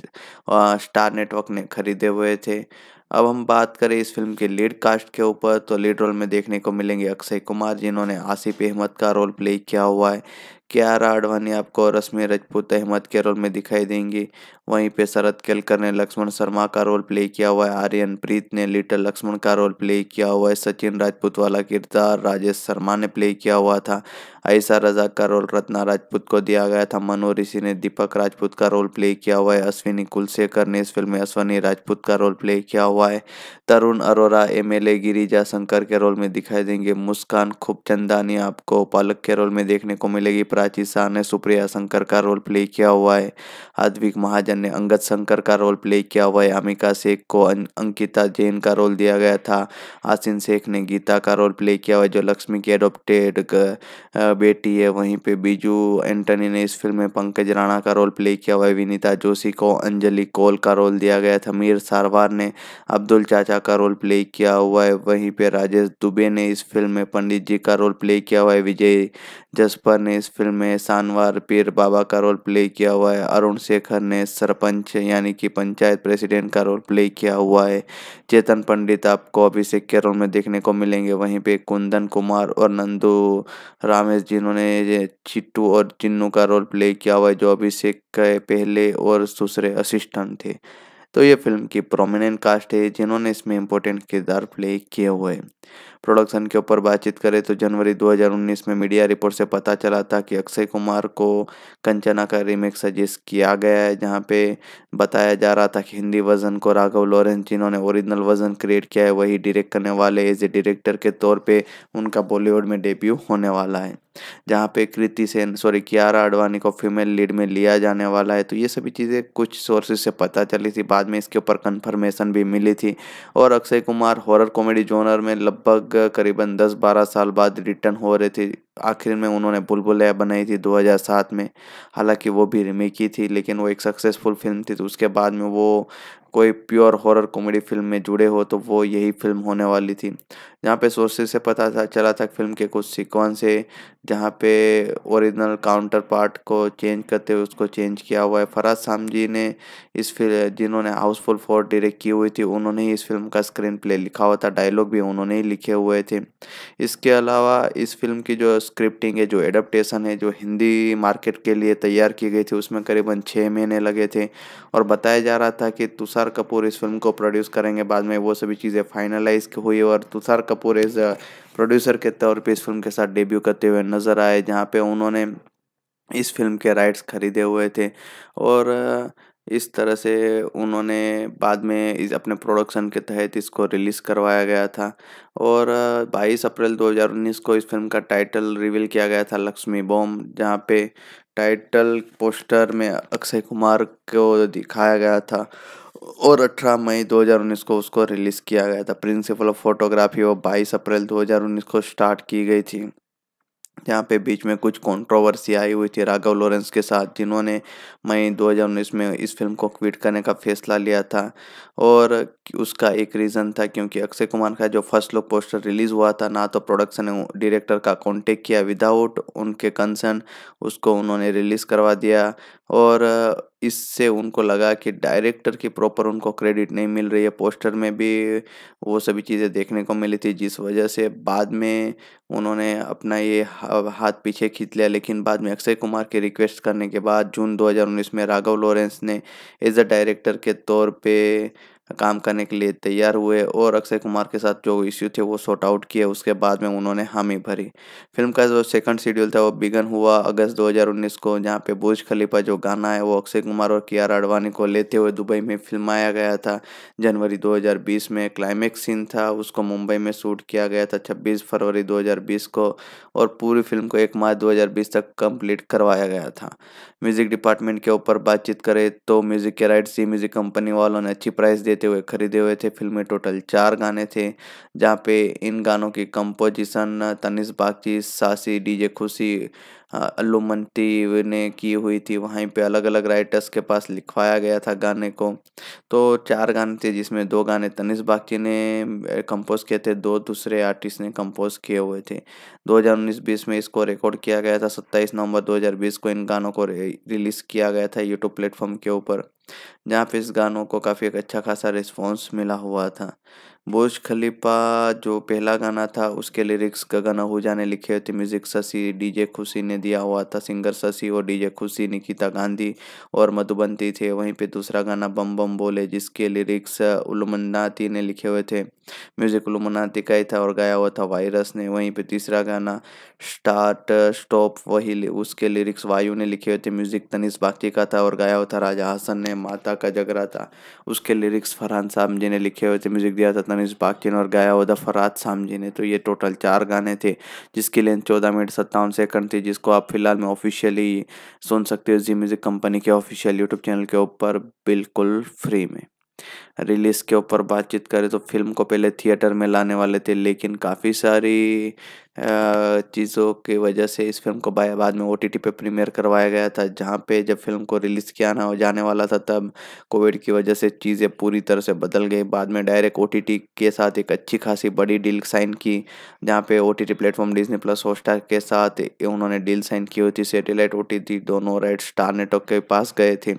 स्टार नेटवर्क ने खरीदे हुए थे अब हम बात करें इस फिल्म के लीड कास्ट के ऊपर तो लीड रोल में देखने को मिलेंगे अक्षय कुमार जिन्होंने आसिफ अहमद का रोल प्ले किया हुआ है कियारा आडवाणी आपको और रश्मि रजपूत अहमद के रोल में दिखाई देंगी वहीं पे शरद केलकर ने लक्ष्मण शर्मा का रोल प्ले किया हुआ है आर्यन प्रीत ने लिटल लक्ष्मण का रोल प्ले किया हुआ है सचिन राजपूत वाला किरदार राजेश शर्मा ने प्ले किया हुआ था ऐसा रजा का रोल रत्ना राजपूत को दिया गया था मनो ऋषि ने दीपक राजपूत का रोल प्ले किया हुआ है अश्विनी कुलशेखर ने इस फिल्म में अश्वनी राजपूत का रोल प्ले किया हुआ है Tarun Arora M L A Girija Shankar के रोल में दिखाई देंगे मुस्कान खूब चंदानी आपको पालक के रोल में देखने को मिलेगी प्राची शाह ने सुप्रिया शंकर का रोल प्ले किया हुआ है आदविक महाजन ने अंगद शंकर का रोल प्ले किया हुआ है अमिका शेख को अं-, अंकिता जैन का रोल दिया गया था आसिन शेख ने गीता का रोल प्ले किया हुआ है जो लक्ष्मी की एडोप्टेड बेटी है वहीं पर बीजू एंटनी ने इस फिल्म में पंकज राणा का रोल प्ले किया हुआ है विनीता जोशी को अंजलि कोल का रोल दिया गया था मीर सारवार ने अब्दुल चाचा का रोल प्ले किया हुआ है वहीं पे राजेश दुबे ने इस फिल्म में पंडित जी का रोल प्ले किया हुआ है विजय जसपर ने इस फिल्म फिल्म में शानवार पीर बाबा का रोल प्ले किया हुआ है अरुण शेखर ने सरपंच यानी कि पंचायत प्रेसिडेंट का रोल प्ले किया हुआ है चेतन पंडित आपको अभिषेक के रोल में देखने को मिलेंगे वहीं पे कुंदन कुमार और नंदू रामेश जिन्होंने चिट्टू और चिन्नू का रोल प्ले किया हुआ है जो अभिषेक के पहले और दूसरे असिस्टेंट थे तो ये फिल्म की प्रोमिनेंट कास्ट है जिन्होंने इसमें इम्पोर्टेंट किरदार प्ले किए हुए प्रोडक्शन के ऊपर बातचीत करें तो जनवरी 2019 में मीडिया रिपोर्ट से पता चला था कि अक्षय कुमार को कंचना का रीमेक सजेस्ट किया गया है जहाँ पे बताया जा रहा था कि हिंदी वर्जन को राघव लॉरेंस जिन्होंने ओरिजिनल वर्जन क्रिएट किया है वही डायरेक्ट करने वाले एज ए डायरेक्टर के तौर पर उनका बॉलीवुड में डेब्यू होने वाला है जहाँ पे कृति सेन सॉरी कियारा अडवाणी को फीमेल लीड में लिया जाने वाला है तो ये सभी चीज़ें कुछ सोर्सेज से पता चली थी बाद में इसके ऊपर कन्फर्मेशन भी मिली थी और Akshay Kumar horror comedy genre में लगभग करीबन दस बारह साल बाद रिटर्न हो रहे थे आखिर में उन्होंने बुलबुल ऐप बनाई थी 2007 में हालांकि वो भी रिमेक ही थी लेकिन वो एक सक्सेसफुल फिल्म थी तो उसके बाद में वो कोई प्योर हॉरर कॉमेडी फिल्म में जुड़े हो तो वो यही फिल्म होने वाली थी जहाँ पे सोर्सेज से पता था चला था फिल्म के कुछ सीक्वेंस है जहाँ पे ओरिजिनल काउंटर पार्ट को चेंज करते हुए उसको चेंज किया हुआ है फराज जी ने इस फिल्म जिन्होंने हाउसफुल फोर डायरेक्ट की हुई थी उन्होंने ही इस फिल्म का स्क्रीन प्ले लिखा हुआ था डायलॉग भी उन्होंने ही लिखे हुए थे इसके अलावा इस फिल्म की जो स्क्रिप्टिंग है जो एडप्टेशन है जो हिंदी मार्केट के लिए तैयार की गई थी उसमें करीबन छः महीने लगे थे और बताया जा रहा था कि तुषार कपूर इस फिल्म को प्रोड्यूस करेंगे बाद में वो सभी चीज़ें फाइनलाइज हुई और Tushar Kapoor as producer uh, के तौर पर इस फिल्म के साथ डेब्यू करते हुए नज़र आए जहाँ पे उन्होंने इस फिल्म के राइट्स खरीदे हुए थे और uh, इस तरह से उन्होंने बाद में इस अपने प्रोडक्शन के तहत इसको रिलीज़ करवाया गया था और 22 अप्रैल 2019 को इस फिल्म का टाइटल रिवील किया गया था लक्ष्मी बॉम जहाँ पे टाइटल पोस्टर में अक्षय कुमार को दिखाया गया था और 18 मई 2019 को उसको रिलीज़ किया गया था प्रिंसिपल ऑफ फोटोग्राफी वो 22 अप्रैल 2019 को स्टार्ट की गई थी यहाँ पे बीच में कुछ कंट्रोवर्सी आई हुई थी राघव लॉरेंस के साथ जिन्होंने मई 2019 में इस फिल्म को क्विट करने का फैसला लिया था और उसका एक रीज़न था क्योंकि अक्षय कुमार का जो फर्स्ट लुक पोस्टर रिलीज़ हुआ था ना तो प्रोडक्शन डायरेक्टर का कांटेक्ट किया विदाउट उनके कंसर्न उसको उन्होंने रिलीज़ करवा दिया और इससे उनको लगा कि डायरेक्टर की प्रॉपर उनको क्रेडिट नहीं मिल रही है पोस्टर में भी वो सभी चीज़ें देखने को मिली थी जिस वजह से बाद में उन्होंने अपना ये हाथ पीछे खींच लिया लेकिन बाद में अक्षय कुमार की रिक्वेस्ट करने के बाद जून 2019 में राघव लॉरेंस ने एज अ डायरेक्टर के तौर पे काम करने के लिए तैयार हुए और अक्षय कुमार के साथ जो इश्यू थे वो सॉर्ट आउट किए उसके बाद में उन्होंने हामी भरी फिल्म का जो सेकंड शेड्यूल था वो बिगन हुआ अगस्त 2019 को जहाँ पे बुर्ज खलीफा जो गाना है वो अक्षय कुमार और कियारा आडवाणी को लेते हुए दुबई में फिल्माया गया था जनवरी दो में क्लाइमैक्स सीन था उसको मुंबई में शूट किया गया था छब्बीस फरवरी दो को और पूरी फिल्म को एक मार्च दो तक कंप्लीट करवाया गया था म्यूज़िक डिपार्टमेंट के ऊपर बातचीत करें तो म्यूज़िक के राइट्स ही म्यूज़िक कंपनी वालों ने अच्छी प्राइस दे देते हुए खरीदे हुए थे फिल्म में टोटल चार गाने थे जहाँ पे इन गानों की कंपोजिशन तनिष बागची सासी डीजे खुशी हाँ, अल्लुमंती ने की हुई थी वहीं पे अलग अलग राइटर्स के पास लिखवाया गया था गाने को तो चार गाने थे जिसमें दो गाने तनिष बाकी ने कंपोज किए थे दो दूसरे आर्टिस्ट ने कंपोज किए हुए थे 2019-20 में इसको रिकॉर्ड किया गया था 27 नवंबर 2020 को इन गानों को रिलीज़ किया गया था यूट्यूब प्लेटफॉर्म के ऊपर जहाँ पे इस गानों को काफ़ी एक अच्छा खासा रिस्पॉन्स मिला हुआ था बुर्ज खलीफा जो पहला गाना था उसके लिरिक्स गगन आहूजा ने लिखे थे म्यूज़िक शशि डीजे खुशी ने दिया हुआ था सिंगर शशि और डीजे खुशी निकिता गांधी और मधुबंती थे वहीं पे दूसरा गाना बम बम बोले जिसके लिरिक्स उलमनाती ने लिखे हुए थे म्यूज़िक उलमनाती का ही था और गाया हुआ था वायरस ने वहीं पर तीसरा गाना स्टार्ट स्टॉप वही उसके लिरिक्स वायु ने लिखे हुए थे म्यूज़िक तनिष बाकी का था और गाया हुआ था राजा हसन ने माता का जगरा था उसके लिरिक्स फरहान साहब जी ने लिखे हुए थे म्यूज़िक दिया था तनिष बाकिन और गाया उदा फराज सामजी ने तो ये टोटल चार गाने थे जिसकी लेंथ चौदह मिनट सत्तावन सेकंड थी जिसको आप फिलहाल में ऑफिशियली सुन सकते हो जी म्यूज़िक कंपनी के ऑफिशियल यूट्यूब चैनल के ऊपर बिल्कुल फ्री में रिलीज़ के ऊपर बातचीत करें तो फिल्म को पहले थिएटर में लाने वाले थे लेकिन काफ़ी सारी चीज़ों की वजह से इस फिल्म को बाद में ओ टी टी पर प्रीमियर करवाया गया था जहाँ पे जब फिल्म को रिलीज़ किया ना जाने वाला था तब कोविड की वजह से चीज़ें पूरी तरह से बदल गई बाद में डायरेक्ट ओ टी टी के साथ एक अच्छी खासी बड़ी डील साइन की जहाँ पे O T T platform Disney plus Hotstar के साथ उन्होंने डील साइन की हुई थी सेटेलाइट ओ टी टी दोनों राइट स्टार नेटवर्क के पास गए थे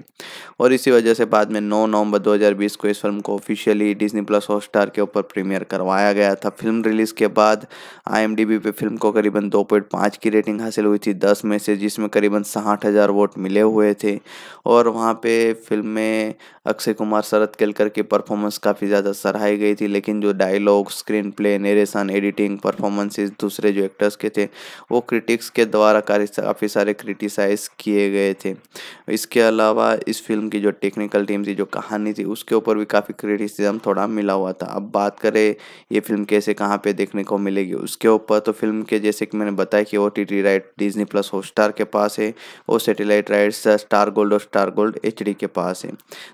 और इसी वजह से बाद में नौ नवंबर बीस को इस फिल्म को officially Disney plus Hotstar के ऊपर प्रीमियर करवाया गया था फिल्म रिलीज के बाद आईएमडीबी पे फिल्म को करीबन 2.5 की रेटिंग हासिल हुई थी 10 में से जिसमें करीबन साठ हज़ार वोट मिले हुए थे और वहाँ पे फिल्म में अक्षय कुमार शरद केलकर की परफॉर्मेंस काफ़ी ज़्यादा सराहाई गई थी लेकिन जो dialogue screenplay narration editing performances दूसरे जो एक्टर्स के थे वो क्रिटिक्स के द्वारा काफ़ी सारे क्रिटिसाइज किए गए थे इसके अलावा इस फिल्म की जो टेक्निकल टीम थी जो कहानी थी उसके ऊपर भी काफ़ी क्रिटिसिज्म थोड़ा मिला हुआ था अब बात करें ये फिल्म कैसे कहाँ पे देखने को मिलेगी उसके ऊपर तो फिल्म के जैसे कि मैंने बताया कि O T T right Disney plus star के पास है और सेटेलाइट राइट्स स्टार गोल्ड और स्टार गोल्ड एच के पास है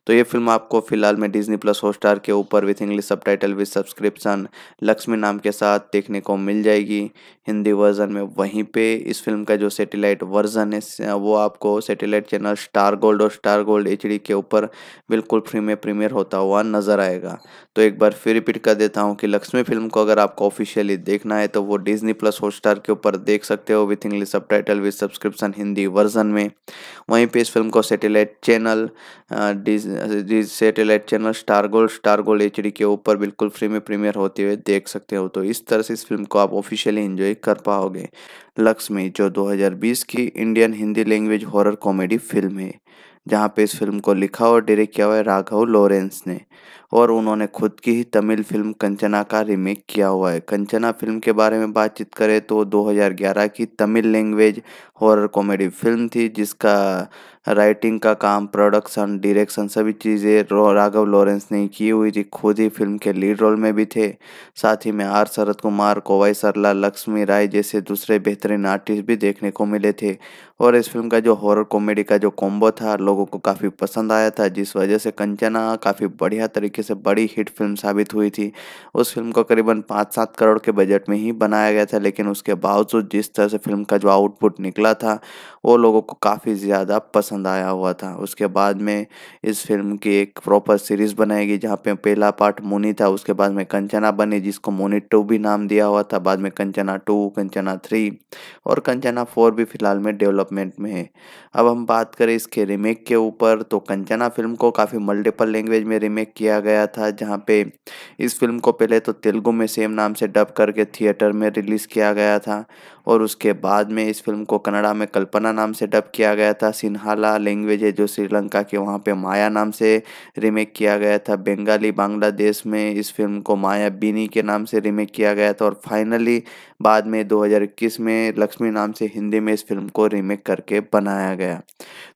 तो ये फिल्म आपको फिलहाल में डिजनी प्लस हॉट स्टार के ऊपर with English subtitle with subscription Lakshmi नाम के साथ देखने को मिल जाएगी हिंदी वर्जन में वहीं पे इस फिल्म का जो सेटेलाइट वर्जन है वो आपको सेटेलाइट चैनल स्टार गोल्ड और स्टार गोल्ड एच के ऊपर बिल्कुल फ्री में प्रीमियर होता हो हुआ नज़र आएगा तो एक बार फिर रिपीट कर देता हूँ कि लक्ष्मी फिल्म को अगर आपको ऑफिशियली देखना है तो वो डिजनी प्लस हॉटस्टार के ऊपर देख सकते हो with English subtitle with subscription Hindi version में वहीं पे इस फिल्म को satellite channel satellite channel star gold star gold H के ऊपर बिल्कुल फ्री में प्रीमियर होते हुए देख सकते हो तो इस तरह से इस फिल्म को आप ऑफिशियली इंजॉय कर पाओगे लक्ष्मी जो 2020 की Indian Hindi language horror comedy film है जहाँ पे इस फिल्म को लिखा और डायरेक्ट किया हुआ है राघव लॉरेंस ने और उन्होंने खुद की ही तमिल फिल्म कंचना का रीमेक किया हुआ है कंचना फिल्म के बारे में बातचीत करें तो 2011 की Tamil language horror comedy film थी जिसका राइटिंग का काम प्रोडक्शन डायरेक्शन सभी चीज़ें राघव लॉरेंस ने की हुई थी खुद ही फिल्म के लीड रोल में भी थे साथ ही में आर शरद कुमार कोवाई सरला लक्ष्मी राय जैसे दूसरे बेहतरीन आर्टिस्ट भी देखने को मिले थे और इस फिल्म का जो हॉरर कॉमेडी का जो कॉम्बो था लोगों को काफ़ी पसंद आया था जिस वजह से कंचना काफ़ी बढ़िया तरीके से बड़ी हिट फिल्म साबित हुई थी उस फिल्म को करीबन पाँच सात करोड़ के बजट में ही बनाया गया था लेकिन उसके बावजूद जिस तरह से फिल्म का जो आउटपुट निकला था वो लोगों को काफ़ी ज़्यादा पसंद पसंद आया हुआ था उसके बाद में इस फिल्म की एक प्रॉपर सीरीज़ बनाई गई जहाँ पे पहला पार्ट मुनी था उसके बाद में कंचना बनी जिसको मुनी टू भी नाम दिया हुआ था बाद में कंचना टू कंचना थ्री और कंचना फोर भी फिलहाल में डेवलपमेंट में है अब हम बात करें इसके रीमेक के ऊपर तो कंचना फिल्म को काफ़ी मल्टीपल लैंग्वेज में रीमेक किया गया था जहाँ पे इस फिल्म को पहले तो तेलुगु में सेम नाम से डब करके थिएटर में रिलीज़ किया गया था और उसके बाद में इस फिल्म को कनाड़ा में कल्पना नाम से डब किया गया था सिन्हाला लैंग्वेज है जो श्रीलंका के वहाँ पे माया नाम से रीमेक किया गया था बंगाली बांग्लादेश में इस फिल्म को माया बीनी के नाम से रीमेक किया गया था और फाइनली बाद में 2021 में लक्ष्मी नाम से हिंदी में इस फिल्म को रीमेक करके बनाया गया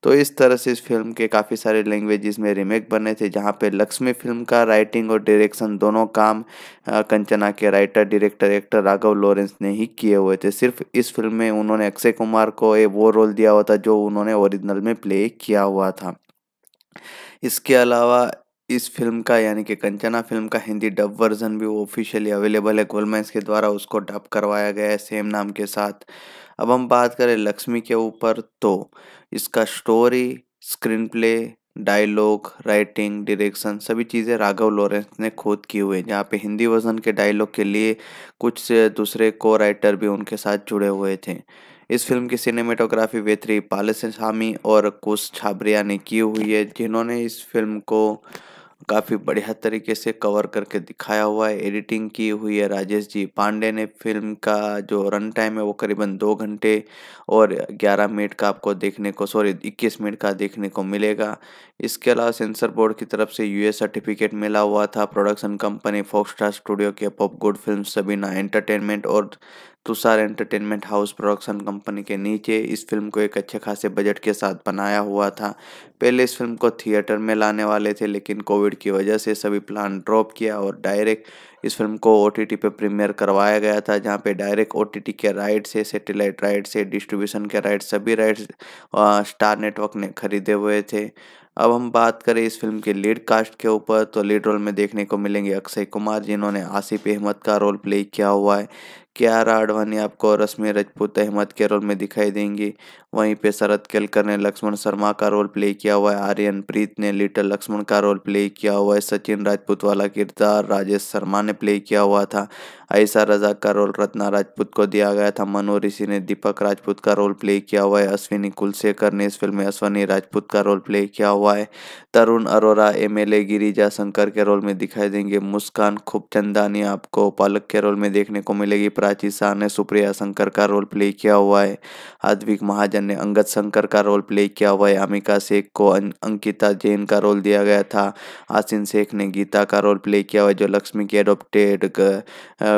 तो इस तरह से इस फिल्म के काफ़ी सारे लैंग्वेजेस में रीमेक बने थे जहाँ पे लक्ष्मी फिल्म का राइटिंग और डायरेक्शन दोनों काम कंचना के writer director actor Raghava Lawrence ने ही किए हुए थे सिर्फ इस फिल्म में उन्होंने अक्षय कुमार को ए वो रोल दिया हुआ था जो उन्होंने ओरिजिनल में प्ले किया हुआ था इसके अलावा इस फिल्म का यानी कि कंचना फिल्म का हिंदी डब वर्जन भी ऑफिशियली अवेलेबल है गोलमेंस के द्वारा उसको डब करवाया गया है सेम नाम के साथ अब हम बात करें लक्ष्मी के ऊपर तो इसका story screenplay dialogue writing direction सभी चीज़ें राघव लॉरेंस ने खुद की हुई है जहाँ पे हिंदी वर्जन के डायलॉग के लिए कुछ दूसरे को राइटर भी उनके साथ जुड़े हुए थे इस फिल्म की सिनेमेटोग्राफी वेत्री पालसामी और कुश छाबरिया ने की हुई है जिन्होंने इस फिल्म को काफ़ी बढ़िया तरीके से कवर करके दिखाया हुआ है एडिटिंग की हुई है राजेश जी पांडे ने फिल्म का जो रन टाइम है वो करीबन दो घंटे और ग्यारह मिनट का आपको देखने को सॉरी इक्कीस मिनट का देखने को मिलेगा इसके अलावा सेंसर बोर्ड की तरफ से यूएस सर्टिफिकेट मिला हुआ था प्रोडक्शन कंपनी फोक्सस्टार स्टूडियो के pop good film Sabina entertainment और Tushar entertainment house production company के नीचे इस फिल्म को एक अच्छे खासे बजट के साथ बनाया हुआ था पहले इस फिल्म को थिएटर में लाने वाले थे लेकिन कोविड की वजह से सभी प्लान ड्रॉप किया और डायरेक्ट इस फिल्म को ओ टी पे प्रीमियर करवाया गया था जहाँ पे डायरेक्ट ओ टी टी के राइट से सेटेलाइट राइट से डिस्ट्रीब्यूशन के राइट सभी राइट स्टार नेटवर्क ने खरीदे हुए थे अब हम बात करें इस फिल्म के लीड कास्ट के ऊपर तो लीड रोल में देखने को मिलेंगे अक्षय कुमार जिन्होंने आसिफ अहमद का रोल प्ले किया हुआ है क्यारा आडवाणी आपको रश्मि रजपूत अहमद के रोल में दिखाई देंगी वहीं पे शरद केलकर ने लक्ष्मण शर्मा का रोल प्ले किया हुआ है आर्यन प्रीत ने लिटल लक्ष्मण का रोल प्ले किया हुआ है सचिन राजपूत वाला किरदार राजेश शर्मा ने प्ले किया हुआ था ऐसा रजा का रोल रत्ना राजपूत को दिया गया था मनो ऋषि ने दीपक राजपूत का रोल प्ले किया हुआ है अश्विनी कुलशेखर ने इस फिल्म में अश्वनी राजपूत का रोल प्ले किया हुआ है Tarun Arora M L A Girija Shankar के रोल में दिखाई देंगे मुस्कान खूब चंदानी आपको पालक के रोल में देखने को मिलेगी प्राची शाह ने सुप्रिया शंकर का रोल प्ले किया हुआ है आद्विक महाजन ने अंगद शंकर का रोल प्ले किया हुआ है अमिका शेख को अं-, अंकिता जैन का रोल दिया गया था आसिन शेख ने गीता का रोल प्ले किया हुआ है जो लक्ष्मी की एडोप्टेड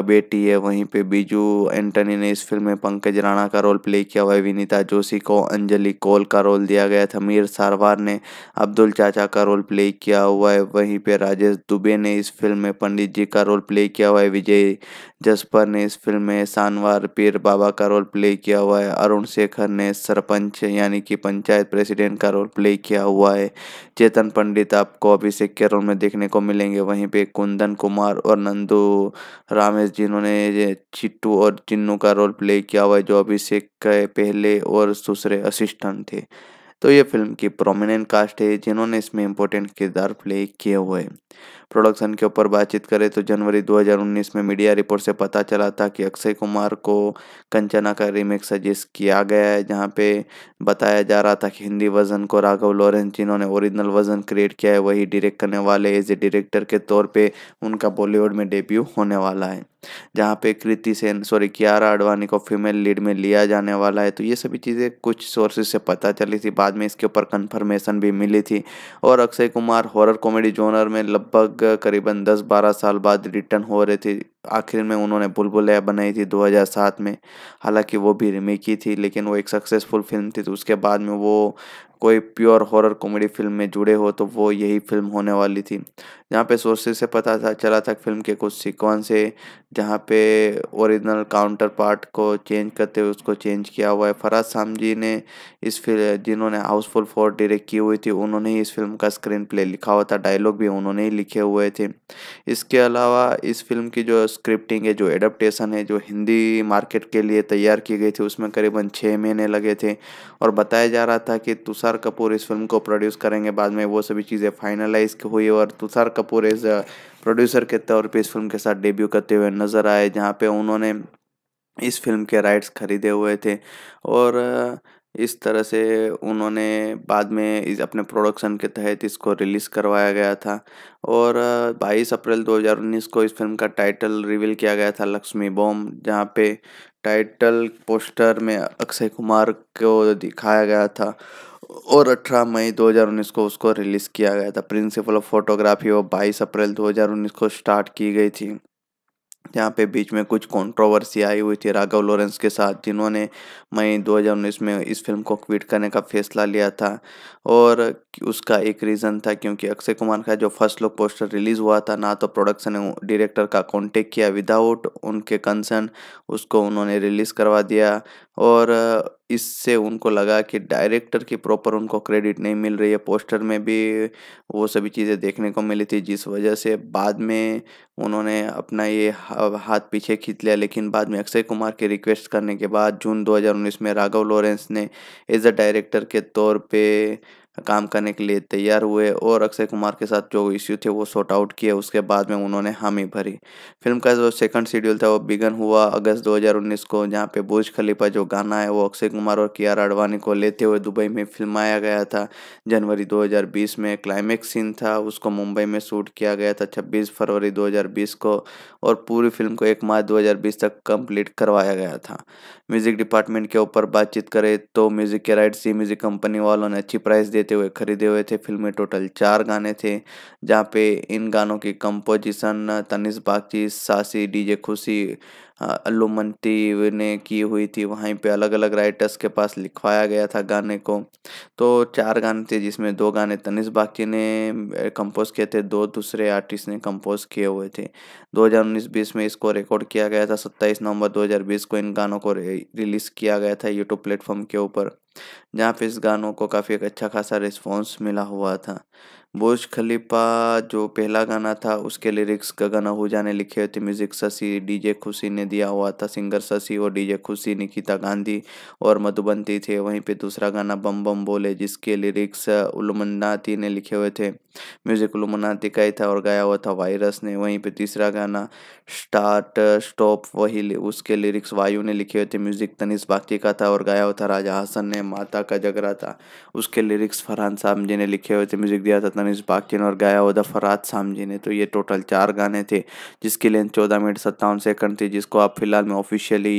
बेटी है वहीं पर बीजू एंटनी ने इस फिल्म में पंकज राणा का रोल प्ले किया हुआ है विनीता जोशी को अंजलि कोल का रोल दिया गया था मीर सारवार ने अब्दुल चाचा का रोल प्ले किया हुआ है वहीं पे राजेश दुबे ने इस फिल्म में पंडित जी का रोल प्ले किया हुआ है विजय जसपर ने इस फिल्म फिल्म में शानवार पीर बाबा का रोल प्ले किया हुआ है अरुण शेखर ने सरपंच यानी कि पंचायत प्रेसिडेंट का रोल प्ले किया हुआ है चेतन पंडित आपको अभिषेक के रोल में देखने को मिलेंगे वहीं पे कुंदन कुमार और नंदू रामेश जिन्होंने चिट्टू और चिन्नू का रोल प्ले किया हुआ है जो अभिषेक के पहले और दूसरे असिस्टेंट थे तो ये फिल्म की प्रोमिनेंट कास्ट है जिन्होंने इसमें इम्पोर्टेंट किरदार प्ले किए हुए हैं प्रोडक्शन के ऊपर बातचीत करें तो जनवरी 2019 में मीडिया रिपोर्ट से पता चला था कि अक्षय कुमार को कंचना का रीमेक सजेस्ट किया गया है जहाँ पे बताया जा रहा था कि हिंदी वर्जन को राघव लॉरेंस जिन्होंने ओरिजिनल वर्जन क्रिएट किया है वही डायरेक्ट करने वाले एज ए डायरेक्टर के तौर पर उनका बॉलीवुड में डेब्यू होने वाला है जहाँ पे कृति सेन सॉरी कियारा अडवाणी को फीमेल लीड में लिया जाने वाला है तो ये सभी चीज़ें कुछ सोर्सेज से पता चली थी बाद में इसके ऊपर कन्फर्मेशन भी मिली थी और Akshay Kumar horror comedy genre में लगभग करीबन दस बारह साल बाद रिटर्न हो रहे थे आखिर में उन्होंने बुलबुल ऐप बनाई थी 2007 में हालांकि वो भी रिमेक की थी लेकिन वो एक सक्सेसफुल फिल्म थी तो उसके बाद में वो कोई प्योर हॉरर कॉमेडी फिल्म में जुड़े हो तो वो यही फिल्म होने वाली थी जहाँ पे सोर्सेज से पता था चला था फिल्म के कुछ सीक्वेंस है जहाँ पे ओरिजिनल काउंटर पार्ट को चेंज करते हुए उसको चेंज किया हुआ है फराज जी ने इस फिल्म जिन्होंने हाउसफुल फोर डायरेक्ट की हुई थी उन्होंने ही इस फिल्म का स्क्रीन प्ले लिखा हुआ था डायलॉग भी उन्होंने ही लिखे हुए थे इसके अलावा इस फिल्म की जो स्क्रिप्टिंग है जो एडप्टेशन है जो हिंदी मार्केट के लिए तैयार की गई थी उसमें करीबन छः महीने लगे थे और बताया जा रहा था कि तुषार कपूर इस फिल्म को प्रोड्यूस करेंगे बाद में वो सभी चीज़ें फाइनलाइज हुई और Tushar Kapoor as producer uh, के तौर पर इस फिल्म के साथ डेब्यू करते हुए नज़र आए जहाँ पे उन्होंने इस फिल्म के राइट्स खरीदे हुए थे और uh, इस तरह से उन्होंने बाद में इस अपने प्रोडक्शन के तहत इसको रिलीज़ करवाया गया था और 22 अप्रैल 2019 को इस फिल्म का टाइटल रिवील किया गया था लक्ष्मी बॉम जहाँ पे टाइटल पोस्टर में अक्षय कुमार को दिखाया गया था और 18 मई 2019 को उसको रिलीज़ किया गया था प्रिंसिपल ऑफ फोटोग्राफी वो 22 अप्रैल 2019 को स्टार्ट की गई थी जहाँ पे बीच में कुछ कंट्रोवर्सी आई हुई थी राघव लॉरेंस के साथ जिन्होंने मई 2019 में इस फिल्म को क्विट करने का फैसला लिया था और उसका एक रीज़न था क्योंकि अक्षय कुमार का जो फर्स्ट लुक पोस्टर रिलीज़ हुआ था ना तो प्रोडक्शन डायरेक्टर का कॉन्टेक्ट किया विदाउट उनके कंसर्न उसको उन्होंने रिलीज़ करवा दिया और इससे उनको लगा कि डायरेक्टर की प्रॉपर उनको क्रेडिट नहीं मिल रही है पोस्टर में भी वो सभी चीज़ें देखने को मिली थी जिस वजह से बाद में उन्होंने अपना ये हाथ पीछे खींच लिया लेकिन बाद में अक्षय कुमार के रिक्वेस्ट करने के बाद जून 2019 में राघव लॉरेंस ने एज अ डायरेक्टर के तौर पर काम करने के लिए तैयार हुए और अक्षय कुमार के साथ जो इश्यू थे वो सॉर्ट आउट किए उसके बाद में उन्होंने हामी भरी फिल्म का जो सेकंड शेड्यूल था वो बिगन हुआ अगस्त 2019 को जहाँ पे बोझ खलीफा जो गाना है वो अक्षय कुमार और कियारा आडवाणी को लेते हुए दुबई में फिल्माया गया था जनवरी 2020 में क्लाइमैक्स सीन था उसको मुंबई में शूट किया गया था छब्बीस फरवरी दो को और पूरी फिल्म को एक मार्च दो तक कम्प्लीट करवाया गया था म्यूज़िक डिपार्टमेंट के ऊपर बातचीत करें तो म्यूज़िक के राइट्स सी म्यूज़िक कंपनी वालों ने अच्छी प्राइस दे देते हुए खरीदे हुए थे फिल्म में टोटल चार गाने थे जहाँ पे इन गानों की कंपोजिशन तनिष बागची सासी डीजे खुशी अलुमंती ने की हुई थी वहीं पे अलग अलग राइटर्स के पास लिखवाया गया था गाने को तो चार गाने थे जिसमें दो गाने तनिष बागची ने कंपोज किए थे दो दूसरे आर्टिस्ट ने कंपोज किए हुए थे 2019-20 में इसको रिकॉर्ड किया गया था 27 नवंबर 2020 को इन गानों को रिलीज़ किया गया था यूट्यूब प्लेटफॉर्म के ऊपर जहाँ पे इस गानों को काफ़ी एक अच्छा खासा रिस्पॉन्स मिला हुआ था बुर्ज खलीफा जो पहला गाना था उसके लिरिक्स गगन आहूजा ने लिखे हुए थे म्यूज़िक शशि डीजे खुशी ने दिया हुआ था सिंगर शशि और डीजे खुशी निकिता गांधी और मधुबंती थे वहीं पे दूसरा गाना बम बम बोले जिसके लिरिक्स उलमनाती ने लिखे हुए थे म्यूज़िक उलमनाती का ही था और गाया हुआ था वायरस ने वहीं पर तीसरा गाना स्टार्ट स्टॉप वही उसके लिरिक्स वायु ने लिखे हुए थे म्यूज़िक तनिष बाकी का था और गाया हुआ था राजा हसन ने माता का जगरा था उसके लिरिक्स फरहान साहब जी ने लिखे हुए थे म्यूज़िक दिया था अनिश बाकिन और गाया उदा फराद सामजी ने तो ये टोटल चार गाने थे जिसकी लेंथ चौदह मिनट सत्तावन सेकंड थी जिसको आप फिलहाल में ऑफिशियली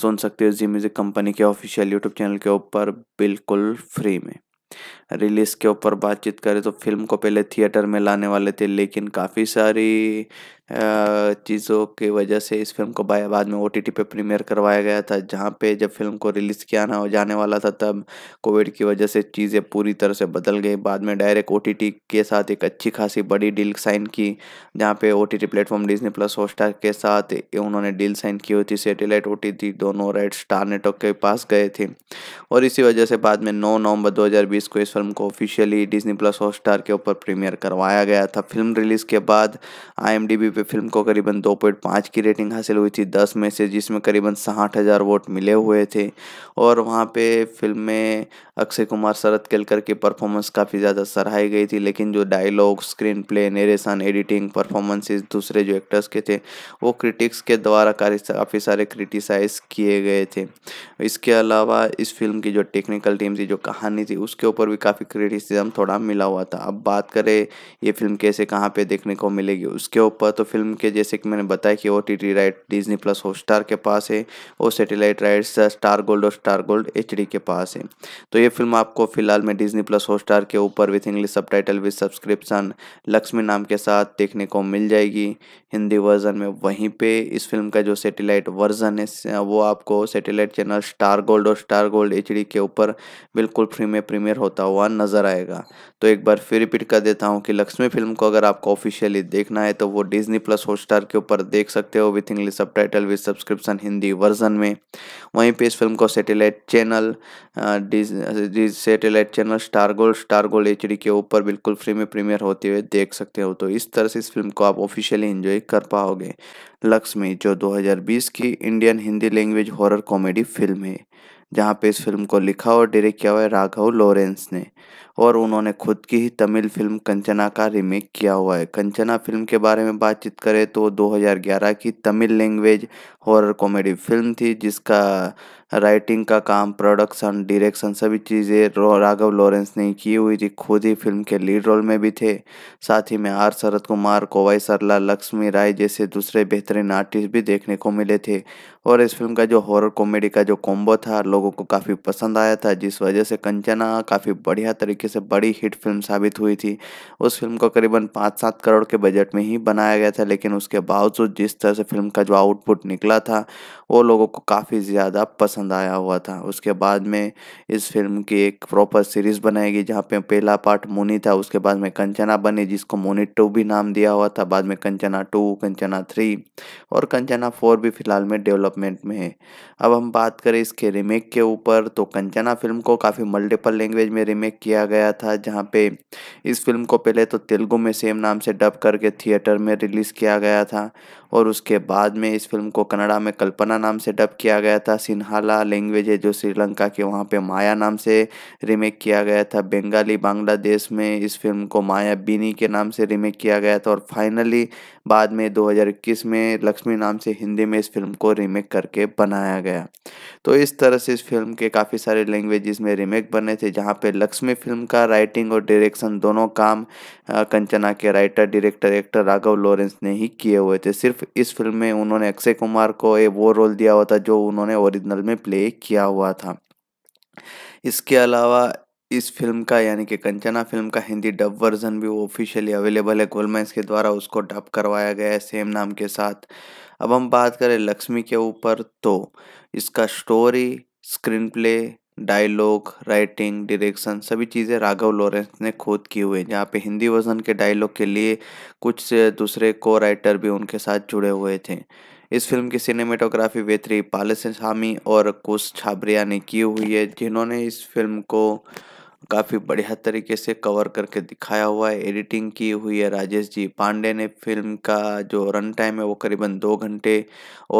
सुन सकते हो जी म्यूज़िक कंपनी के ऑफिशियल यूट्यूब चैनल के ऊपर बिल्कुल फ्री में रिलीज़ के ऊपर बातचीत करें तो फिल्म को पहले थिएटर में लाने वाले थे लेकिन काफ़ी सारी चीज़ों की वजह से इस फिल्म को बाद में ओ टी टी पर प्रीमियर करवाया गया था जहाँ पे जब फिल्म को रिलीज़ किया ना जाने वाला था तब कोविड की वजह से चीज़ें पूरी तरह से बदल गई बाद में डायरेक्ट ओ टी टी के साथ एक अच्छी खासी बड़ी डील साइन की जहाँ पे O T T platform Disney plus Hotstar के साथ उन्होंने डील साइन की हुई थी सेटेलाइट ओ टी दोनों राइट स्टार नेटवर्क के पास गए थे और इसी वजह से बाद में नौ नवंबर बीस को इस फिल्म को ऑफिशियली डिज्नी प्लस स्टार के ऊपर प्रीमियर करवाया गया था फिल्म रिलीज़ के बाद आई पे फिल्म को करीबन दो की रेटिंग हासिल हुई थी दस में से जिसमें करीबन साठ हज़ार वोट मिले हुए थे और वहाँ पे फिल्म में अक्षय कुमार शरद केलकर की परफॉर्मेंस काफ़ी ज़्यादा सराहाई गई थी लेकिन जो dialogue screenplay narration editing performances दूसरे जो एक्टर्स के थे वो क्रिटिक्स के द्वारा काफ़ी सारे क्रिटिसाइज किए गए थे इसके अलावा इस फिल्म की जो टेक्निकल टीम थी जो कहानी थी उसके ऊपर भी काफ़ी क्रिटिसिज्म थोड़ा मिला हुआ था अब बात करें ये फिल्म कैसे कहाँ पर देखने को मिलेगी उसके ऊपर तो फिल्म के जैसे कि मैंने बताया कि वो T T right Disney plus Hotstar के पास है और सेटेलाइट राइट्स स्टार गोल्ड और स्टार गोल्ड एच के पास है तो ये फिल्म आपको फिलहाल में डिज्नी प्लस हॉटस्टार के ऊपर with English subtitle with subscription Lakshmi नाम के साथ देखने को मिल जाएगी हिंदी वर्जन में वहीं पे इस फिल्म का जो सेटेलाइट वर्जन है वो आपको सेटेलाइट चैनल स्टार गोल्ड और स्टार गोल्ड एच के ऊपर बिल्कुल फ्री में प्रीमियर होता हुआ नज़र आएगा तो एक बार फिर रिपीट कर देता हूँ कि लक्ष्मी फिल्म को अगर आपको ऑफिशियली देखना है तो वो डिज्नी प्लस हॉटस्टार के ऊपर देख सकते हो with English subtitle with subscription Hindi version में वहीं पर इस फिल्म को सेटेलाइट चैनल डिज सीरीज satellite channel star gold star gold H के ऊपर बिल्कुल फ्री में प्रीमियर होते हुए देख सकते हो तो इस तरह से इस फिल्म को आप ऑफिशियली एंजॉय कर पाओगे लक्ष्मी जो 2020 की Indian Hindi language horror comedy film है जहाँ पे इस फिल्म को लिखा और डायरेक्ट किया हुआ है राघव लॉरेंस ने और उन्होंने खुद की ही तमिल फिल्म कंचना का रीमेक किया हुआ है कंचना फिल्म के बारे में बातचीत करें तो 2011 की Tamil language horror comedy film थी जिसका राइटिंग का काम प्रोडक्शन डायरेक्शन सभी चीज़ें राघव लॉरेंस ने की हुई थी खुद ही फिल्म के लीड रोल में भी थे साथ ही में आर शरद कुमार कोवाई सरला लक्ष्मी राय जैसे दूसरे बेहतरीन आर्टिस्ट भी देखने को मिले थे और इस फिल्म का जो हॉरर कॉमेडी का जो कॉम्बो था लोगों को काफ़ी पसंद आया था जिस वजह से कंचना काफ़ी बढ़िया तरीके से बड़ी हिट फिल्म साबित हुई थी उस फिल्म को करीबन पाँच सात करोड़ के बजट में ही बनाया गया था लेकिन उसके बावजूद जिस तरह से फिल्म का जो आउटपुट निकला था वो लोगों को काफ़ी ज़्यादा पसंद पसंद आया हुआ था उसके बाद में इस फिल्म की एक प्रॉपर सीरीज़ बनाई गई जहाँ पे पहला पार्ट मोनी था उसके बाद में कंचना बनी जिसको मोनी टू भी नाम दिया हुआ था बाद में कंचना टू कंचना थ्री और कंचना फोर भी फ़िलहाल में डेवलपमेंट में है अब हम बात करें इसके रीमेक के ऊपर तो कंचना फिल्म को काफ़ी मल्टीपल लैंग्वेज में रीमेक किया गया था जहाँ पे इस फिल्म को पहले तो तेलुगु में सेम नाम से डब करके थिएटर में रिलीज़ किया गया था और उसके बाद में इस फिल्म को कनाडा में कल्पना नाम से डब किया गया था सिन्हा बांग्ला लैंग्वेज है जो श्रीलंका के वहाँ पे माया नाम से रीमेक किया गया था बंगाली बांग्लादेश में इस फिल्म को माया बीनी के नाम से रीमेक किया गया था और फाइनली बाद में 2021 में लक्ष्मी नाम से हिंदी में इस फिल्म को रीमेक करके बनाया गया तो इस तरह से इस फिल्म के काफ़ी सारे लैंग्वेजेस में रीमेक बने थे जहाँ पे लक्ष्मी फिल्म का राइटिंग और डायरेक्शन दोनों काम कंचना के writer director actor Raghava Lawrence ने ही किए हुए थे सिर्फ इस फिल्म में उन्होंने अक्षय कुमार को वो रोल दिया हुआ था जो उन्होंने ओरिजिनल में प्ले किया हुआ था इसके अलावा इस फिल्म का यानी कि कंचना फिल्म का हिंदी डब वर्जन भी ऑफिशियली अवेलेबल है गोलमेंस के द्वारा उसको डब करवाया गया है सेम नाम के साथ अब हम बात करें लक्ष्मी के ऊपर तो इसका story screenplay dialogue writing direction सभी चीज़ें राघव लॉरेंस ने खुद की हुई जहाँ पे हिंदी वर्जन के डायलॉग के लिए कुछ दूसरे को राइटर भी उनके साथ जुड़े हुए थे इस फिल्म की सिनेमेटोग्राफी वेत्री पालसामी और कुश छाबरिया ने की हुई है जिन्होंने इस फिल्म को काफ़ी बढ़िया तरीके से कवर करके दिखाया हुआ है एडिटिंग की हुई है राजेश जी पांडे ने फिल्म का जो रन टाइम है वो करीबन दो घंटे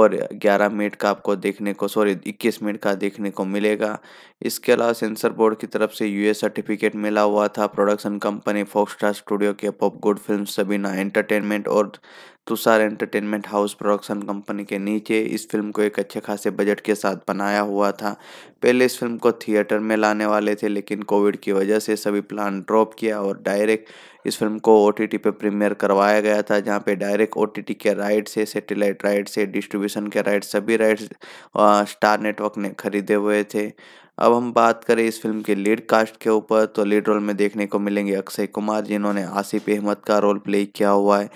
और ग्यारह मिनट का आपको देखने को सॉरी इक्कीस मिनट का देखने को मिलेगा इसके अलावा सेंसर बोर्ड की तरफ से यूएस सर्टिफिकेट मिला हुआ था प्रोडक्शन कंपनी फोक्सटार स्टूडियो के pop good film Sabina entertainment और Tushar entertainment house production company के नीचे इस फिल्म को एक अच्छे खासे बजट के साथ बनाया हुआ था पहले इस फिल्म को थिएटर में लाने वाले थे लेकिन कोविड की वजह से सभी प्लान ड्रॉप किया और डायरेक्ट इस फिल्म को ओ टी टी पर प्रीमियर करवाया गया था जहाँ पे डायरेक्ट ओ टी के राइट से सेटेलाइट राइट से डिस्ट्रीब्यूशन के राइट सभी राइट्स स्टार नेटवर्क ने खरीदे हुए थे अब हम बात करें इस फिल्म के लीड कास्ट के ऊपर तो लीड रोल में देखने को मिलेंगे अक्षय कुमार जिन्होंने आसिफ अहमद का रोल प्ले किया हुआ है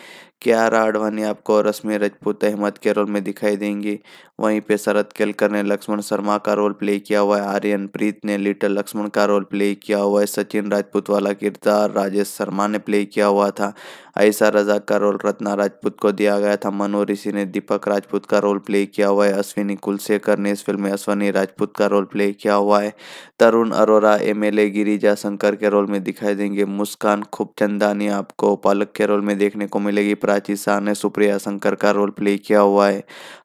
क्यारा आडवाणी आपको रश्मि रजपूत अहमद के रोल में दिखाई देंगी वहीं पे शरद केलकर ने लक्ष्मण शर्मा का रोल प्ले किया हुआ है आर्यन प्रीत ने लिटल लक्ष्मण का रोल प्ले किया हुआ है सचिन राजपूत वाला किरदार राजेश शर्मा ने प्ले किया हुआ था ऐसा रजा का रोल रत्ना राजपूत को दिया गया था मनो ऋषि ने दीपक राजपूत का रोल प्ले किया हुआ है अश्विनी कुलशेखर ने इस फिल्म में अश्वनी राजपूत का रोल प्ले किया हुआ है Tarun Arora M L A Girija Shankar के रोल में दिखाई देंगे मुस्कान खूब चंदानी आपको पालक के रोल में देखने को मिलेगी प्राची शाह ने सुप्रिया शंकर का रोल प्ले किया हुआ है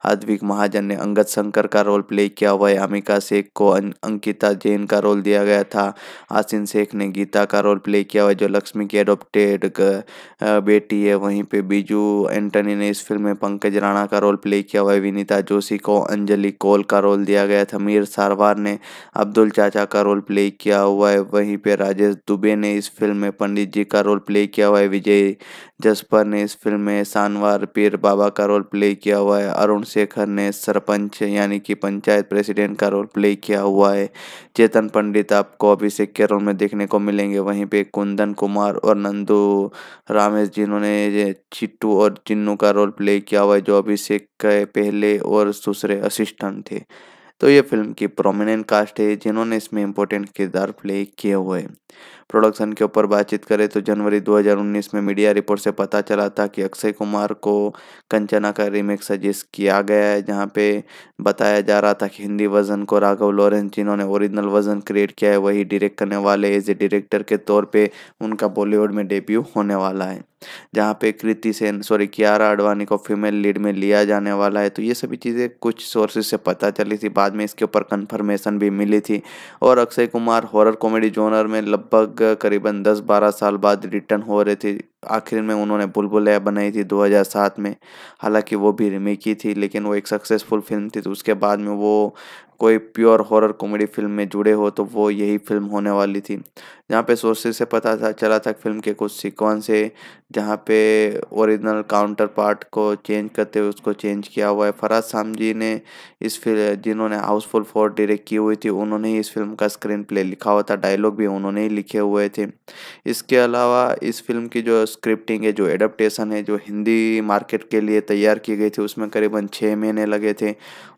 आदविक महाजन ने अंगद शंकर का रोल प्ले किया हुआ है अमिका शेख को अं-, अंकिता जैन का रोल दिया गया था आसिन शेख ने गीता का रोल प्ले किया हुआ है जो लक्ष्मी की एडोप्टेड बेटी है वहीं पर बीजू एंटनी ने इस फिल्म में पंकज राणा का रोल प्ले किया हुआ है विनीता जोशी को अंजलि कोल का रोल दिया गया था मीर सारवार ने अब्दुल चाचा का रोल प्ले किया हुआ है वहीं पे राजेश दुबे ने इस फिल्म में पंडित जी का रोल प्ले किया हुआ है विजय जसपर ने इस फिल्म फिल्म में शानवार पीर बाबा का रोल प्ले किया हुआ है अरुण शेखर ने सरपंच यानी कि पंचायत प्रेसिडेंट का रोल प्ले किया हुआ है चेतन पंडित आपको अभिषेक के रोल में देखने को मिलेंगे वहीं पे कुंदन कुमार और नंदू रामेश जिन्होंने चिट्टू और चिन्नू का रोल प्ले किया हुआ है जो अभिषेक के पहले और दूसरे असिस्टेंट थे तो ये फिल्म की प्रोमिनेंट कास्ट है जिन्होंने इसमें इम्पोर्टेंट किरदार प्ले किए हुए प्रोडक्शन के ऊपर बातचीत करें तो जनवरी 2019 में मीडिया रिपोर्ट से पता चला था कि अक्षय कुमार को कंचना का रीमेक सजेस्ट किया गया है जहाँ पे बताया जा रहा था कि हिंदी वर्जन को राघव लॉरेंस जिन्होंने ओरिजिनल वर्जन क्रिएट किया है वही डायरेक्ट करने वाले एज ए डायरेक्टर के तौर पर उनका बॉलीवुड में डेब्यू होने वाला है जहाँ पे कृति सेन सॉरी कियारा आडवाणी को फीमेल लीड में लिया जाने वाला है तो ये सभी चीज़ें कुछ सोर्सेज से पता चली थी बाद में इसके ऊपर कंफर्मेशन भी मिली थी और Akshay Kumar horror comedy genre में लगभग करीबन दस बारह साल बाद रिटर्न हो रहे थे आखिर में उन्होंने बुलबुल ऐप बनाई थी 2007 में हालांकि वो भी रिमेक ही थी लेकिन वो एक सक्सेसफुल फिल्म थी तो उसके बाद में वो कोई प्योर हॉरर कॉमेडी फिल्म में जुड़े हो तो वो यही फिल्म होने वाली थी जहाँ पे सोर्सेज से पता था चला था फिल्म के कुछ सीक्वेंस है जहाँ पे ओरिजिनल काउंटर पार्ट को चेंज करते हुए उसको चेंज किया हुआ है फराज जी ने इस फिल्म जिन्होंने हाउसफुल फोर डायरेक्ट की हुई थी उन्होंने ही इस फिल्म का स्क्रीन प्ले लिखा हुआ था डायलॉग भी उन्होंने ही लिखे हुए थे इसके अलावा इस फिल्म की जो स्क्रिप्टिंग है जो एडप्टेशन है जो हिंदी मार्केट के लिए तैयार की गई थी उसमें करीबन छः महीने लगे थे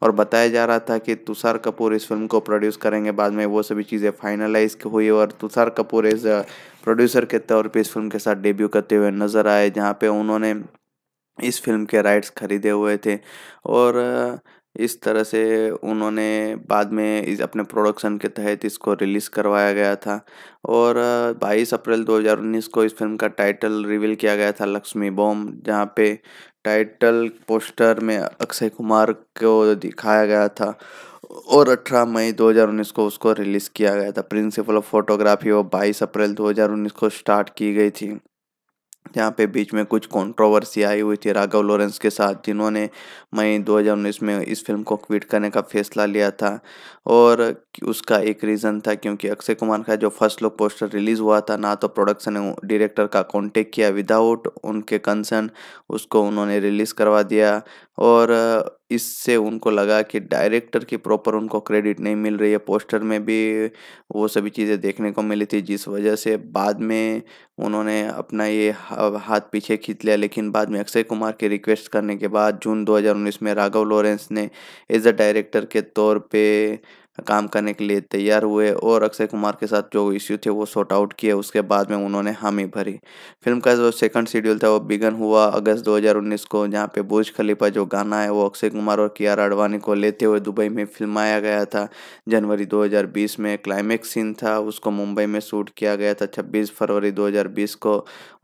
और बताया जा रहा था कि तुषार कपूर इस फिल्म को प्रोड्यूस करेंगे बाद में वो सभी चीज़ें फाइनलाइज हुई और Tushar Kapoor as producer uh, के तौर पर इस फिल्म के साथ डेब्यू करते हुए नज़र आए जहाँ पे उन्होंने इस फिल्म के राइट्स खरीदे हुए थे और uh, इस तरह से उन्होंने बाद में इस अपने प्रोडक्शन के तहत इसको रिलीज़ करवाया गया था और 22 अप्रैल 2019 को इस फिल्म का टाइटल रिवील किया गया था लक्ष्मी बॉम जहाँ पे टाइटल पोस्टर में अक्षय कुमार को दिखाया गया था और 18 मई 2019 को उसको रिलीज़ किया गया था प्रिंसिपल ऑफ फोटोग्राफी वो 22 अप्रैल 2019 को स्टार्ट की गई थी जहाँ पे बीच में कुछ कंट्रोवर्सी आई हुई थी राघव लॉरेंस के साथ जिन्होंने मई 2019 में इस फिल्म को क्विट करने का फैसला लिया था और उसका एक रीज़न था क्योंकि अक्षय कुमार का जो फर्स्ट लुक पोस्टर रिलीज़ हुआ था ना तो प्रोडक्शन डायरेक्टर का कांटेक्ट किया विदाउट उनके कंसर्न उसको उन्होंने रिलीज़ करवा दिया और इससे उनको लगा कि डायरेक्टर की प्रॉपर उनको क्रेडिट नहीं मिल रही है पोस्टर में भी वो सभी चीज़ें देखने को मिली थी जिस वजह से बाद में उन्होंने अपना ये हाथ पीछे खींच लिया लेकिन बाद में अक्षय कुमार के रिक्वेस्ट करने के बाद जून 2019 में राघव लॉरेंस ने एज अ डायरेक्टर के तौर पे काम करने के लिए तैयार हुए और अक्षय कुमार के साथ जो इश्यू थे वो सॉर्ट आउट किए उसके बाद में उन्होंने हामी भरी फिल्म का जो सेकंड शेड्यूल था वो बिगन हुआ अगस्त 2019 को जहाँ पे बुर्ज खलीफा जो गाना है वो अक्षय कुमार और कियारा अडवाणी को लेते हुए दुबई में फिल्माया गया था जनवरी दो में क्लाइमैक्स सीन था उसको मुंबई में शूट किया गया था छब्बीस फरवरी दो को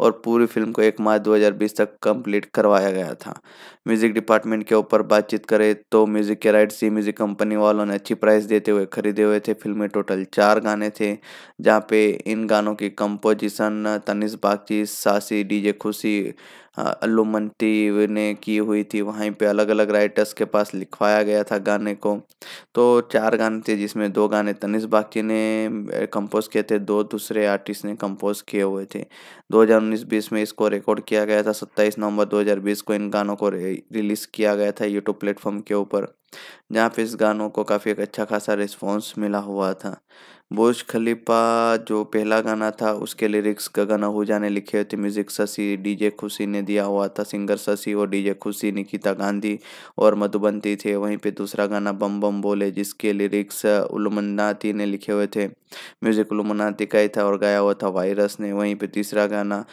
और पूरी फिल्म को एक मार्च दो तक कंप्लीट करवाया गया था म्यूज़िक डिपार्टमेंट के ऊपर बातचीत करें तो म्यूज़िक के राइट सी म्यूज़िक कंपनी वालों ने अच्छी प्राइस देते हुए खरीदे हुए थे फिल्म में टोटल चार गाने थे जहाँ पे इन गानों की कंपोजिशन तनिष बागची सासी डीजे खुशी हाँ, लोमनती ने की हुई थी वहीं पे अलग अलग राइटर्स के पास लिखवाया गया था गाने को तो चार गाने थे जिसमें दो गाने तनिष बाकी ने कंपोज किए थे दो दूसरे आर्टिस्ट ने कंपोज किए हुए थे 2019-20 में इसको रिकॉर्ड किया गया था 27 नवंबर 2020 को इन गानों को रिलीज़ किया गया था यूट्यूब प्लेटफॉर्म के ऊपर जहाँ पे इस गानों को काफ़ी एक अच्छा खासा रिस्पॉन्स मिला हुआ था बुर्ज खलीफा जो पहला गाना था उसके लिरिक्स गगन आहूजा ने लिखे थे म्यूज़िक शशि डीजे खुशी ने दिया हुआ था सिंगर शशि और डीजे खुशी निकिता गांधी और मधुबंती थे वहीं पे दूसरा गाना बम बम बोले जिसके लिरिक्स उलमनाती ने लिखे हुए थे म्यूज़िक उलमनाती का ही था और गाया हुआ था वायरस ने वहीं पर तीसरा गाना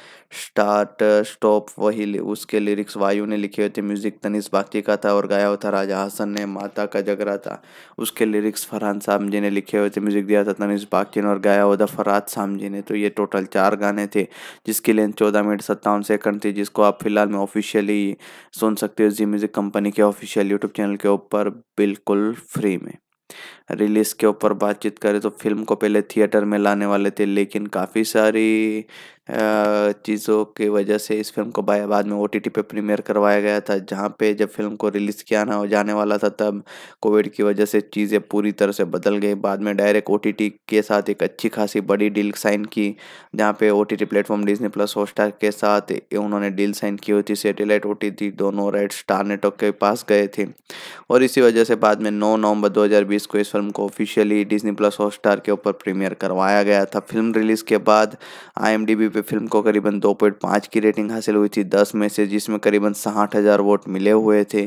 स्टार्ट स्टॉप वही उसके लिरिक्स वायु ने लिखे हुए थे म्यूज़िक तनिष बाकी का था और गाया हुआ था राजा हसन ने माता का जगरा था उसके लिरिक्स फरहान साहब जी ने लिखे हुए थे म्यूज़िक दिया था तनिष बाकिन और गाया उदा फराज जी ने तो ये टोटल चार गाने थे जिसकी लेंथ चौदह मिनट सत्तावन सेकंड थी जिसको आप फिलहाल में ऑफिशियली सुन सकते हो जी म्यूज़िक कंपनी के ऑफिशियल यूट्यूब चैनल के ऊपर बिल्कुल फ्री में रिलीज़ के ऊपर बातचीत करें तो फिल्म को पहले थिएटर में लाने वाले थे लेकिन काफ़ी सारी चीज़ों की वजह से इस फिल्म को बाद में ओ टी टी पर प्रीमियर करवाया गया था जहाँ पे जब फिल्म को रिलीज़ किया ना जाने वाला था तब कोविड की वजह से चीज़ें पूरी तरह से बदल गई बाद में डायरेक्ट ओ टी टी के साथ एक अच्छी खासी बड़ी डील साइन की जहाँ पे O T T platform Disney plus Hotstar के साथ उन्होंने डील साइन की हुई थी सेटेलाइट ओ टी दोनों राइट स्टार नेटवर्क के पास गए थे और इसी वजह से बाद में नौ नवंबर दो हज़ार बीस को इस फिल्म को officially Disney plus Hotstar के ऊपर प्रीमियर करवाया गया था फिल्म रिलीज के बाद आईएमडीबी पे फिल्म को करीबन 2.5 की रेटिंग हासिल हुई थी 10 में से जिसमें करीबन साठ हज़ार वोट मिले हुए थे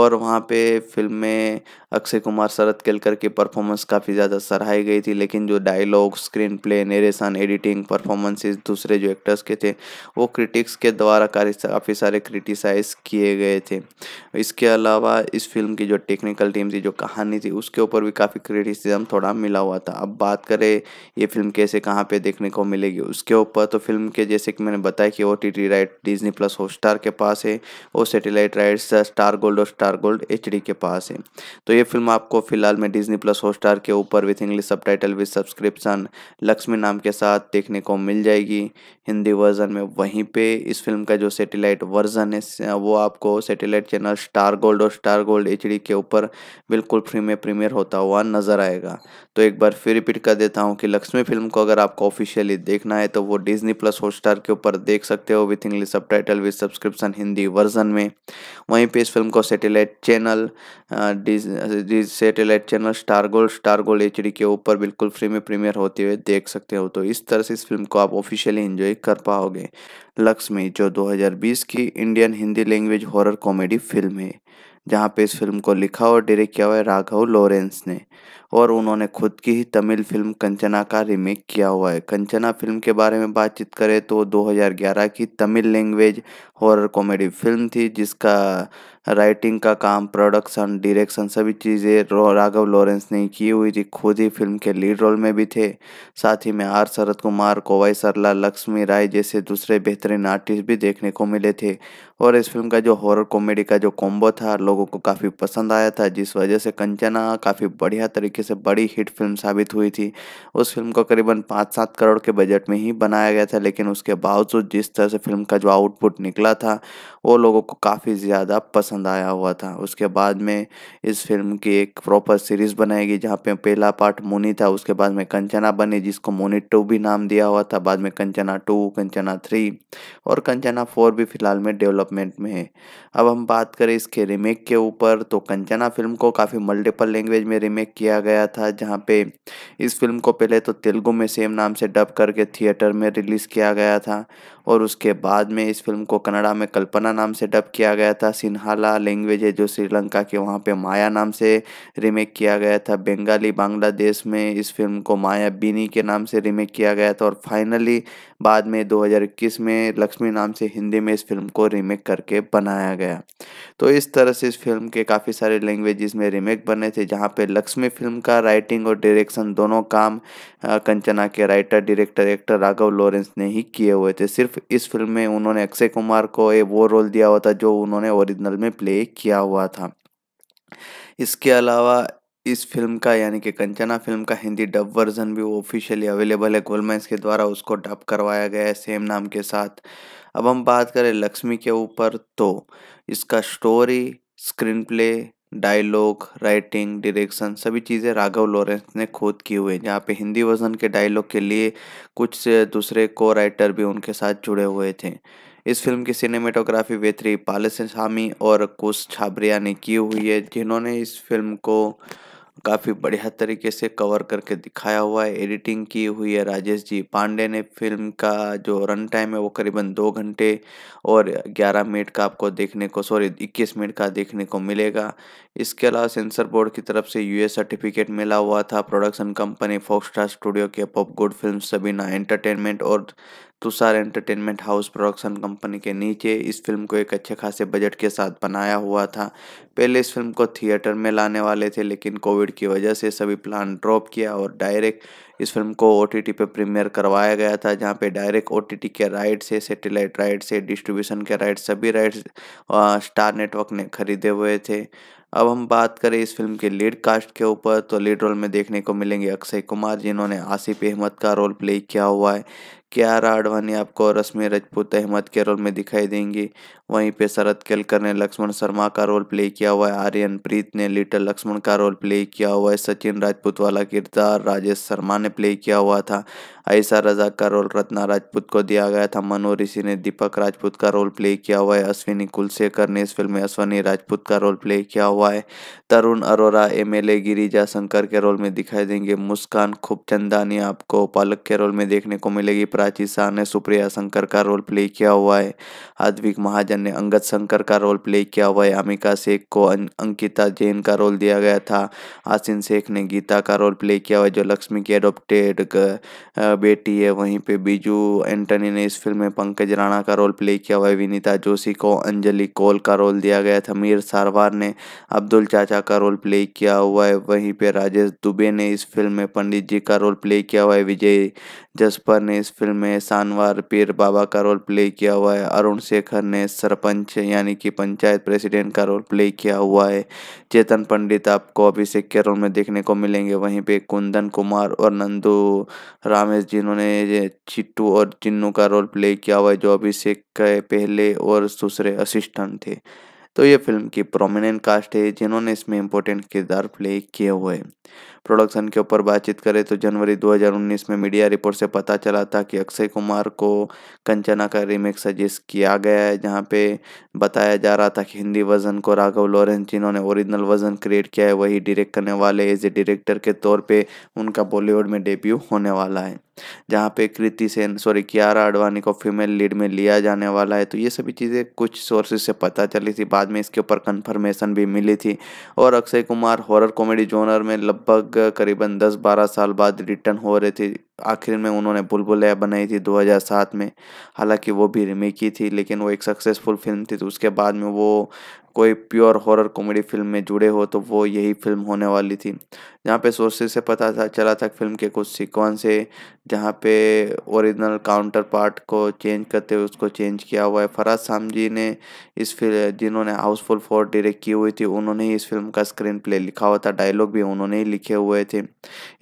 और वहाँ पे फिल्म में अक्षय कुमार शरद केलकर की परफॉर्मेंस काफ़ी ज़्यादा सराहाई गई थी लेकिन जो dialogue screenplay narration editing performances दूसरे जो एक्टर्स के थे वो क्रिटिक्स के द्वारा काफ़ी सारे क्रिटिसाइज किए गए थे इसके अलावा इस फिल्म की जो टेक्निकल टीम थी जो कहानी थी उसके ऊपर भी काफ़ी क्रिटिसिज्म थोड़ा मिला हुआ था अब बात करें ये फिल्म कैसे कहाँ पे देखने को मिलेगी उसके ऊपर तो फिल्म के जैसे कि मैंने बताया कि O T T right Disney plus star के पास है और सेटेलाइट राइट्स स्टार गोल्ड और स्टार गोल्ड एच के पास है तो ये फिल्म आपको फिलहाल में डिजनी प्लस हॉट स्टार के ऊपर with English subtitle with subscription Lakshmi नाम के साथ देखने को मिल जाएगी हिंदी वर्जन में वहीं पे इस फिल्म का जो सेटेलाइट वर्जन है वो आपको सेटेलाइट चैनल स्टार गोल्ड और स्टार गोल्ड एच के ऊपर बिल्कुल फ्री में प्रीमियर होता हुआ हुआ नज़र आएगा तो एक बार फिर रिपीट कर देता हूँ कि लक्ष्मी फिल्म को अगर आपको ऑफिशियली देखना है तो वो डिज्नी प्लस हॉटस्टार के ऊपर देख सकते हो with English subtitle with subscription Hindi version में वहीं पर इस फिल्म को satellite channel satellite channel star gold star gold H के ऊपर बिल्कुल फ्री में प्रीमियर होते हुए देख सकते हो तो इस तरह से इस फिल्म को आप ऑफिशियली इन्जॉय कर पाओगे लक्ष्मी जो 2020 की Indian Hindi language horror comedy film है जहाँ पे इस फिल्म को लिखा और डायरेक्ट किया हुआ है राघव लॉरेंस ने और उन्होंने खुद की ही तमिल फिल्म कंचना का रीमेक किया हुआ है कंचना फिल्म के बारे में बातचीत करें तो 2011 की Tamil language horror comedy film थी जिसका राइटिंग का काम प्रोडक्शन डायरेक्शन सभी चीज़ें राघव लॉरेंस ने की हुई थी खुद ही फिल्म के लीड रोल में भी थे साथ ही में आर शरद कुमार कोवाई सरला लक्ष्मी राय जैसे दूसरे बेहतरीन आर्टिस्ट भी देखने को मिले थे और इस फिल्म का जो हॉरर कॉमेडी का जो कॉम्बो था लोगों को काफ़ी पसंद आया था जिस वजह से कंचना काफ़ी बढ़िया तरीके तरीके से बड़ी हिट फिल्म साबित हुई थी उस फिल्म को करीबन पाँच सात करोड़ के बजट में ही बनाया गया था लेकिन उसके बावजूद जिस तरह से फिल्म का जो आउटपुट निकला था वो लोगों को काफ़ी ज़्यादा पसंद आया हुआ था उसके बाद में इस फिल्म की एक प्रॉपर सीरीज़ बनाई गई जहाँ पे पहला पार्ट मोनी था उसके बाद में कंचना बनी जिसको मोनी टू भी नाम दिया हुआ था बाद में कंचना टू कंचना थ्री और कंचना फोर भी फिलहाल में डेवलपमेंट में है अब हम बात करें इसके रीमेक के ऊपर तो कंचना फिल्म को काफ़ी मल्टीपल लैंग्वेज में रीमेक किया गया गया था जहाँ पे इस फिल्म को पहले तो तेलुगु में सेम नाम से डब करके थिएटर में रिलीज़ किया गया था और उसके बाद में इस फिल्म को कन्नड़ा में कल्पना नाम से डब किया गया था सिन्हाला लैंग्वेज है जो श्रीलंका के वहाँ पे माया नाम से रीमेक किया गया था बंगाली बांग्लादेश में इस फिल्म को माया बीनी के नाम से रीमेक किया गया था और फाइनली बाद में 2021 में लक्ष्मी नाम से हिंदी में इस फिल्म को रीमेक करके बनाया गया तो इस तरह से इस फिल्म के काफ़ी सारे लैंग्वेजेस में रीमेक बने थे जहाँ पे लक्ष्मी फिल्म का राइटिंग और डायरेक्शन दोनों काम कंचना के writer director actor Raghava Lawrence ने ही किए हुए थे सिर्फ इस फिल्म में उन्होंने अक्षय कुमार को ए वो रोल दिया हुआ था जो उन्होंने ओरिजिनल में प्ले किया हुआ था इसके अलावा इस फिल्म का यानी कि कंचना फिल्म का हिंदी डब वर्जन भी वो ऑफिशियली अवेलेबल है गोलमेंस के द्वारा उसको डब करवाया गया है सेम नाम के साथ अब हम बात करें लक्ष्मी के ऊपर तो इसका story screenplay dialogue writing direction सभी चीज़ें राघव लॉरेंस ने खुद की हुई है जहाँ पे हिंदी वर्जन के डायलॉग के लिए कुछ दूसरे को राइटर भी उनके साथ जुड़े हुए थे इस फिल्म की सिनेमेटोग्राफी वेत्री पालसामी और कुश छाबरिया ने की हुई है जिन्होंने इस फिल्म को काफ़ी बढ़िया तरीके से कवर करके दिखाया हुआ है एडिटिंग की हुई है राजेश जी पांडे ने फिल्म का जो रन टाइम है वो करीबन दो घंटे और ग्यारह मिनट का आपको देखने को सॉरी इक्कीस मिनट का देखने को मिलेगा इसके अलावा सेंसर बोर्ड की तरफ से यूएस सर्टिफिकेट मिला हुआ था प्रोडक्शन कंपनी फोक्सटार स्टूडियो के pop good film Sabina entertainment और Tushar entertainment house production company के नीचे इस फिल्म को एक अच्छे खासे बजट के साथ बनाया हुआ था पहले इस फिल्म को थिएटर में लाने वाले थे लेकिन कोविड की वजह से सभी प्लान ड्रॉप किया और डायरेक्ट इस फिल्म को ओ टी पर प्रीमियर करवाया गया था जहाँ पे डायरेक्ट ओ के राइट से सेटेलाइट राइट से डिस्ट्रीब्यूशन के राइट सभी राइट स्टार नेटवर्क ने खरीदे हुए थे अब हम बात करें इस फिल्म के लीड कास्ट के ऊपर तो लीड रोल में देखने को मिलेंगे अक्षय कुमार जिन्होंने आसिफ अहमद का रोल प्ले किया हुआ है क्या आडवाणी आपको रश्मि रजपूत अहमद के रोल में दिखाई देंगी वहीं पे शरद केलकर ने लक्ष्मण शर्मा का रोल प्ले किया हुआ है आर्यन प्रीत ने लिटल लक्ष्मण का रोल प्ले किया हुआ है सचिन राजपूत वाला किरदार राजेश शर्मा ने प्ले किया हुआ था ऐसा रजा का रोल रत्ना राजपूत को दिया गया था मनो ऋषि ने दीपक राजपूत का रोल प्ले किया हुआ है अश्विनी कुलशेखर ने इस फिल्म में अश्वनी राजपूत का रोल प्ले किया हुआ है Tarun Arora M L A Girija Shankar के रोल में दिखाई देंगे मुस्कान खुबचंदानी आपको पालक के रोल में देखने को मिलेगी प्राची शाह ने सुप्रिया शंकर का रोल प्ले किया हुआ है आदविक महाजन जैन ने अंगद शंकर का रोल प्ले किया हुआ है अमिका शेख को अं-, अंकिता जैन का रोल दिया गया था आसिन शेख ने गीता का रोल प्ले किया हुआ है जो लक्ष्मी की एडोप्टेड बेटी है वहीं पे बीजू एंटनी ने इस फिल्म में पंकज राणा का रोल प्ले किया हुआ है विनीता जोशी को अंजलि कोल का रोल दिया गया था मीर सारवार ने अब्दुल चाचा का रोल प्ले किया हुआ है वहीं पे राजेश दुबे ने इस फिल्म में पंडित जी का रोल प्ले किया हुआ है विजय जसपर ने इस फिल्म में शानवार पीर बाबा का रोल प्ले किया हुआ है अरुण शेखर ने सरपंच यानी कि पंचायत प्रेसिडेंट का रोल प्ले किया हुआ है चेतन पंडित आपको अभिषेक के रोल में देखने को मिलेंगे वहीं पे कुंदन कुमार और नंदू रामेश जिन्होंने चिट्टू और चिन्नू का रोल प्ले किया हुआ है जो अभिषेक के पहले और दूसरे असिस्टेंट थे तो ये फिल्म की प्रोमिनेंट कास्ट है जिन्होंने इसमें इम्पोर्टेंट किरदार प्ले किए हुए हैं प्रोडक्शन के ऊपर बातचीत करें तो जनवरी 2019 में मीडिया रिपोर्ट से पता चला था कि अक्षय कुमार को कंचना का रीमेक सजेस्ट किया गया है जहाँ पे बताया जा रहा था कि हिंदी वर्जन को राघव लॉरेंस जिन्होंने ओरिजिनल वर्जन क्रिएट किया है वही डायरेक्ट करने वाले एज ए डायरेक्टर के तौर पर उनका बॉलीवुड में डेब्यू होने वाला है जहाँ पे कृति सेन सॉरी कियारा आडवाणी को फीमेल लीड में लिया जाने वाला है तो ये सभी चीज़ें कुछ सोर्सेज से पता चली थी बाद में इसके ऊपर कन्फर्मेशन भी मिली थी और Akshay Kumar horror comedy genre में लगभग करीबन 10-12 साल बाद रिटर्न हो रहे थे आखिर में उन्होंने बुलबुलैया बनाई थी 2007 में हालांकि वो भी रिमेक ही थी लेकिन वो एक सक्सेसफुल फिल्म थी तो उसके बाद में वो कोई प्योर हॉरर कॉमेडी फिल्म में जुड़े हो तो वो यही फिल्म होने वाली थी जहाँ पे सोर्सेज से पता था चला था फिल्म के कुछ सीक्वेंस है जहाँ पे ओरिजिनल काउंटर पार्ट को चेंज करते हुए उसको चेंज किया हुआ है फराज साम जी ने इस फिल्म जिन्होंने हाउसफुल फोर डायरेक्ट की हुई थी उन्होंने ही इस फिल्म का स्क्रीन प्ले लिखा हुआ था डायलॉग भी उन्होंने ही लिखे हुए थे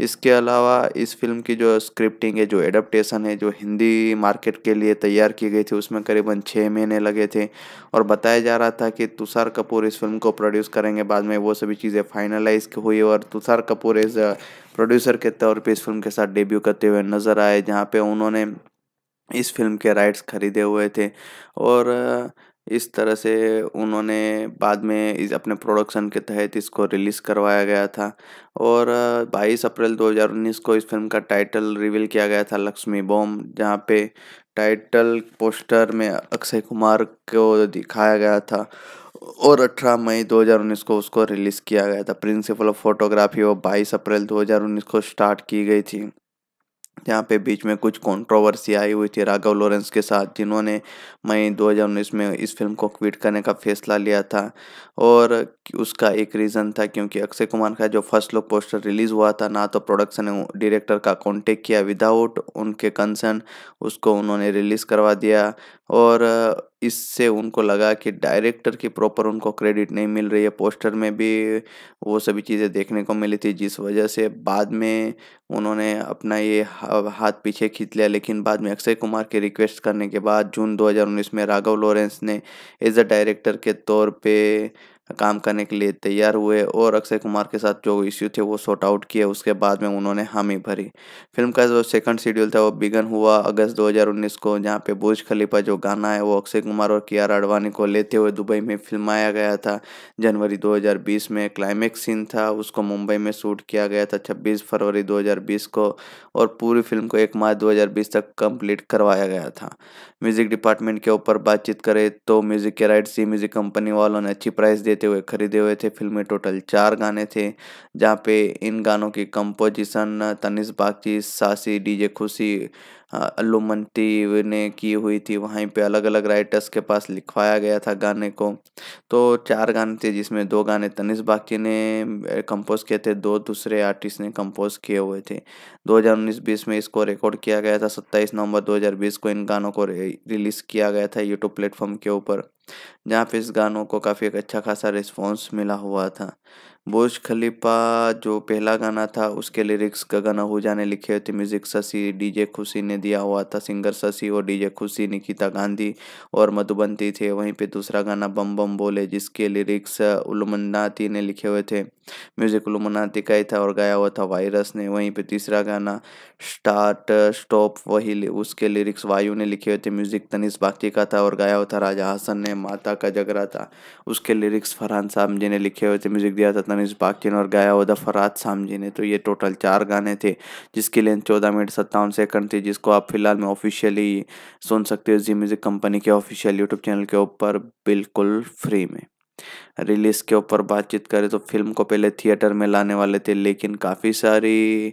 इसके अलावा इस फिल्म की जो स्क्रिप्टिंग है जो एडप्टेशन है जो हिंदी मार्केट के लिए तैयार की गई थी उसमें करीबन छः महीने लगे थे और बताया जा रहा था कि तुषार तुषार कपूर इस फिल्म को प्रोड्यूस करेंगे बाद में वो सभी चीज़ें फाइनलाइज हुई और तुषार कपूर इस प्रोड्यूसर के तौर पे इस फिल्म के साथ डेब्यू करते हुए नज़र आए जहाँ पे उन्होंने इस फिल्म के राइट्स खरीदे हुए थे और इस तरह से उन्होंने बाद में इस अपने प्रोडक्शन के तहत इसको रिलीज़ करवाया गया था और 22 अप्रैल 2019 को इस फिल्म का टाइटल रिवील किया गया था लक्ष्मी बॉम जहाँ पे टाइटल पोस्टर में अक्षय कुमार को दिखाया गया था और 18 मई 2019 को उसको रिलीज़ किया गया था प्रिंसिपल ऑफ फोटोग्राफी वो 22 अप्रैल 2019 को स्टार्ट की गई थी यहाँ पे बीच में कुछ कंट्रोवर्सी आई हुई थी राघव लॉरेंस के साथ जिन्होंने मई 2019 में इस फिल्म को क्विट करने का फैसला लिया था और उसका एक रीज़न था क्योंकि अक्षय कुमार का जो फर्स्ट लुक पोस्टर रिलीज़ हुआ था ना तो प्रोडक्शन डायरेक्टर का कांटेक्ट किया विदाउट उनके कंसर्न उसको उन्होंने रिलीज़ करवा दिया और इससे उनको लगा कि डायरेक्टर की प्रॉपर उनको क्रेडिट नहीं मिल रही है पोस्टर में भी वो सभी चीज़ें देखने को मिली थी जिस वजह से बाद में उन्होंने अपना ये हाथ पीछे खींच लिया लेकिन बाद में अक्षय कुमार के रिक्वेस्ट करने के बाद जून 2019 में राघव लॉरेंस ने एज अ डायरेक्टर के तौर पे काम करने के लिए तैयार हुए और अक्षय कुमार के साथ जो इश्यू थे वो सॉर्ट आउट किए उसके बाद में उन्होंने हामी भरी फिल्म का जो सेकंड शेड्यूल था वो बिगन हुआ अगस्त 2019 को जहाँ पे बुर्ज खलीफा जो गाना है वो अक्षय कुमार और कियारा आडवाणी को लेते हुए दुबई में फिल्माया गया था जनवरी 2020 में क्लाइमैक्स सीन था उसको मुंबई में शूट किया गया था छब्बीस फरवरी दो को और पूरी फिल्म को एक मार्च दो तक कम्प्लीट करवाया गया था म्यूज़िक डिपार्टमेंट के ऊपर बातचीत करें तो म्यूज़िक के राइट्स सी म्यूज़िक कंपनी वालों ने अच्छी प्राइस दी देते हुए खरीदे हुए थे फिल्म में टोटल चार गाने थे जहाँ पे इन गानों की कंपोजिशन तनिष बागची सासी डीजे खुशी हाँ, लोमनटीव ने की हुई थी वहीं पे अलग अलग राइटर्स के पास लिखवाया गया था गाने को तो चार गाने थे जिसमें दो गाने तनिष बाकी ने कंपोज किए थे दो दूसरे आर्टिस्ट ने कंपोज किए हुए थे 2019-20 में इसको रिकॉर्ड किया गया था 27 नवंबर 2020 को इन गानों को रिलीज़ किया गया था यूट्यूब प्लेटफॉर्म के ऊपर जहाँ पे इस गानों को काफ़ी एक अच्छा खासा रिस्पॉन्स मिला हुआ था बुर्ज खलीफा जो पहला गाना था उसके लिरिक्स गगन आहूजा ने लिखे हुए थे म्यूज़िक शशि डीजे खुशी ने दिया हुआ था सिंगर शशि और डीजे खुशी निकिता गांधी और मधुबंती थे वहीं पे दूसरा गाना बम बम बोले जिसके लिरिक्स उलमनाती ने लिखे हुए थे म्यूज़िक उलमनाती का ही था और गाया हुआ था वायरस ने वहीं पर तीसरा गाना स्टार्ट स्टॉप वही उसके लिरिक्स वायु ने लिखे हुए थे म्यूज़िक तनिष बाकी का था और गाया हुआ था राजा हसन ने माता का जगरा था उसके लिरिक्स फरहान साहब जी ने लिखे हुए थे म्यूज़िक दिया था दानिश बाकिन और गाया उदा साम जी ने तो ये टोटल चार गाने थे जिसकी लेंथ चौदह मिनट सत्तावन सेकंड थी जिसको आप फिलहाल में ऑफिशियली सुन सकते हो जी म्यूज़िक कंपनी के ऑफिशियल यूट्यूब चैनल के ऊपर बिल्कुल फ्री में रिलीज़ के ऊपर बातचीत करें तो फिल्म को पहले थिएटर में लाने वाले थे लेकिन काफ़ी सारी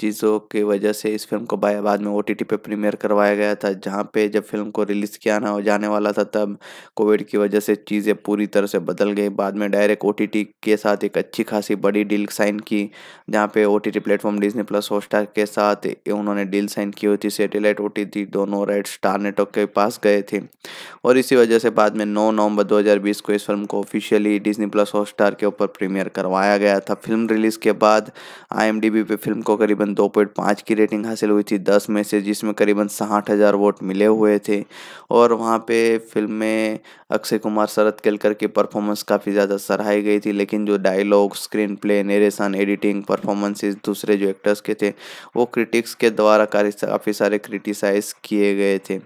चीज़ों की वजह से इस फिल्म को बाद में ओ टी टी पे प्रीमियर करवाया गया था जहाँ पे जब फिल्म को रिलीज़ किया ना जाने वाला था तब कोविड की वजह से चीज़ें पूरी तरह से बदल गई बाद में डायरेक्ट ओ टी टी के साथ एक अच्छी खासी बड़ी डील साइन की जहाँ पे O T T platform Disney plus Hotstar के साथ उन्होंने डील साइन की हुई थी सेटेलाइट ओ टी टी दोनों राइट स्टार नेटवर्क के पास गए थे और इसी वजह से बाद में नौ नवंबर बीस को इस फिल्म को officially Disney plus Hotstar के ऊपर प्रीमियर करवाया गया था फिल्म रिलीज़ के बाद आई पे फिल्म को करीबन दो की रेटिंग हासिल हुई थी दस में से जिसमें करीबन साठ हज़ार वोट मिले हुए थे और वहाँ पे फिल्म में अक्षय कुमार शरद केलकर की परफॉर्मेंस काफ़ी ज़्यादा सराहाई गई थी लेकिन जो dialogue screenplay narration editing performances दूसरे जो एक्टर्स के थे वो क्रिटिक्स के द्वारा काफ़ी सारे क्रिटिसाइज किए गए थे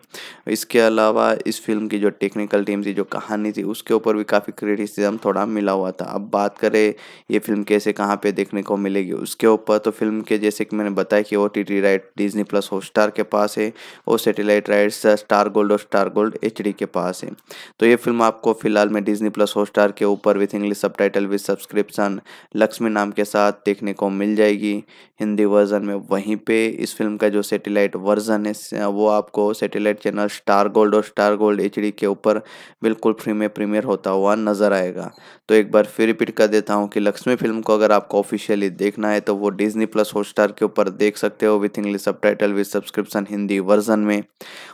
इसके अलावा इस फिल्म की जो टेक्निकल टीम थी जो कहानी थी उसके ऊपर भी काफ़ी क्रिटिसिज्म थोड़ा मिला हुआ था अब बात करें ये फिल्म कैसे कहाँ पे देखने को मिलेगी उसके ऊपर तो फिल्म के जैसे कि मैंने बताया कि O T T right Disney plus star के पास है और सेटेलाइट राइट्स स्टार गोल्ड और स्टार गोल्ड एच के पास है तो ये फिल्म आपको फिलहाल में डिजनी प्लस स्टार के ऊपर with English subtitle with subscription Lakshmi नाम के साथ देखने को मिल जाएगी हिंदी वर्जन में वहीं पे इस फिल्म का जो सेटेलाइट वर्जन है वो आपको सेटेलाइट चैनल स्टार गोल्ड और स्टार गोल्ड एच के ऊपर बिल्कुल फ्री में प्रीमियर होता हुआ हुआ नज़र आएगा तो एक बार फिर रिपीट कर देता हूँ कि लक्ष्मी फिल्म को अगर आपको ऑफिशियली देखना है तो वो डिजनी प्लस हॉटस्टार के ऊपर देख सकते हो with English subtitle with subscription Hindi version में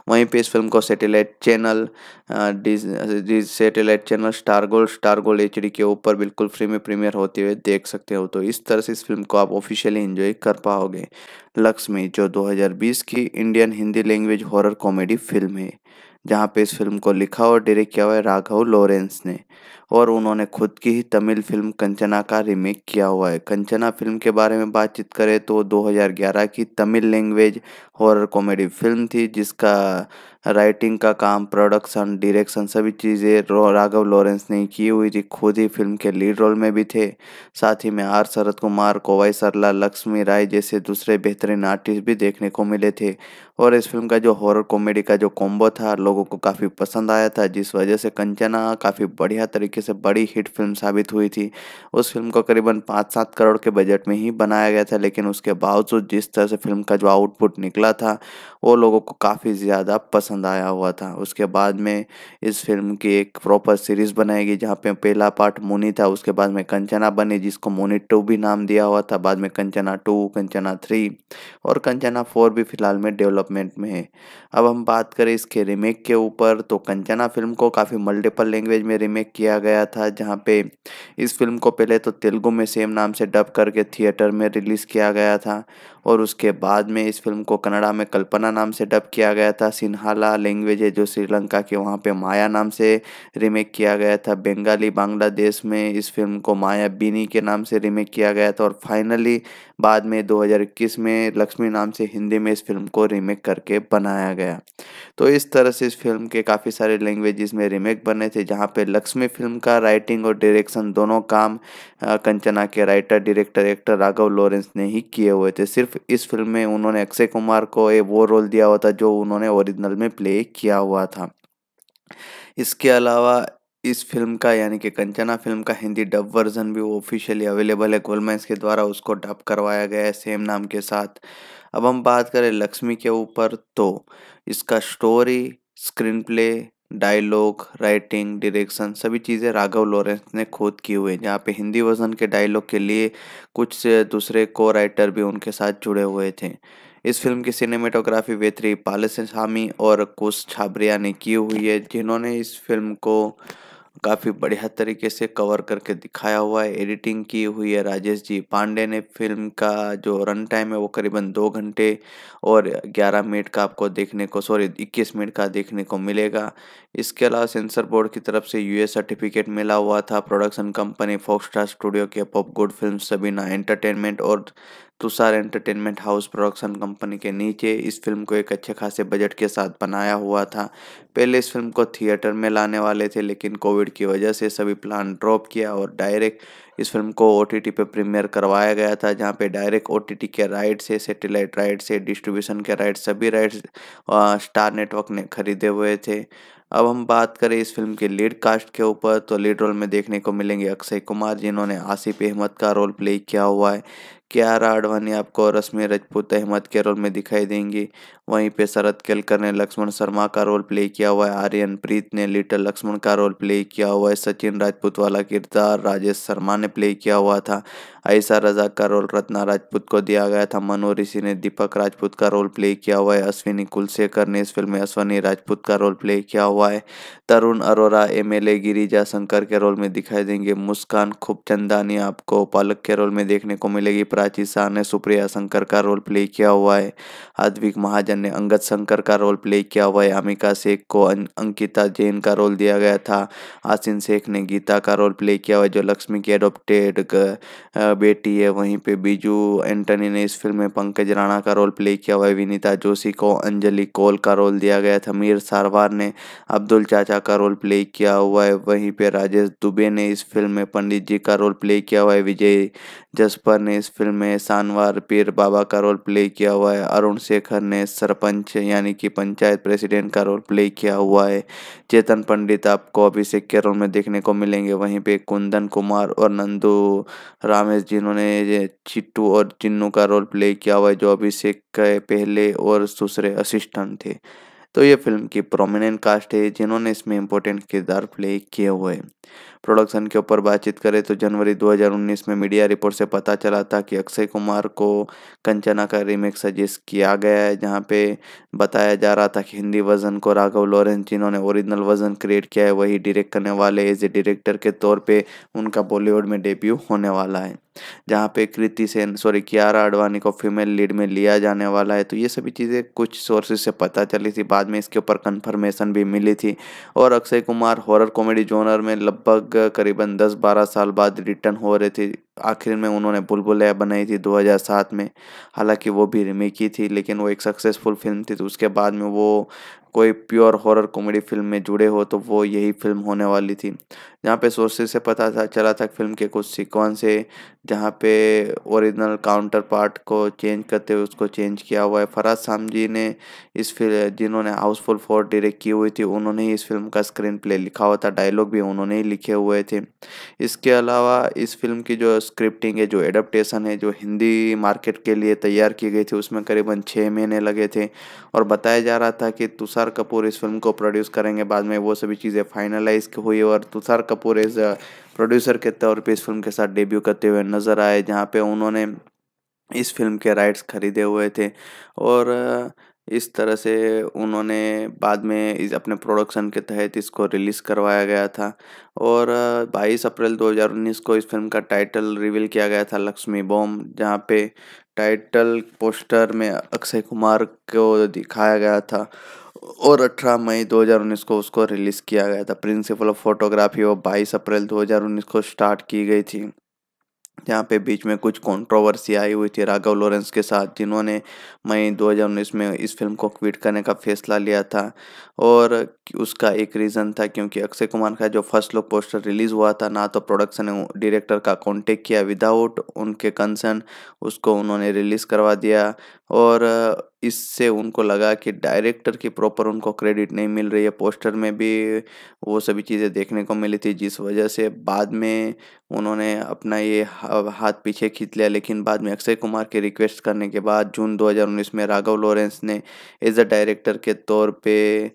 वहीं पे इस फिल्म को satellite channel satellite channel star gold star gold H के ऊपर बिल्कुल फ्री में प्रीमियर होते हुए देख सकते हो तो इस तरह से इस फिल्म को आप ऑफिशियली इंजॉय कर पाओगे लक्ष्मी जो 2020 की Indian Hindi language horror comedy film है जहाँ पे इस फिल्म को लिखा और डायरेक्ट किया हुआ है राघव लॉरेंस ने और उन्होंने खुद की ही तमिल फिल्म कंचना का रीमेक किया हुआ है कंचना फिल्म के बारे में बातचीत करें तो 2011 की Tamil language horror comedy film थी जिसका राइटिंग का काम प्रोडक्शन डायरेक्शन सभी चीज़ें राघव लॉरेंस ने की हुई थी खुद ही फिल्म के लीड रोल में भी थे साथ ही में आर शरद कुमार कोवाई सरला लक्ष्मी राय जैसे दूसरे बेहतरीन आर्टिस्ट भी देखने को मिले थे और इस फिल्म का जो हॉरर कॉमेडी का जो कॉम्बो था लोगों को काफ़ी पसंद आया था जिस वजह से कंचना काफ़ी बढ़िया तरीके तरीके से बड़ी हिट फिल्म साबित हुई थी उस फिल्म को करीबन पाँच सात करोड़ के बजट में ही बनाया गया था लेकिन उसके बावजूद जिस तरह से फिल्म का जो आउटपुट निकला था वो लोगों को काफ़ी ज़्यादा पसंद आया हुआ था उसके बाद में इस फिल्म की एक प्रॉपर सीरीज़ बनाई गई जहाँ पे पहला पार्ट मोनी था उसके बाद में कंचना बनी जिसको मोनी टू भी नाम दिया हुआ था बाद में कंचना टू कंचना थ्री और कंचना फोर भी फिलहाल में डेवलपमेंट में है अब हम बात करें इसके रीमेक के ऊपर तो कंचना फिल्म को काफ़ी मल्टीपल लैंग्वेज में रीमेक किया गया था जहाँ पे इस फिल्म को पहले तो तेलुगु में सेम नाम से डब करके थिएटर में रिलीज़ किया गया था और उसके बाद में इस फिल्म को कनाडा में कल्पना नाम से डब किया गया था सिन्हाला लैंग्वेज है जो श्रीलंका के वहाँ पे माया नाम से रीमेक किया गया था बंगाली बांग्लादेश में इस फिल्म को माया बीनी के नाम से रीमेक किया गया था और फाइनली बाद में 2021 में लक्ष्मी नाम से हिंदी में इस फिल्म को रीमेक करके बनाया गया तो इस तरह से इस फिल्म के काफ़ी सारे लैंग्वेजेस में रीमेक बने थे जहाँ पे लक्ष्मी फिल्म का राइटिंग और डायरेक्शन दोनों काम कंचना के writer director actor Raghava Lawrence ने ही किए हुए थे सिर्फ इस फिल्म में उन्होंने अक्षय कुमार को ए वो रोल दिया हुआ था जो उन्होंने ओरिजिनल में प्ले किया हुआ था इसके अलावा इस फिल्म का यानी कि कंचना फिल्म का हिंदी डब वर्जन भी ऑफिशियली अवेलेबल है गोलमेंस के द्वारा उसको डब करवाया गया है सेम नाम के साथ अब हम बात करें लक्ष्मी के ऊपर तो इसका story screenplay dialogue writing direction सभी चीज़ें राघव लॉरेंस ने खुद की हुई है जहाँ पे हिंदी वर्जन के डायलॉग के लिए कुछ दूसरे को राइटर भी उनके साथ जुड़े हुए थे इस फिल्म की सिनेमेटोग्राफी वेत्री पालसामी और कुश छाबरिया ने की हुई है जिन्होंने इस फिल्म को काफ़ी बढ़िया तरीके से कवर करके दिखाया हुआ है एडिटिंग की हुई है राजेश जी पांडे ने फिल्म का जो रन टाइम है वो करीबन दो घंटे और ग्यारह मिनट का आपको देखने को सॉरी इक्कीस मिनट का देखने को मिलेगा इसके अलावा सेंसर बोर्ड की तरफ से यूएस सर्टिफिकेट मिला हुआ था प्रोडक्शन कंपनी फोक्सटार स्टूडियो के pop good film Sabina entertainment और Tushar entertainment house production company के नीचे इस फिल्म को एक अच्छे खासे बजट के साथ बनाया हुआ था पहले इस फिल्म को थिएटर में लाने वाले थे लेकिन कोविड की वजह से सभी प्लान ड्रॉप किया और डायरेक्ट इस फिल्म को ओ टी टी पर प्रीमियर करवाया गया था जहाँ पे डायरेक्ट ओ टी के राइट से सेटेलाइट राइट से डिस्ट्रीब्यूशन के राइट सभी राइट्स स्टार नेटवर्क ने खरीदे हुए थे अब हम बात करें इस फिल्म के लीड कास्ट के ऊपर तो लीड रोल में देखने को मिलेंगे अक्षय कुमार जिन्होंने आसिफ अहमद का रोल प्ले किया हुआ है के आर आडवाणी आपको और रश्मि रजपूत अहमद के रोल में दिखाई देंगी वहीं पे शरद केलकर ने लक्ष्मण शर्मा का रोल प्ले किया हुआ है आर्यन प्रीत ने लिटल लक्ष्मण का रोल प्ले किया हुआ है सचिन राजपूत वाला किरदार राजेश शर्मा ने प्ले किया हुआ था ऐसा रजा का रोल रत्ना राजपूत को दिया गया था मनो ऋषि ने दीपक राजपूत का रोल प्ले किया हुआ है अश्विनी कुलशेखर ने इस फिल्म में अश्विनी राजपूत का रोल प्ले किया हुआ है Tarun Arora M L A Girija Shankar के रोल में दिखाई देंगे मुस्कान खूब चंदानी आपको पालक के रोल में देखने को मिलेगी प्राची शाह ने सुप्रिया शंकर का रोल प्ले किया हुआ है आदविक महाजन बच्चन ने अंगद शंकर का रोल प्ले किया हुआ है अमिका शेख को अं-, अंकिता जैन का रोल दिया गया था आसिन शेख ने गीता का रोल प्ले किया हुआ है जो लक्ष्मी की एडोप्टेड बेटी है वहीं पे बीजू एंटनी ने इस फिल्म में पंकज राणा का रोल प्ले किया हुआ है विनीता जोशी को अंजलि कोल का रोल दिया गया था मीर सारवार ने अब्दुल चाचा का रोल प्ले किया हुआ है वहीं पे राजेश दुबे ने इस फिल्म में पंडित जी का रोल प्ले किया हुआ है विजय जसपर ने इस फिल्म में शानवार पीर बाबा का रोल प्ले किया हुआ है अरुण शेखर ने सरपंच यानी कि पंचायत प्रेसिडेंट का रोल प्ले किया हुआ है चेतन पंडित आपको अभिषेक के रोल में देखने को मिलेंगे वहीं पे कुंदन कुमार और नंदू रामेश जिन्होंने चिट्टू और चिन्नू का रोल प्ले किया हुआ है जो अभिषेक के पहले और दूसरे असिस्टेंट थे तो ये फिल्म की प्रोमिनेंट कास्ट है जिन्होंने इसमें इम्पोर्टेंट किरदार प्ले किए हुए हैं प्रोडक्शन के ऊपर बातचीत करें तो जनवरी 2019 में मीडिया रिपोर्ट से पता चला था कि अक्षय कुमार को कंचना का रीमेक सजेस्ट किया गया है जहाँ पे बताया जा रहा था कि हिंदी वर्जन को राघव लॉरेंस जिन्होंने ओरिजिनल वर्जन क्रिएट किया है वही डायरेक्ट करने वाले एज ए डायरेक्टर के तौर पर उनका बॉलीवुड में डेब्यू होने वाला है जहाँ पे कृति सेन सॉरी कियारा आडवाणी को फीमेल लीड में लिया जाने वाला है तो ये सभी चीज़ें कुछ सोर्सेज से पता चली थी बाद में इसके ऊपर कन्फर्मेशन भी मिली थी और Akshay Kumar horror comedy genre में लगभग करीबन दस बारह साल बाद रिटर्न हो रहे थे आखिर में उन्होंने बुलबुलया बनाई थी 2007 में हालांकि वो भी रिमेक ही थी लेकिन वो एक सक्सेसफुल फिल्म थी तो उसके बाद में वो कोई प्योर हॉरर कॉमेडी फिल्म में जुड़े हो तो वो यही फिल्म होने वाली थी जहाँ पे सोर्सेज से पता था चला था फिल्म के कुछ सिक्वेंस है जहाँ पे ओरिजिनल काउंटर पार्ट को चेंज करते हुए उसको चेंज किया हुआ है फराज सामजी ने इस फिल्म जिन्होंने हाउसफुल फोर डायरेक्ट की हुई थी उन्होंने ही इस फिल्म का स्क्रीन प्ले लिखा हुआ था डायलॉग भी उन्होंने ही लिखे हुए थे इसके अलावा इस फिल्म की जो स्क्रिप्टिंग है जो एडप्टेसन है जो हिंदी मार्केट के लिए तैयार की गई थी उसमें करीबन छः महीने लगे थे और बताया जा रहा था कि तुषार कपूर इस फिल्म को प्रोड्यूस करेंगे बाद में वो सभी चीज़ें फाइनलाइज हुई और तुषार कपूर एज प्रोड्यूसर के तौर पे इस फिल्म के साथ डेब्यू करते हुए नज़र आए जहाँ पे उन्होंने इस फिल्म के राइट्स खरीदे हुए थे और इस तरह से उन्होंने बाद में इस अपने प्रोडक्शन के तहत इसको रिलीज़ करवाया गया था और 22 अप्रैल 2019 को इस फिल्म का टाइटल रिवील किया गया था लक्ष्मी बॉम जहाँ पे टाइटल पोस्टर में अक्षय कुमार को दिखाया गया था और 18 मई 2019 को उसको रिलीज़ किया गया था प्रिंसिपल ऑफ फोटोग्राफी वो 22 अप्रैल 2019 को स्टार्ट की गई थी जहाँ पे बीच में कुछ कंट्रोवर्सी आई हुई थी राघव लॉरेंस के साथ जिन्होंने मई 2019 में इस फिल्म को क्विट करने का फैसला लिया था और उसका एक रीज़न था क्योंकि अक्षय कुमार का जो फर्स्ट लुक पोस्टर रिलीज़ हुआ था ना तो प्रोडक्शन डायरेक्टर का कांटेक्ट किया विदाउट उनके कंसर्न उसको उन्होंने रिलीज़ करवा दिया और इससे उनको लगा कि डायरेक्टर की प्रॉपर उनको क्रेडिट नहीं मिल रही है पोस्टर में भी वो सभी चीज़ें देखने को मिली थी जिस वजह से बाद में उन्होंने अपना ये हाथ पीछे खींच लिया लेकिन बाद में अक्षय कुमार के रिक्वेस्ट करने के बाद जून 2019 में राघव लॉरेंस ने एज अ डायरेक्टर के तौर पर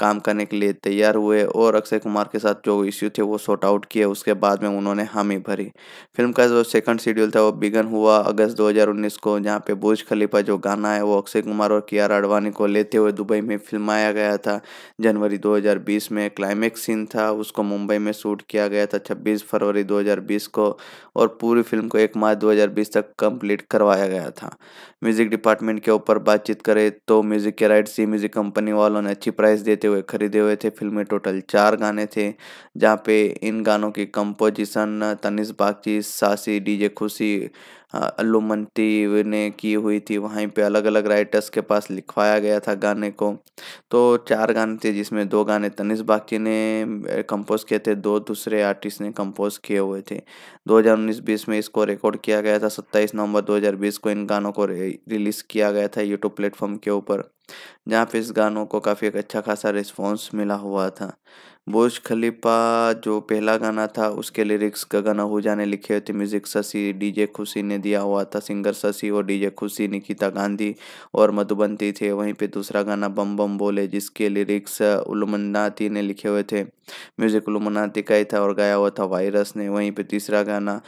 काम करने के लिए तैयार हुए और अक्षय कुमार के साथ जो इश्यू थे वो सॉर्ट आउट किए उसके बाद में उन्होंने हामी भरी फिल्म का जो सेकंड शेड्यूल था वो बिगन हुआ अगस्त 2019 को जहाँ पे बुर्ज खलीफा जो गाना है वो अक्षय कुमार और कियारा अडवाणी को लेते हुए दुबई में फिल्माया गया था जनवरी 2020 में क्लाइमैक्स सीन था उसको मुंबई में शूट किया गया था छब्बीस फरवरी दो को और पूरी फिल्म को एक मार्च दो तक कम्प्लीट करवाया गया था म्यूजिक डिपार्टमेंट के ऊपर बातचीत करें तो म्यूजिक के राइट सी म्यूजिक कंपनी वालों ने अच्छी प्राइस दे देते हुए खरीदे हुए थे फिल्म में टोटल चार गाने थे जहाँ पे इन गानों की कंपोजिशन तनिष बागची सासी डीजे खुशी हाँ, लोमनती ने की हुई थी वहीं पे अलग अलग राइटर्स के पास लिखवाया गया था गाने को तो चार गाने थे जिसमें दो गाने तनिष बाकी ने कंपोज किए थे दो दूसरे आर्टिस्ट ने कंपोज किए हुए थे 2019-20 में इसको रिकॉर्ड किया गया था 27 नवंबर 2020 को इन गानों को रिलीज़ किया गया था यूट्यूब प्लेटफॉर्म के ऊपर जहाँ पे इस गानों को काफ़ी अच्छा खासा रिस्पॉन्स मिला हुआ था बुर्ज खलीफा जो पहला गाना था उसके लिरिक्स का गाना हो जाने लिखे थे म्यूजिक शशि डीजे खुशी ने दिया हुआ था सिंगर शशि और डीजे खुशी निकिता गांधी और मधुबंती थे वहीं पे दूसरा गाना बम बम बोले जिसके लिरिक्स उलमनाती ने लिखे हुए थे म्यूजिक उलमनाती का ही था और गाया हुआ था वायरस ने वहीं पर तीसरा गाना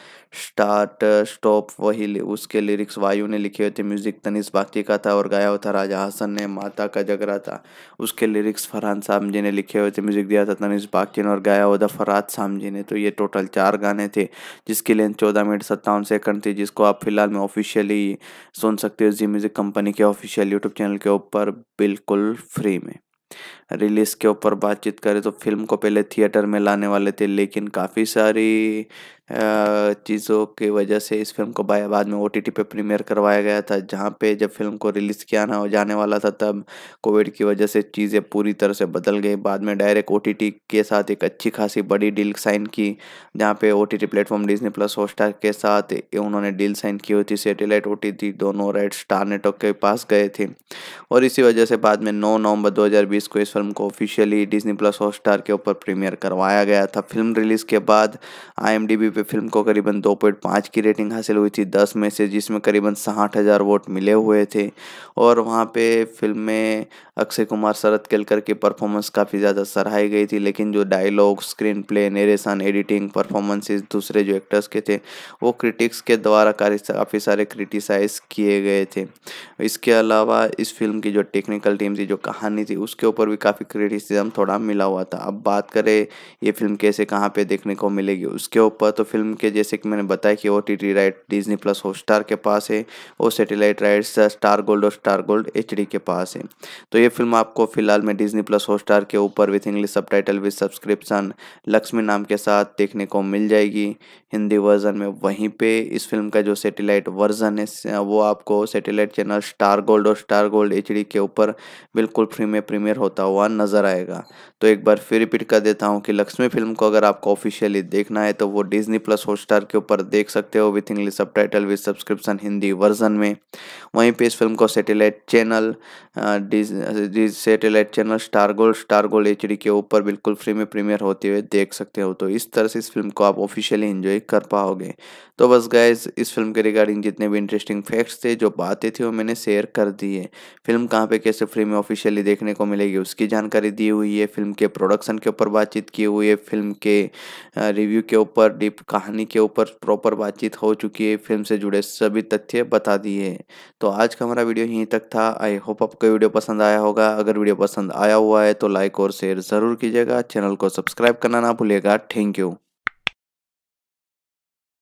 स्टार्ट स्टॉप वही उसके लिरिक्स वायु ने लिखे हुए थे म्यूजिक तनिष बाकी का था और गाया हुआ था राजा हसन ने माता का जगरा था उसके लिरिक्स फरहान साहब जी ने लिखे हुए थे म्यूजिक दिया था अनस बाकिन और गाया उदा फराज जी ने तो ये टोटल चार गाने थे जिसकी लेंथ चौदह मिनट सत्तावन सेकंड थी जिसको आप फिलहाल में ऑफिशियली सुन सकते हो जी म्यूज़िक कंपनी के ऑफिशियल यूट्यूब चैनल के ऊपर बिल्कुल फ्री में रिलीज़ के ऊपर बातचीत करें तो फिल्म को पहले थिएटर में लाने वाले थे लेकिन काफ़ी सारी चीज़ों की वजह से इस फिल्म को बाद में ओ टी टी पे प्रीमियर करवाया गया था जहाँ पे जब फिल्म को रिलीज़ किया ना जाने वाला था तब कोविड की वजह से चीज़ें पूरी तरह से बदल गई बाद में डायरेक्ट ओ टी टी के साथ एक अच्छी खासी बड़ी डील साइन की जहाँ पे O T T platform Disney plus Hotstar के साथ उन्होंने डील साइन की हुई थी सेटेलाइट ओ टी दोनों राइट स्टार नेटवर्क के पास गए थे और इसी वजह से बाद में नौ नवंबर बीस को इस फिल्म को officially Disney plus Hotstar के ऊपर प्रीमियर करवाया गया था फिल्म रिलीज़ के बाद आईएमडीबी पे फिल्म को करीबन 2.5 की रेटिंग हासिल हुई थी 10 में से जिसमें करीबन साठ हज़ार वोट मिले हुए थे और वहाँ पे फिल्म में अक्षय कुमार शरद केलकर की परफॉर्मेंस काफ़ी ज़्यादा सराहाई गई थी लेकिन जो dialogue screenplay narration editing performances दूसरे जो एक्टर्स के थे वो क्रिटिक्स के द्वारा काफ़ी सारे क्रिटिसाइज किए गए थे इसके अलावा इस फिल्म की जो टेक्निकल टीम थी जो कहानी थी उसके ऊपर भी काफ़ी क्रिटिसिज्म थोड़ा मिला हुआ था अब बात करें ये फिल्म कैसे कहाँ पे देखने को मिलेगी उसके ऊपर तो फिल्म के जैसे कि मैंने बताया कि O T T right Disney plus Hotstar के पास है और सेटेलाइट राइट्स स्टार गोल्ड और स्टार गोल्ड एच के पास है तो ये फिल्म आपको फिलहाल में डिजनी प्लस हॉट स्टार के ऊपर with English subtitle with subscription Lakshmi नाम के साथ देखने को मिल जाएगी हिंदी वर्जन में वहीं पे इस फिल्म का जो सेटेलाइट वर्जन है वो आपको सेटेलाइट चैनल स्टार गोल्ड और स्टार गोल्ड एच के ऊपर बिल्कुल फ्री में प्रीमियर होता हुआ नज़र आएगा तो एक बार फिर रिपीट कर देता हूँ कि लक्ष्मी फिल्म को अगर आपको ऑफिशियली देखना है तो वो डिजनी प्लस हॉट के ऊपर देख सकते हो with English subtitle with subscription Hindi version में वहीं पर इस फिल्म को satellite channel satellite channel star gold star gold H के ऊपर बिल्कुल फ्री में प्रीमियर होते हुए देख सकते हो तो इस तरह से इस फिल्म को आप ऑफिशियली इन्जॉय कर पाओगे तो बस गैस इस फिल्म के रिगार्डिंग जितने भी इंटरेस्टिंग फैक्ट्स थे जो बातें थी वो मैंने शेयर कर दी है फिल्म कहाँ पे कैसे फ्री में ऑफिशियली देखने को मिलेगी उसकी जानकारी दी हुई है फिल्म के प्रोडक्शन के ऊपर बातचीत की हुई है फिल्म के रिव्यू के ऊपर डीप कहानी के ऊपर प्रॉपर बातचीत हो चुकी है फिल्म से जुड़े सभी तथ्य बता दिए तो आज का हमारा वीडियो यहीं तक था आई होप आपको वीडियो पसंद आया होगा अगर वीडियो पसंद आया हुआ है तो लाइक और शेयर ज़रूर कीजिएगा चैनल को सब्सक्राइब करना ना भूलेगा थैंक यू